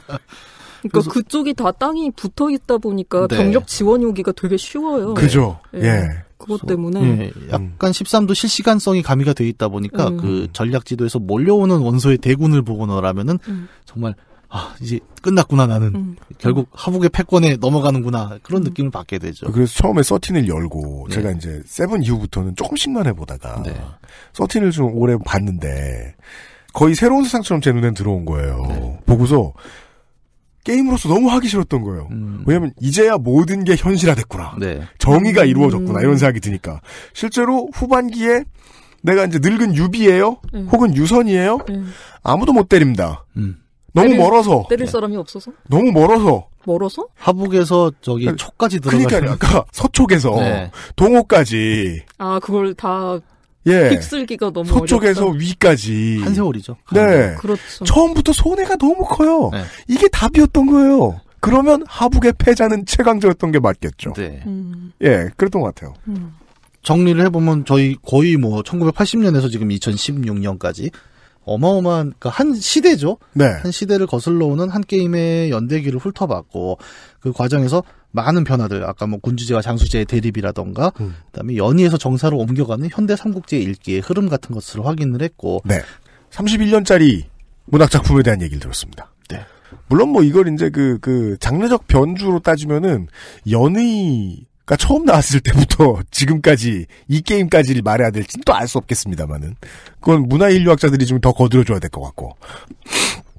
그러니까 그쪽이 다 땅이 붙어 있다 보니까 네. 병력 지원이 오기가 되게 쉬워요. 그죠. 네. 예. 그것 때문에 예, 약간 13도 음. 실시간성이 가미가 돼 있다 보니까 음. 그 전략 지도에서 몰려오는 원소의 대군을 보거나라면은 음. 정말 아, 이제 끝났구나 나는. 음. 결국 하북의 패권에 넘어가는구나. 그런 음. 느낌을 받게 되죠. 그래서 처음에 서틴을 열고 네. 제가 이제 세븐 이후부터는 조금씩만 해보다가 네. 서틴을 좀 오래 봤는데 거의 새로운 세상처럼 제 눈엔 들어온 거예요. 네. 보고서 게임으로서 너무 하기 싫었던 거예요. 음. 왜냐면 이제야 모든 게 현실화됐구나. 네. 정의가 음. 이루어졌구나 이런 생각이 드니까 실제로 후반기에 내가 이제 늙은 유비예요, 네. 혹은 유선이에요. 네. 아무도 못 때립니다. 음. 너무 때릴, 멀어서. 때릴 사람이 없어서? 너무 멀어서. 멀어서? 하북에서 저기 아 초까지 들어가. 그러니까 *laughs* 서쪽에서 네. 동호까지. 아 그걸 다. 예. 휩쓸기가 너무 서쪽에서 어렵다. 위까지 한 세월이죠. 네. 네, 그렇죠. 처음부터 손해가 너무 커요. 네. 이게 답이었던 거예요. 그러면 하북의 패자는 최강자였던 게 맞겠죠. 네. 음. 예, 그랬던 것 같아요. 음. 음. 정리를 해보면 저희 거의 뭐 1980년에서 지금 2016년까지 어마어마한 그러니까 한 시대죠. 네. 한 시대를 거슬러 오는 한 게임의 연대기를 훑어봤고 그 과정에서 많은 변화들 아까 뭐 군주제와 장수제의 대립이라던가 음. 그다음에 연희에서 정사로 옮겨가는 현대 삼국지의 읽기의 흐름 같은 것을 확인을 했고 네. 31년짜리 문학 작품에 대한 얘기를 들었습니다. 네. 물론 뭐 이걸 이제 그, 그, 장르적 변주로 따지면은, 연의 그러니까 처음 나왔을 때부터 지금까지 이 게임까지를 말해야 될지는 또 알 수 없겠습니다만은 그건 문화 인류학자들이 좀 더 거들어줘야 될 것 같고.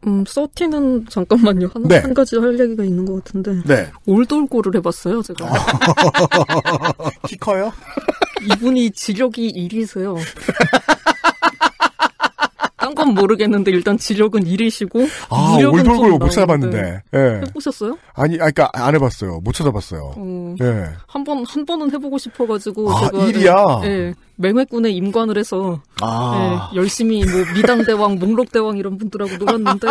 음, 서티는 잠깐만요. 한, 네. 한 가지 할 얘기가 있는 것 같은데. 네. 올돌고를 해봤어요, 제가. *laughs* 키 커요? 이분이 지력이 1위세요. *laughs* 싼건 모르겠는데 일단 지력은 1위시고 아 올돌고요 못 찾아봤는데 예. 해보셨어요? 아니 아까 그러니까 안 해봤어요 못 찾아봤어요. 음, 예. 한번 한 번은 해보고 싶어가지고 아, 제가 1위야. 예. 맹회꾼에 임관을 해서 아. 예, 열심히 뭐 미당 대왕, 목록 대왕 이런 분들하고 놀았는데.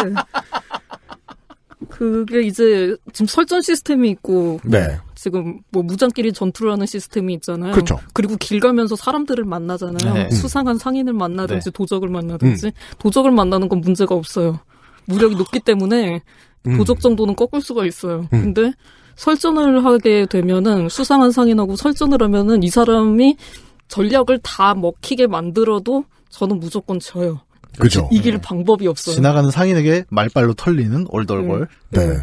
그게 이제 지금 설전 시스템이 있고 네. 지금 뭐 무장끼리 전투를 하는 시스템이 있잖아요. 그렇죠. 그리고 길 가면서 사람들을 만나잖아요. 네. 수상한 상인을 만나든지 네. 도적을 만나든지 음. 도적을 만나는 건 문제가 없어요. 무력이 높기 때문에 음. 도적 정도는 꺾을 수가 있어요. 음. 근데 설전을 하게 되면은 수상한 상인하고 설전을 하면은 이 사람이 전략을 다 먹히게 만들어도 저는 무조건 져요. 그죠. 이길 네. 방법이 없어요. 지나가는 상인에게 말빨로 털리는 얼덜걸 음. 네. 네.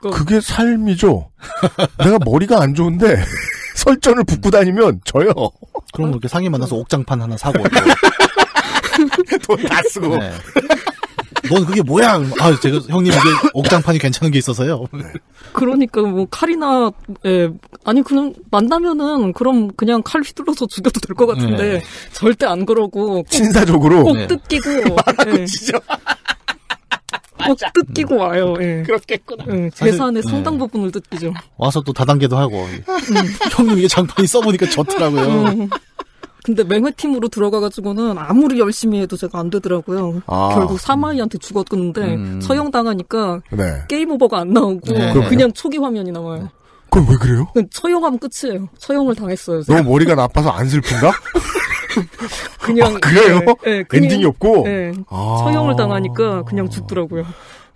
그, 게 삶이죠. 내가 머리가 안 좋은데 *laughs* 설전을 붙고 음. 다니면 져요 그럼 뭐 이렇게 상의 만나서 음. 옥장판 하나 사고 *laughs* 돈 다 쓰고. 네. 넌 그게 뭐야? 아, 제가 형님 이게 옥장판이 괜찮은 게 있어서요. 네. 그러니까 뭐 칼이나 예, 아니 그럼 만나면은 그럼 그냥 칼 휘둘러서 죽여도 될 것 같은데 네. 절대 안 그러고 꼭, 친사적으로 꼭 네. 뜯기고 *laughs* 말하고 예. 꼭 뜯기고 음. 와요. 예. 그렇겠구나. 예, 계산의 사 예. 상당 부분을 뜯기죠. 와서 또 다단계도 하고. 음. *laughs* 형님 이게 장판이 써보니까 좋더라고요. 음. 근데 맹회팀으로 들어가가지고는 아무리 열심히 해도 제가 안 되더라고요. 아. 결국 사마이한테 죽었는데 음. 처형당하니까 네. 게임 오버가 안 나오고 네. 그냥 초기 화면이 나와요. 그럼 왜 그래요? 처형하면 끝이에요. 처형을 당했어요. 제가. 너무 머리가 나빠서 안 슬픈가? *laughs* *laughs* 그냥 아, 그래요? 네, 네, 그냥, 엔딩이 없고 네, 아~ 성형을 당하니까 그냥 죽더라고요.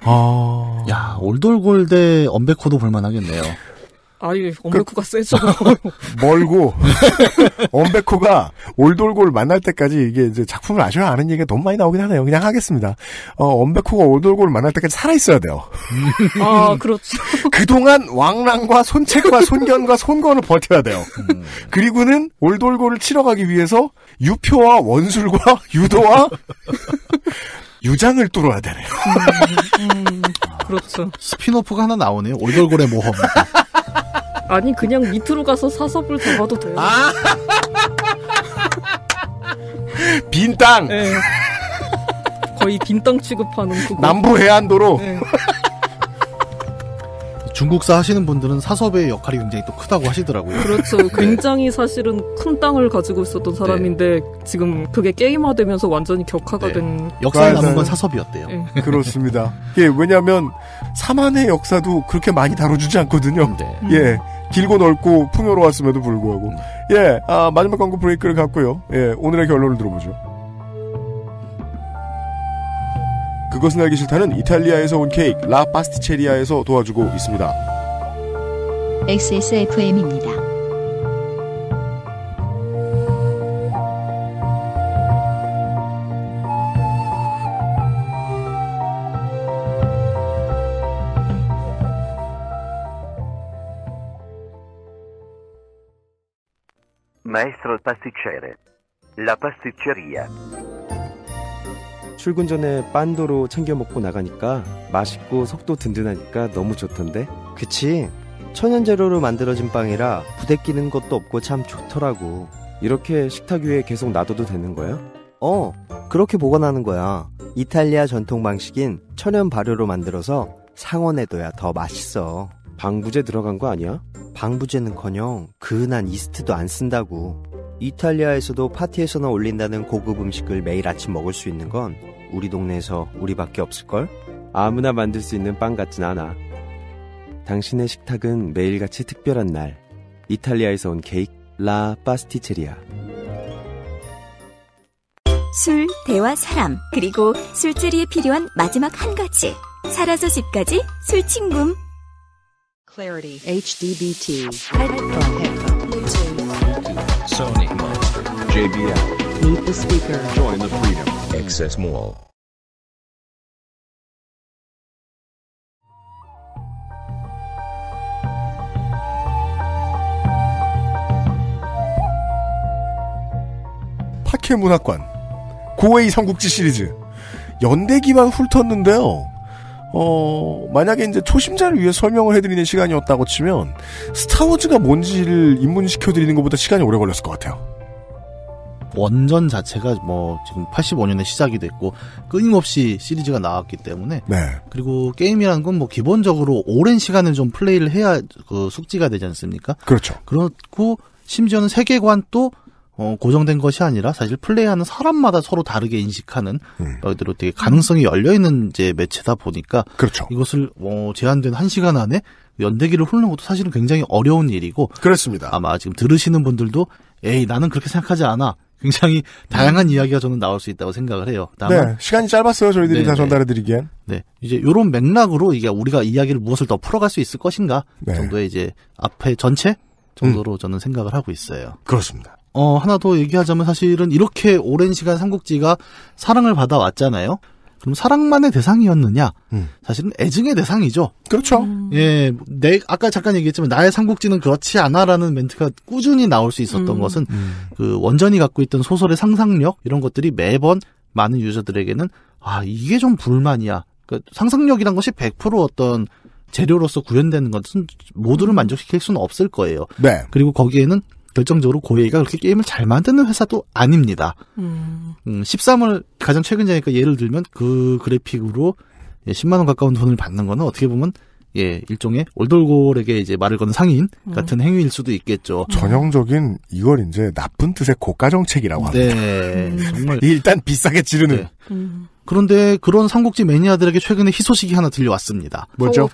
아. 야, 올돌골대 언베코도 볼만하겠네요. 아니, 엄베코가 그, 세죠. *laughs* 멀고, *laughs* 엄베코가 올돌골 만날 때까지 이게 이제 작품을 아셔야 아는 얘기가 너무 많이 나오긴 하네요. 그냥 하겠습니다. 어, 엄베코가 올돌골 만날 때까지 살아있어야 돼요. 아, *laughs* 그렇죠. 그동안 왕랑과 손책과 손견과 손건을 버텨야 돼요. 음. 그리고는 올돌골을 치러가기 위해서 유표와 원술과 유도와 유장을 뚫어야 되네요. 음, 음, 음, 그렇죠. 스피노프가 하나 나오네요. 올돌골의 모험. 아니 그냥 밑으로 가서 사섭을 잡아도 돼요. 아! 빈 땅. 네. 거의 빈 땅 취급하는 그거. 남부 해안도로. 네. 중국사 하시는 분들은 사섭의 역할이 굉장히 또 크다고 하시더라고요. 그렇죠. 네. 굉장히 사실은 큰 땅을 가지고 있었던 사람인데 네. 지금 그게 게임화되면서 완전히 격화가 네. 된 역사에 남은 건 네. 사섭이었대요. 네. *laughs* 그렇습니다. 예, 왜냐하면 사만의 역사도 그렇게 많이 다뤄주지 않거든요. 네. 예, 음. 길고 넓고 풍요로웠음에도 불구하고. 음. 예, 아, 마지막 광고 브레이크를 갖고요. 예, 오늘의 결론을 들어보죠. 그것은 알기 싫다는 이탈리아에서 온 케이크, 라 파스티체리아에서 도와주고 있습니다. XSFM입니다. Maestro pasticcere. La pasticceria. 출근 전에 빤도로 챙겨 먹고 나가니까 맛있고 속도 든든하니까 너무 좋던데. 그치? 천연 재료로 만들어진 빵이라 부대 끼는 것도 없고 참 좋더라고. 이렇게 식탁 위에 계속 놔둬도 되는 거야? 어, 그렇게 보관하는 거야. 이탈리아 전통 방식인 천연 발효로 만들어서 상온에둬야 더 맛있어. 방부제 들어간 거 아니야? 방부제는커녕 그은한 이스트도 안 쓴다고. 이탈리아에서도 파티에서나 올린다는 고급 음식을 매일 아침 먹을 수 있는 건 우리 동네에서 우리밖에 없을걸? 아무나 만들 수 있는 빵 같진 않아. 당신의 식탁은 매일같이 특별한 날. 이탈리아에서 온 케이크 라 파스티체리아. 술, 대화, 사람, 그리고 술자리에 필요한 마지막 한 가지. 살아서 집까지 술친구 Clarity HDBT Headphone Headphone Bluetooth Sony Monster JBL Meet the Speaker Join the Freedom Access Mall 파케 문학관 고웨이 삼국지 시리즈 연대기만 훑었는데요. 어, 만약에 이제 초심자를 위해 설명을 해드리는 시간이었다고 치면, 스타워즈가 뭔지를 입문시켜드리는 것보다 시간이 오래 걸렸을 것 같아요. 원전 자체가 뭐 지금 85년에 시작이 됐고 끊임없이 시리즈가 나왔기 때문에 네. 그리고 게임이라는 건 뭐 기본적으로 오랜 시간을 좀 플레이를 해야 그 숙지가 되지 않습니까? 그렇죠. 그렇고 심지어는 세계관 또 어, 고정된 것이 아니라 사실 플레이하는 사람마다 서로 다르게 인식하는 음. 말 그대로 되게 가능성이 열려 있는 이제 매체다 보니까 그렇죠. 이것을 어, 제한된 한 시간 안에 연대기를 훑는 것도 사실은 굉장히 어려운 일이고 그렇습니다. 아마 지금 들으시는 분들도 에이 나는 그렇게 생각하지 않아. 굉장히 다양한 음. 이야기가 저는 나올 수 있다고 생각을 해요. 다만, 네, 시간이 짧았어요. 저희들이 네네. 다 네. 전달해드리기엔. 네, 이제 이런 맥락으로 이게 우리가 이야기를 무엇을 더 풀어갈 수 있을 것인가 네. 정도의 이제 앞에 전체 정도로 음. 저는 생각을 하고 있어요. 그렇습니다. 어, 하나 더 얘기하자면 사실은 이렇게 오랜 시간 삼국지가 사랑을 받아왔잖아요. 그럼 사랑만의 대상이었느냐? 음. 사실은 애증의 대상이죠. 그렇죠. 음. 예, 내 아까 잠깐 얘기했지만 나의 삼국지는 그렇지 않아라는 멘트가 꾸준히 나올 수 있었던 음. 것은 음. 그 원전이 갖고 있던 소설의 상상력 이런 것들이 매번 많은 유저들에게는 아 이게 좀 불만이야. 그 상상력이란 것이 100% 어떤 재료로서 구현되는 것은 모두를 음. 만족시킬 수는 없을 거예요. 네. 그리고 거기에는 결정적으로 고에이가 그렇게 게임을 잘 만드는 회사도 아닙니다. 음. 1 음, 3월 가장 최근자니까 예를 들면 그 그래픽으로 10만 예, 원 가까운 돈을 받는 거는 어떻게 보면 예, 일종의 올돌골에게 이제 말을 거는 상인 음. 같은 행위일 수도 있겠죠. 음. 전형적인 이걸 이제 나쁜 뜻의 고가 정책이라고 네, 합니다. 네, 정말 일단 비싸게 지르는. 네. 음. 그런데 그런 삼국지 매니아들에게 최근에 희소식이 하나 들려왔습니다. 뭐죠?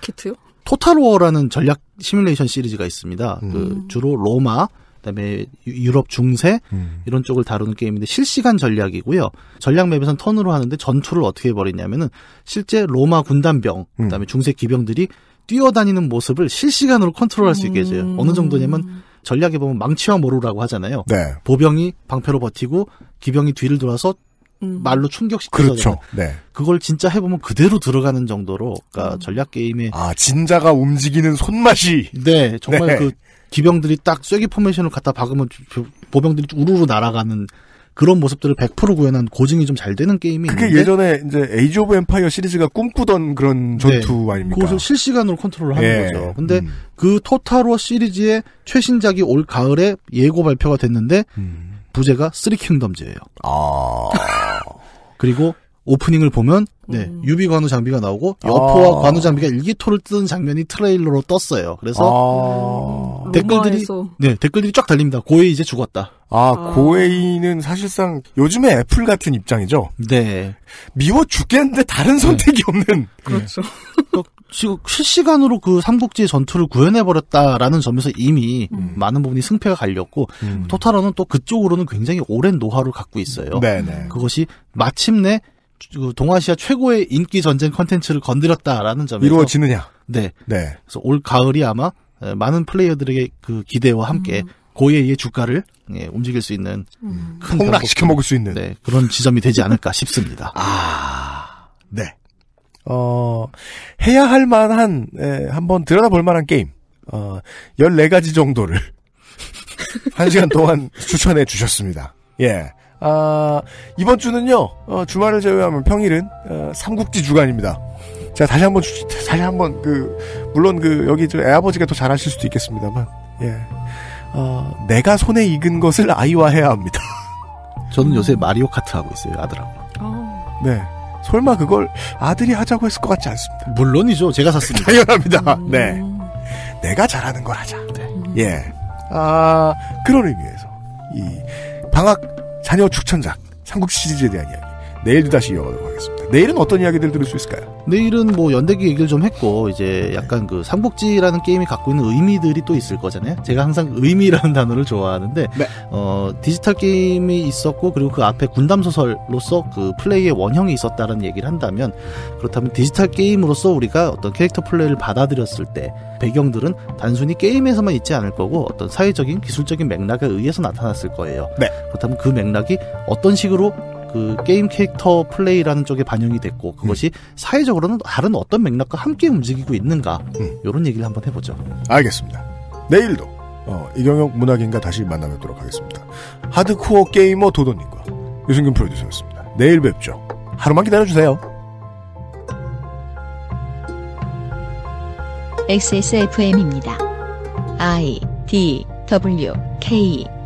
토탈워라는 전략 시뮬레이션 시리즈가 있습니다. 그 주로 로마, 그다음에 유럽 중세 음. 이런 쪽을 다루는 게임인데 실시간 전략이고요. 전략 맵에선 턴으로 하는데 전투를 어떻게 벌이냐면은 실제 로마 군단병 음. 그다음에 음. 중세 기병들이 뛰어다니는 모습을 실시간으로 컨트롤할 수 있게 해줘요. 어느 정도냐면 음. 전략에 보면 망치와 모루라고 하잖아요. 네. 보병이 방패로 버티고 기병이 뒤를 돌아서 음. 말로 충격시키는 그렇죠. 네. 그걸 진짜 해보면 그대로 들어가는 정도로 그러니까 전략 게임의 아 진자가 움직이는 손맛이 네 정말 네. 그 기병들이 딱 쐐기 포메이션을 갖다 박으면 보병들이 우르르 날아가는 그런 모습들을 100% 구현한 고증이 좀 잘 되는 게임이 그게 있는데? 예전에 이제 에이지 오브 엠파이어 시리즈가 꿈꾸던 그런 전투 네. 아닙니까? 그것을 실시간으로 컨트롤하는 을 예. 거죠. 근데 음. 그 토탈워 시리즈의 최신작이 올 가을에 예고 발표가 됐는데 음. 부제가 쓰리 킹덤즈예요. 아. 그리고 오프닝을 보면 네. 음. 유비 관우 장비가 나오고 아. 여포와 아. 관우 장비가 일기토를 뜨는 장면이 트레일러로 떴어요. 그래서 아. 댓글들이 네 댓글들이 쫙 달립니다. 고에이 이제 죽었다. 아, 아. 고에이는 사실상 요즘에 애플 같은 입장이죠. 네 미워 죽겠는데 다른 네. 선택이 *laughs* 그렇죠. 네. 없는 어, 그렇죠. 지금 실시간으로 그 삼국지의 전투를 구현해버렸다라는 점에서 이미 음. 많은 부분이 승패가 갈렸고, 음. 토탈러는 또 그쪽으로는 굉장히 오랜 노하우를 갖고 있어요. 네네. 그것이 마침내 그 동아시아 최고의 인기 전쟁 컨텐츠를 건드렸다라는 점에서 이루어지느냐. 네. 네. 그래서 올 가을이 아마 많은 플레이어들에게 그 기대와 함께 음. 고예의 주가를 예, 움직일 수 있는 음. 큰 폭락시켜 먹을 수 있는 네, 그런 지점이 되지 않을까 *laughs* 싶습니다. 아, 네. 어, 해야 할 만한, 에, 한번 들여다볼 만한 게임. 어, 14가지 정도를 1시간 *laughs* 동안 추천해 주셨습니다. 예. 아, 이번 주는요, 어, 주말을 제외하면 평일은, 어, 삼국지 주간입니다. 제가 다시 한 번, 주, 다시 한 번, 그, 물론 그, 여기 저 애아버지가 더 잘하실 수도 있겠습니다만, 예. 어, 내가 손에 익은 것을 아이와 해야 합니다. *laughs* 저는 요새 마리오 카트 하고 있어요, 아들하고. 오. 어. 네. 설마 그걸 아들이 하자고 했을 것 같지 않습니다. 물론이죠. 제가 샀습니다. *laughs* 당연합니다. 음. 네. 내가 잘하는 걸 하자. 네. 예. 아, 그런 의미에서. 이, 방학 사녀 추천작 삼국 시리즈에 대한 이야기 내일도 다시 이어가도록 하겠습니다. 내일은 어떤 이야기들 들을 수 있을까요? 내일은 뭐 연대기 얘기를 좀 했고 이제 약간 그 삼국지라는 게임이 갖고 있는 의미들이 또 있을 거잖아요. 제가 항상 의미라는 단어를 좋아하는데 네. 어, 디지털 게임이 있었고 그리고 그 앞에 군담 소설로서 그 플레이의 원형이 있었다는 얘기를 한다면 그렇다면 디지털 게임으로서 우리가 어떤 캐릭터 플레이를 받아들였을 때 배경들은 단순히 게임에서만 있지 않을 거고 어떤 사회적인 기술적인 맥락에 의해서 나타났을 거예요. 네. 그렇다면 그 맥락이 어떤 식으로 그 게임 캐릭터 플레이라는 쪽에 반영이 됐고 그것이 음. 사회적으로는 다른 어떤 맥락과 함께 움직이고 있는가 음. 이런 얘기를 한번 해보죠. 알겠습니다. 내일도 어, 이경혁 문학인과 다시 만나뵙도록 하겠습니다. 하드코어 게이머 도도님과 유승균 프로듀서였습니다. 내일 뵙죠. 하루만 기다려주세요. XSFM입니다. I D W K